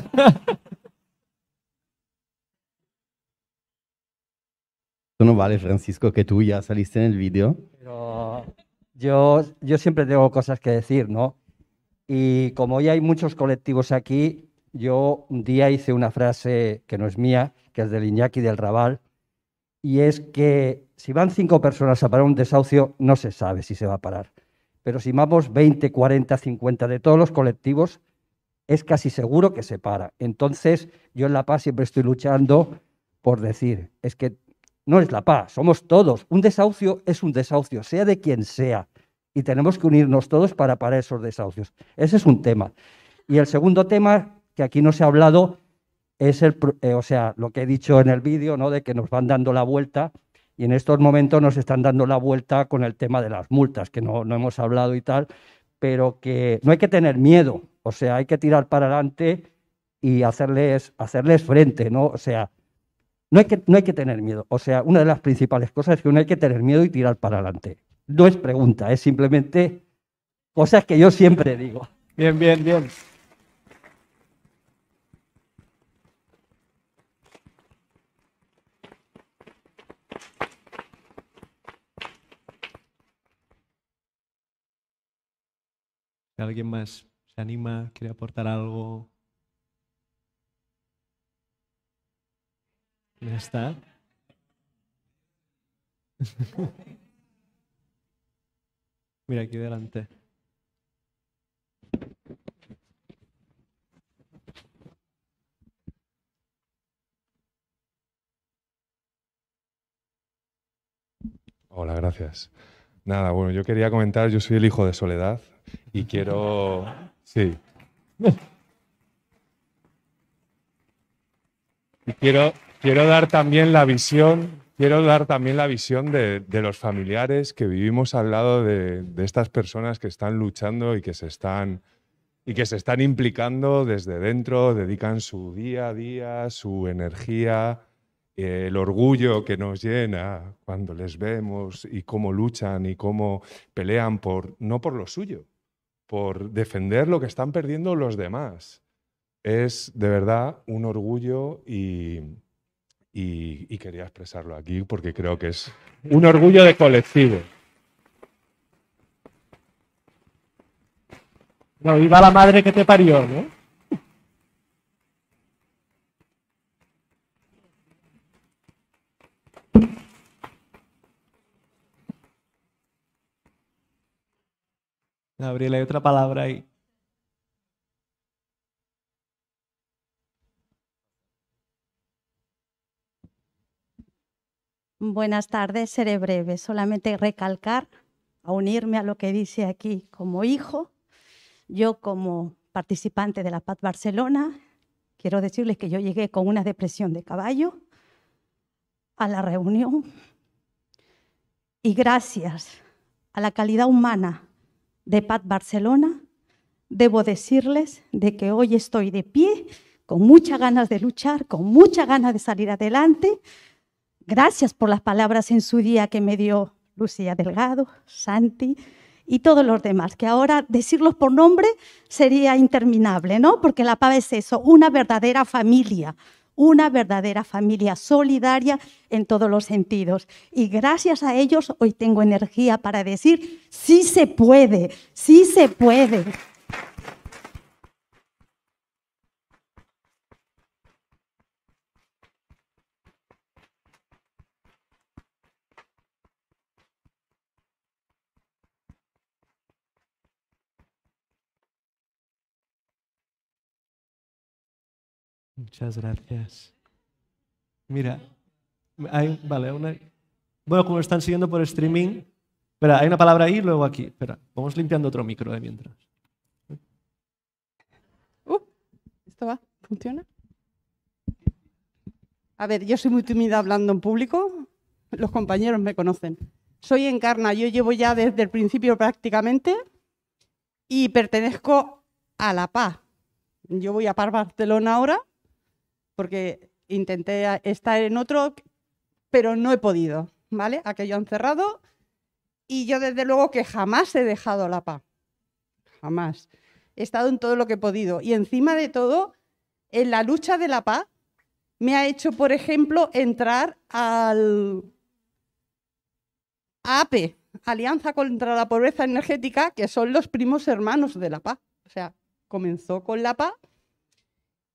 no vale, Francisco, que tú ya saliste en el vídeo. Pero yo, yo siempre tengo cosas que decir, ¿no? Y como hoy hay muchos colectivos aquí, yo un día hice una frase que no es mía, que es del Iñaki del Raval, y es que si van cinco personas a parar un desahucio, no se sabe si se va a parar. Pero si vamos 20, 40, 50 de todos los colectivos, es casi seguro que se para. Entonces, yo en La Paz siempre estoy luchando por decir, es que no es La Paz, somos todos. Un desahucio es un desahucio, sea de quien sea. Y tenemos que unirnos todos para parar esos desahucios. Ese es un tema. Y el segundo tema, que aquí no se ha hablado, es el, eh, o sea, lo que he dicho en el vídeo, ¿no? De que nos van dando la vuelta y en estos momentos nos están dando la vuelta con el tema de las multas, que no, no hemos hablado y tal, pero que no hay que tener miedo, o sea, hay que tirar para adelante y hacerles, hacerles frente, ¿no? O sea, no hay, que, no hay que tener miedo. O sea, una de las principales cosas es que uno hay que tener miedo y tirar para adelante. No es pregunta, es simplemente cosas que yo siempre digo. Bien, bien, bien. ¿Alguien más se anima? ¿Quiere aportar algo? ¿Ya está? Mira, aquí delante. Hola, gracias. Nada, bueno, yo quería comentar, yo soy el hijo de Soledad, y quiero... Sí. quiero, dar también la visión, quiero dar también la visión de, los familiares que vivimos al lado de, de, estas personas que están luchando y que se están y que se están implicando desde dentro, dedican su día a día, su energía, eh, el orgullo que nos llena cuando les vemos y cómo luchan y cómo pelean por no por lo suyo, por defender lo que están perdiendo los demás. Es de verdad un orgullo y, y, quería expresarlo aquí porque creo que es un orgullo de colectivo. No, viva la madre que te parió, ¿no? Gabriela, hay otra palabra ahí. Buenas tardes, seré breve. Solamente recalcar, a unirme a lo que dice aquí como hijo, yo como participante de la Paz Barcelona, quiero decirles que yo llegué con una depresión de caballo a la reunión y gracias a la calidad humana de PAD Barcelona, debo decirles de que hoy estoy de pie, con muchas ganas de luchar, con muchas ganas de salir adelante. Gracias por las palabras en su día que me dio Lucía Delgado, Santi y todos los demás, que ahora decirlos por nombre sería interminable, ¿no? Porque la PAD es eso, una verdadera familia una verdadera familia solidaria en todos los sentidos. Y gracias a ellos hoy tengo energía para decir, sí se puede, sí se puede. Muchas gracias. Mira, hay, vale, una, bueno, como están siguiendo por streaming, espera, hay una palabra ahí y luego aquí. Espera, vamos limpiando otro micro de mientras. Uh, ¿Esto va? ¿Funciona? A ver, yo soy muy tímida hablando en público. Los compañeros me conocen. Soy Encarna, yo llevo ya desde el principio prácticamente y pertenezco a La Paz. Yo voy a Par Barcelona ahora porque intenté estar en otro, pero no he podido, ¿vale? Aquello han cerrado y yo desde luego que jamás he dejado la PA. jamás. He estado en todo lo que he podido y encima de todo, en la lucha de la PA me ha hecho, por ejemplo, entrar al APE, Alianza contra la Pobreza Energética, que son los primos hermanos de la PA. O sea, comenzó con la PA.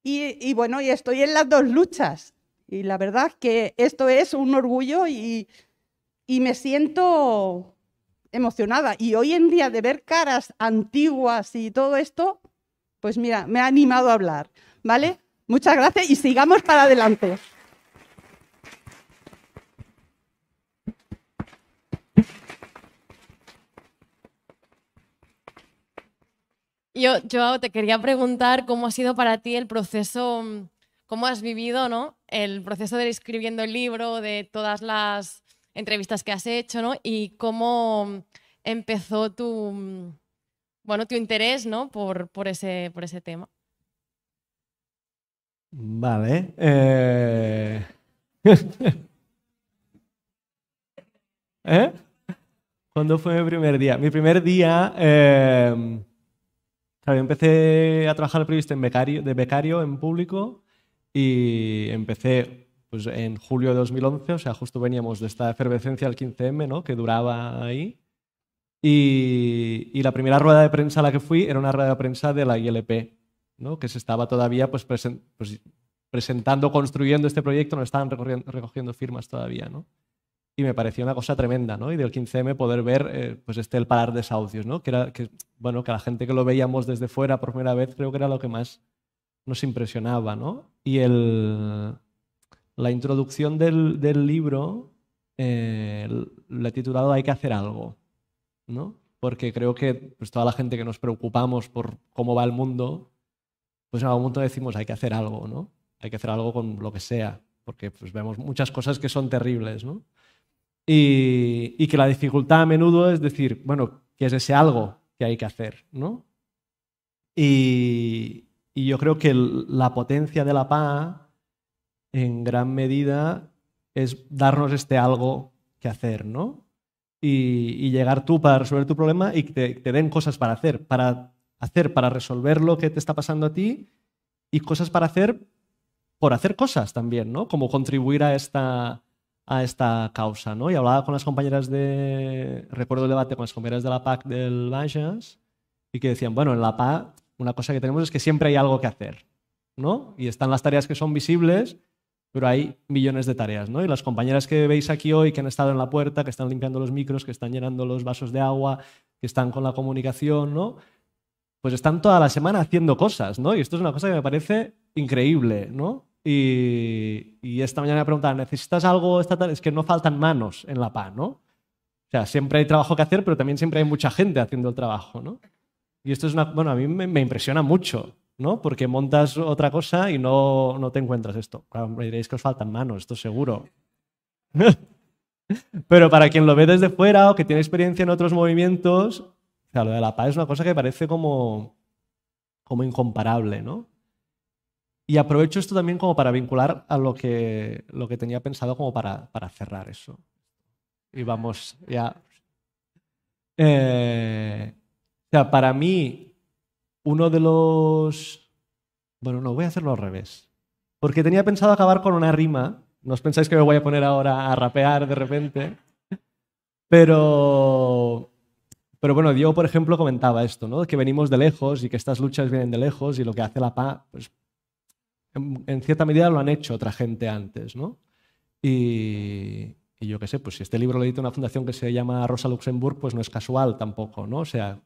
Y, bueno, y estoy en las dos luchas. Y la verdad que esto es un orgullo y, y me siento emocionada. Y hoy en día de ver caras antiguas y todo esto, pues mira, me ha animado a hablar. ¿Vale? Muchas gracias y sigamos para adelante. Yo, te quería preguntar cómo ha sido para ti el proceso, mm, cómo has vivido, ¿no? El proceso de escribiendo el libro, de todas las entrevistas que has hecho, ¿no? Y cómo mm, empezó tu, mm, bueno, tu interés, ¿no? Por, ese, por ese tema. Vale. Eh. ¿Eh? ¿Cuándo fue mi primer día? Mi primer día... Eh, empecé a trabajar periodista en becario, de becario en público y empecé pues, en julio de 2011, o sea, justo veníamos de esta efervescencia al 15M, ¿no? Que duraba ahí. Y, la primera rueda de prensa a la que fui era una rueda de prensa de la ILP, ¿no? Que se estaba todavía pues, pues, presentando, construyendo este proyecto, no estaban recogiendo, recogiendo firmas todavía, ¿no? y me pareció una cosa tremenda, ¿no? Y del 15M poder ver, eh, pues este, el parar desahucios, ¿no? Que era, que, bueno, que a la gente que lo veíamos desde fuera por primera vez creo que era lo que más nos impresionaba, ¿no? Y el, la introducción del, del libro eh, la he titulado Hay que hacer algo, ¿no? Porque creo que pues, toda la gente que nos preocupamos por cómo va el mundo, pues en algún momento decimos hay que hacer algo, ¿no? Hay que hacer algo con lo que sea, porque pues, vemos muchas cosas que son terribles, ¿no? y, que la dificultad a menudo es decir, bueno, que es ese algo que hay que hacer? ¿no? Y, yo creo que la potencia de la paz en gran medida es darnos este algo que hacer, ¿no? Y, llegar tú para resolver tu problema y que te, te, den cosas para hacer, para hacer, para resolver lo que te está pasando a ti y cosas para hacer por hacer cosas también, ¿no? Como contribuir a esta, a esta causa. ¿no? Y hablaba con las compañeras de, recuerdo el debate con las compañeras de la PAC del Bajas y que decían, bueno, en la PAC una cosa que tenemos es que siempre hay algo que hacer. ¿no? Y están las tareas que son visibles, pero hay millones de tareas. ¿no? Y las compañeras que veis aquí hoy, que han estado en la puerta, que están limpiando los micros, que están llenando los vasos de agua, que están con la comunicación, ¿no? pues están toda la semana haciendo cosas. ¿no? Y esto es una cosa que me parece increíble. ¿no? Y, esta mañana me preguntaban, ¿necesitas algo? Esta tarde? Es que no faltan manos en la PA, ¿no? O sea, siempre hay trabajo que hacer, pero también siempre hay mucha gente haciendo el trabajo, ¿no? Y esto es una, bueno, a mí me, impresiona mucho, ¿no? Porque montas otra cosa y no, te encuentras esto. Claro, me diréis que os faltan manos, esto seguro. pero para quien lo ve desde fuera o que tiene experiencia en otros movimientos, o sea, lo de la PA es una cosa que parece como, como incomparable, ¿no? Y aprovecho esto también como para vincular a lo que, lo que tenía pensado como para, cerrar eso. Y vamos ya. Eh, o sea, para mí, uno de los... Bueno, no, voy a hacerlo al revés. Porque tenía pensado acabar con una rima. No os pensáis que me voy a poner ahora a rapear de repente. Pero... Pero bueno, Diego, por ejemplo, comentaba esto, ¿no? Que venimos de lejos y que estas luchas vienen de lejos y lo que hace la PA... Pues, en, cierta medida lo han hecho otra gente antes, ¿no? Y, yo qué sé, pues si este libro lo edita una fundación que se llama Rosa Luxemburg, pues no es casual tampoco, ¿no? O sea,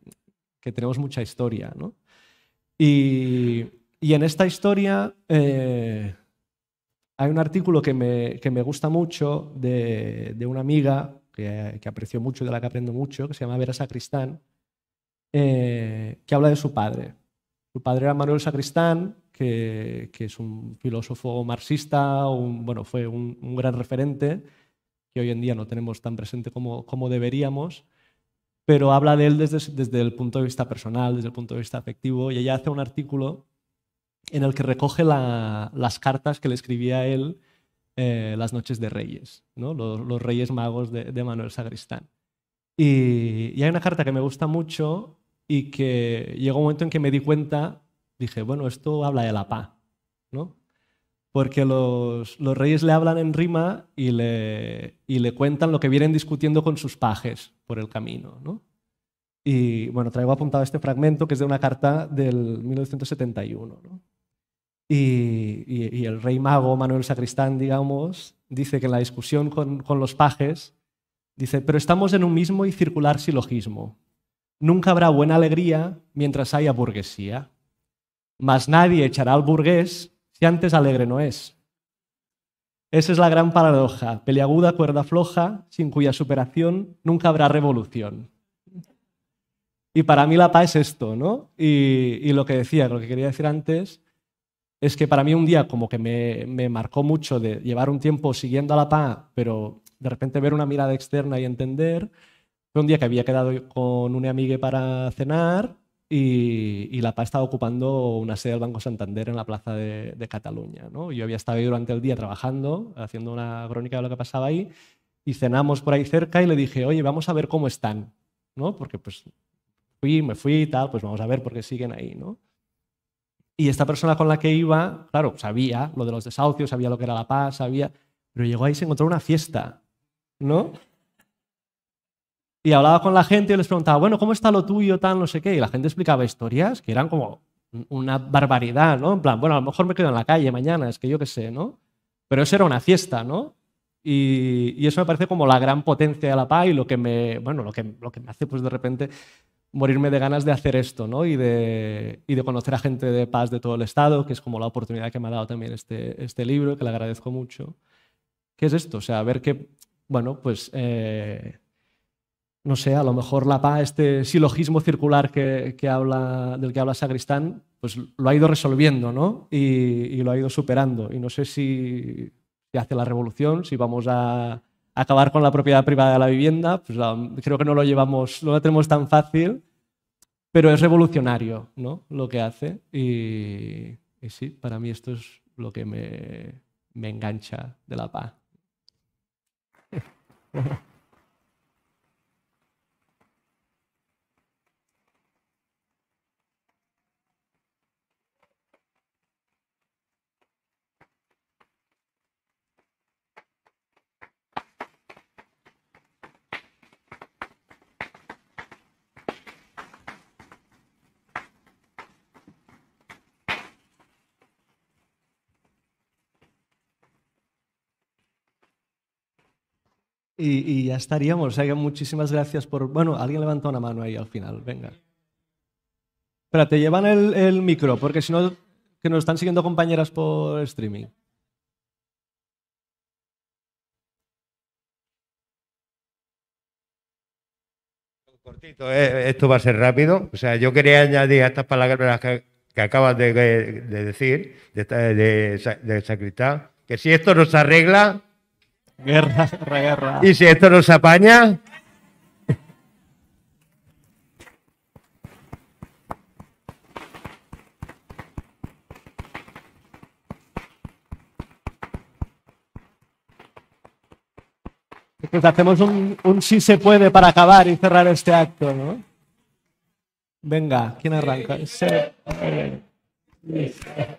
que tenemos mucha historia, ¿no? Y, en esta historia eh, hay un artículo que me, gusta mucho de, una amiga que, aprecio mucho y de la que aprendo mucho, que se llama Vera Sacristán, eh, que habla de su padre. Su padre era Manuel Sacristán, que, es un filósofo marxista, un, bueno, fue un, gran referente que hoy en día no tenemos tan presente como, deberíamos, pero habla de él desde, el punto de vista personal, desde el punto de vista afectivo, y ella hace un artículo en el que recoge las cartas que le escribía él eh, las noches de reyes, ¿no? los, reyes magos de, Manuel Sagristán. y, hay una carta que me gusta mucho, y que llegó un momento en que me di cuenta, dije, bueno, esto habla de la paz, ¿no? Porque los, reyes le hablan en rima y le, cuentan lo que vienen discutiendo con sus pajes por el camino, ¿no? Y bueno, traigo apuntado este fragmento que es de una carta del 1971, ¿no? Y, el rey mago, Manuel Sacristán, digamos, dice que la discusión con los pajes, dice, pero estamos en un mismo y circular silogismo. Nunca habrá buena alegría mientras haya burguesía, mas nadie echará al burgués si antes alegre no es. Esa es la gran paradoja, peliaguda cuerda floja, sin cuya superación nunca habrá revolución. Y para mí la paz es esto, ¿no? Y, lo que decía, lo que quería decir antes, es que para mí un día como que me, marcó mucho de llevar un tiempo siguiendo a la paz, pero de repente ver una mirada externa y entender, fue un día que había quedado con una amiga para cenar y, la Paz estaba ocupando una sede del Banco Santander en la plaza de, Cataluña. ¿no? Yo había estado ahí durante el día trabajando, haciendo una crónica de lo que pasaba ahí, y cenamos por ahí cerca y le dije, oye, vamos a ver cómo están, ¿no? Porque pues fui, me fui y tal, pues vamos a ver por qué siguen ahí, ¿no? Y esta persona con la que iba, claro, sabía lo de los desahucios, sabía lo que era la paz, sabía, pero llegó ahí y se encontró una fiesta, ¿no? y hablaba con la gente y les preguntaba, bueno, ¿cómo está lo tuyo, tal, no sé qué? Y la gente explicaba historias que eran como una barbaridad, ¿no? En plan, bueno, a lo mejor me quedo en la calle mañana, es que yo qué sé, ¿no? Pero eso era una fiesta, ¿no? Y, y eso me parece como la gran potencia de la paz y lo que me, bueno, lo que, lo que me hace pues de repente morirme de ganas de hacer esto, ¿no? Y de, y de conocer a gente de paz de todo el estado, que es como la oportunidad que me ha dado también este, este libro, que le agradezco mucho. ¿Qué es esto? O sea, ver que, bueno, pues... Eh, no sé, a lo mejor la PA, este silogismo circular que, habla, del que habla Sagristán, pues lo ha ido resolviendo, ¿no? Y, lo ha ido superando. Y no sé si, hace la revolución, si vamos a acabar con la propiedad privada de la vivienda, pues creo que no lo llevamos, no lo tenemos tan fácil, pero es revolucionario, ¿no? Lo que hace. Y, sí, para mí esto es lo que me, me engancha de la PA. Y, ya estaríamos. O sea, muchísimas gracias por... Bueno, alguien levantó una mano ahí al final. Venga. te llevan el, micro, porque si no, que nos están siguiendo compañeras por streaming. Cortito, eh, esto va a ser rápido. O sea, yo quería añadir a estas palabras que, acabas de, decir, de, de, de, sacristán, que si esto nos arregla, Guerra, guerra, ¿Y si esto nos apaña? Pues hacemos un, un se puede para acabar y cerrar este acto, ¿no? Venga, ¿quién arranca? Eh, eh, eh,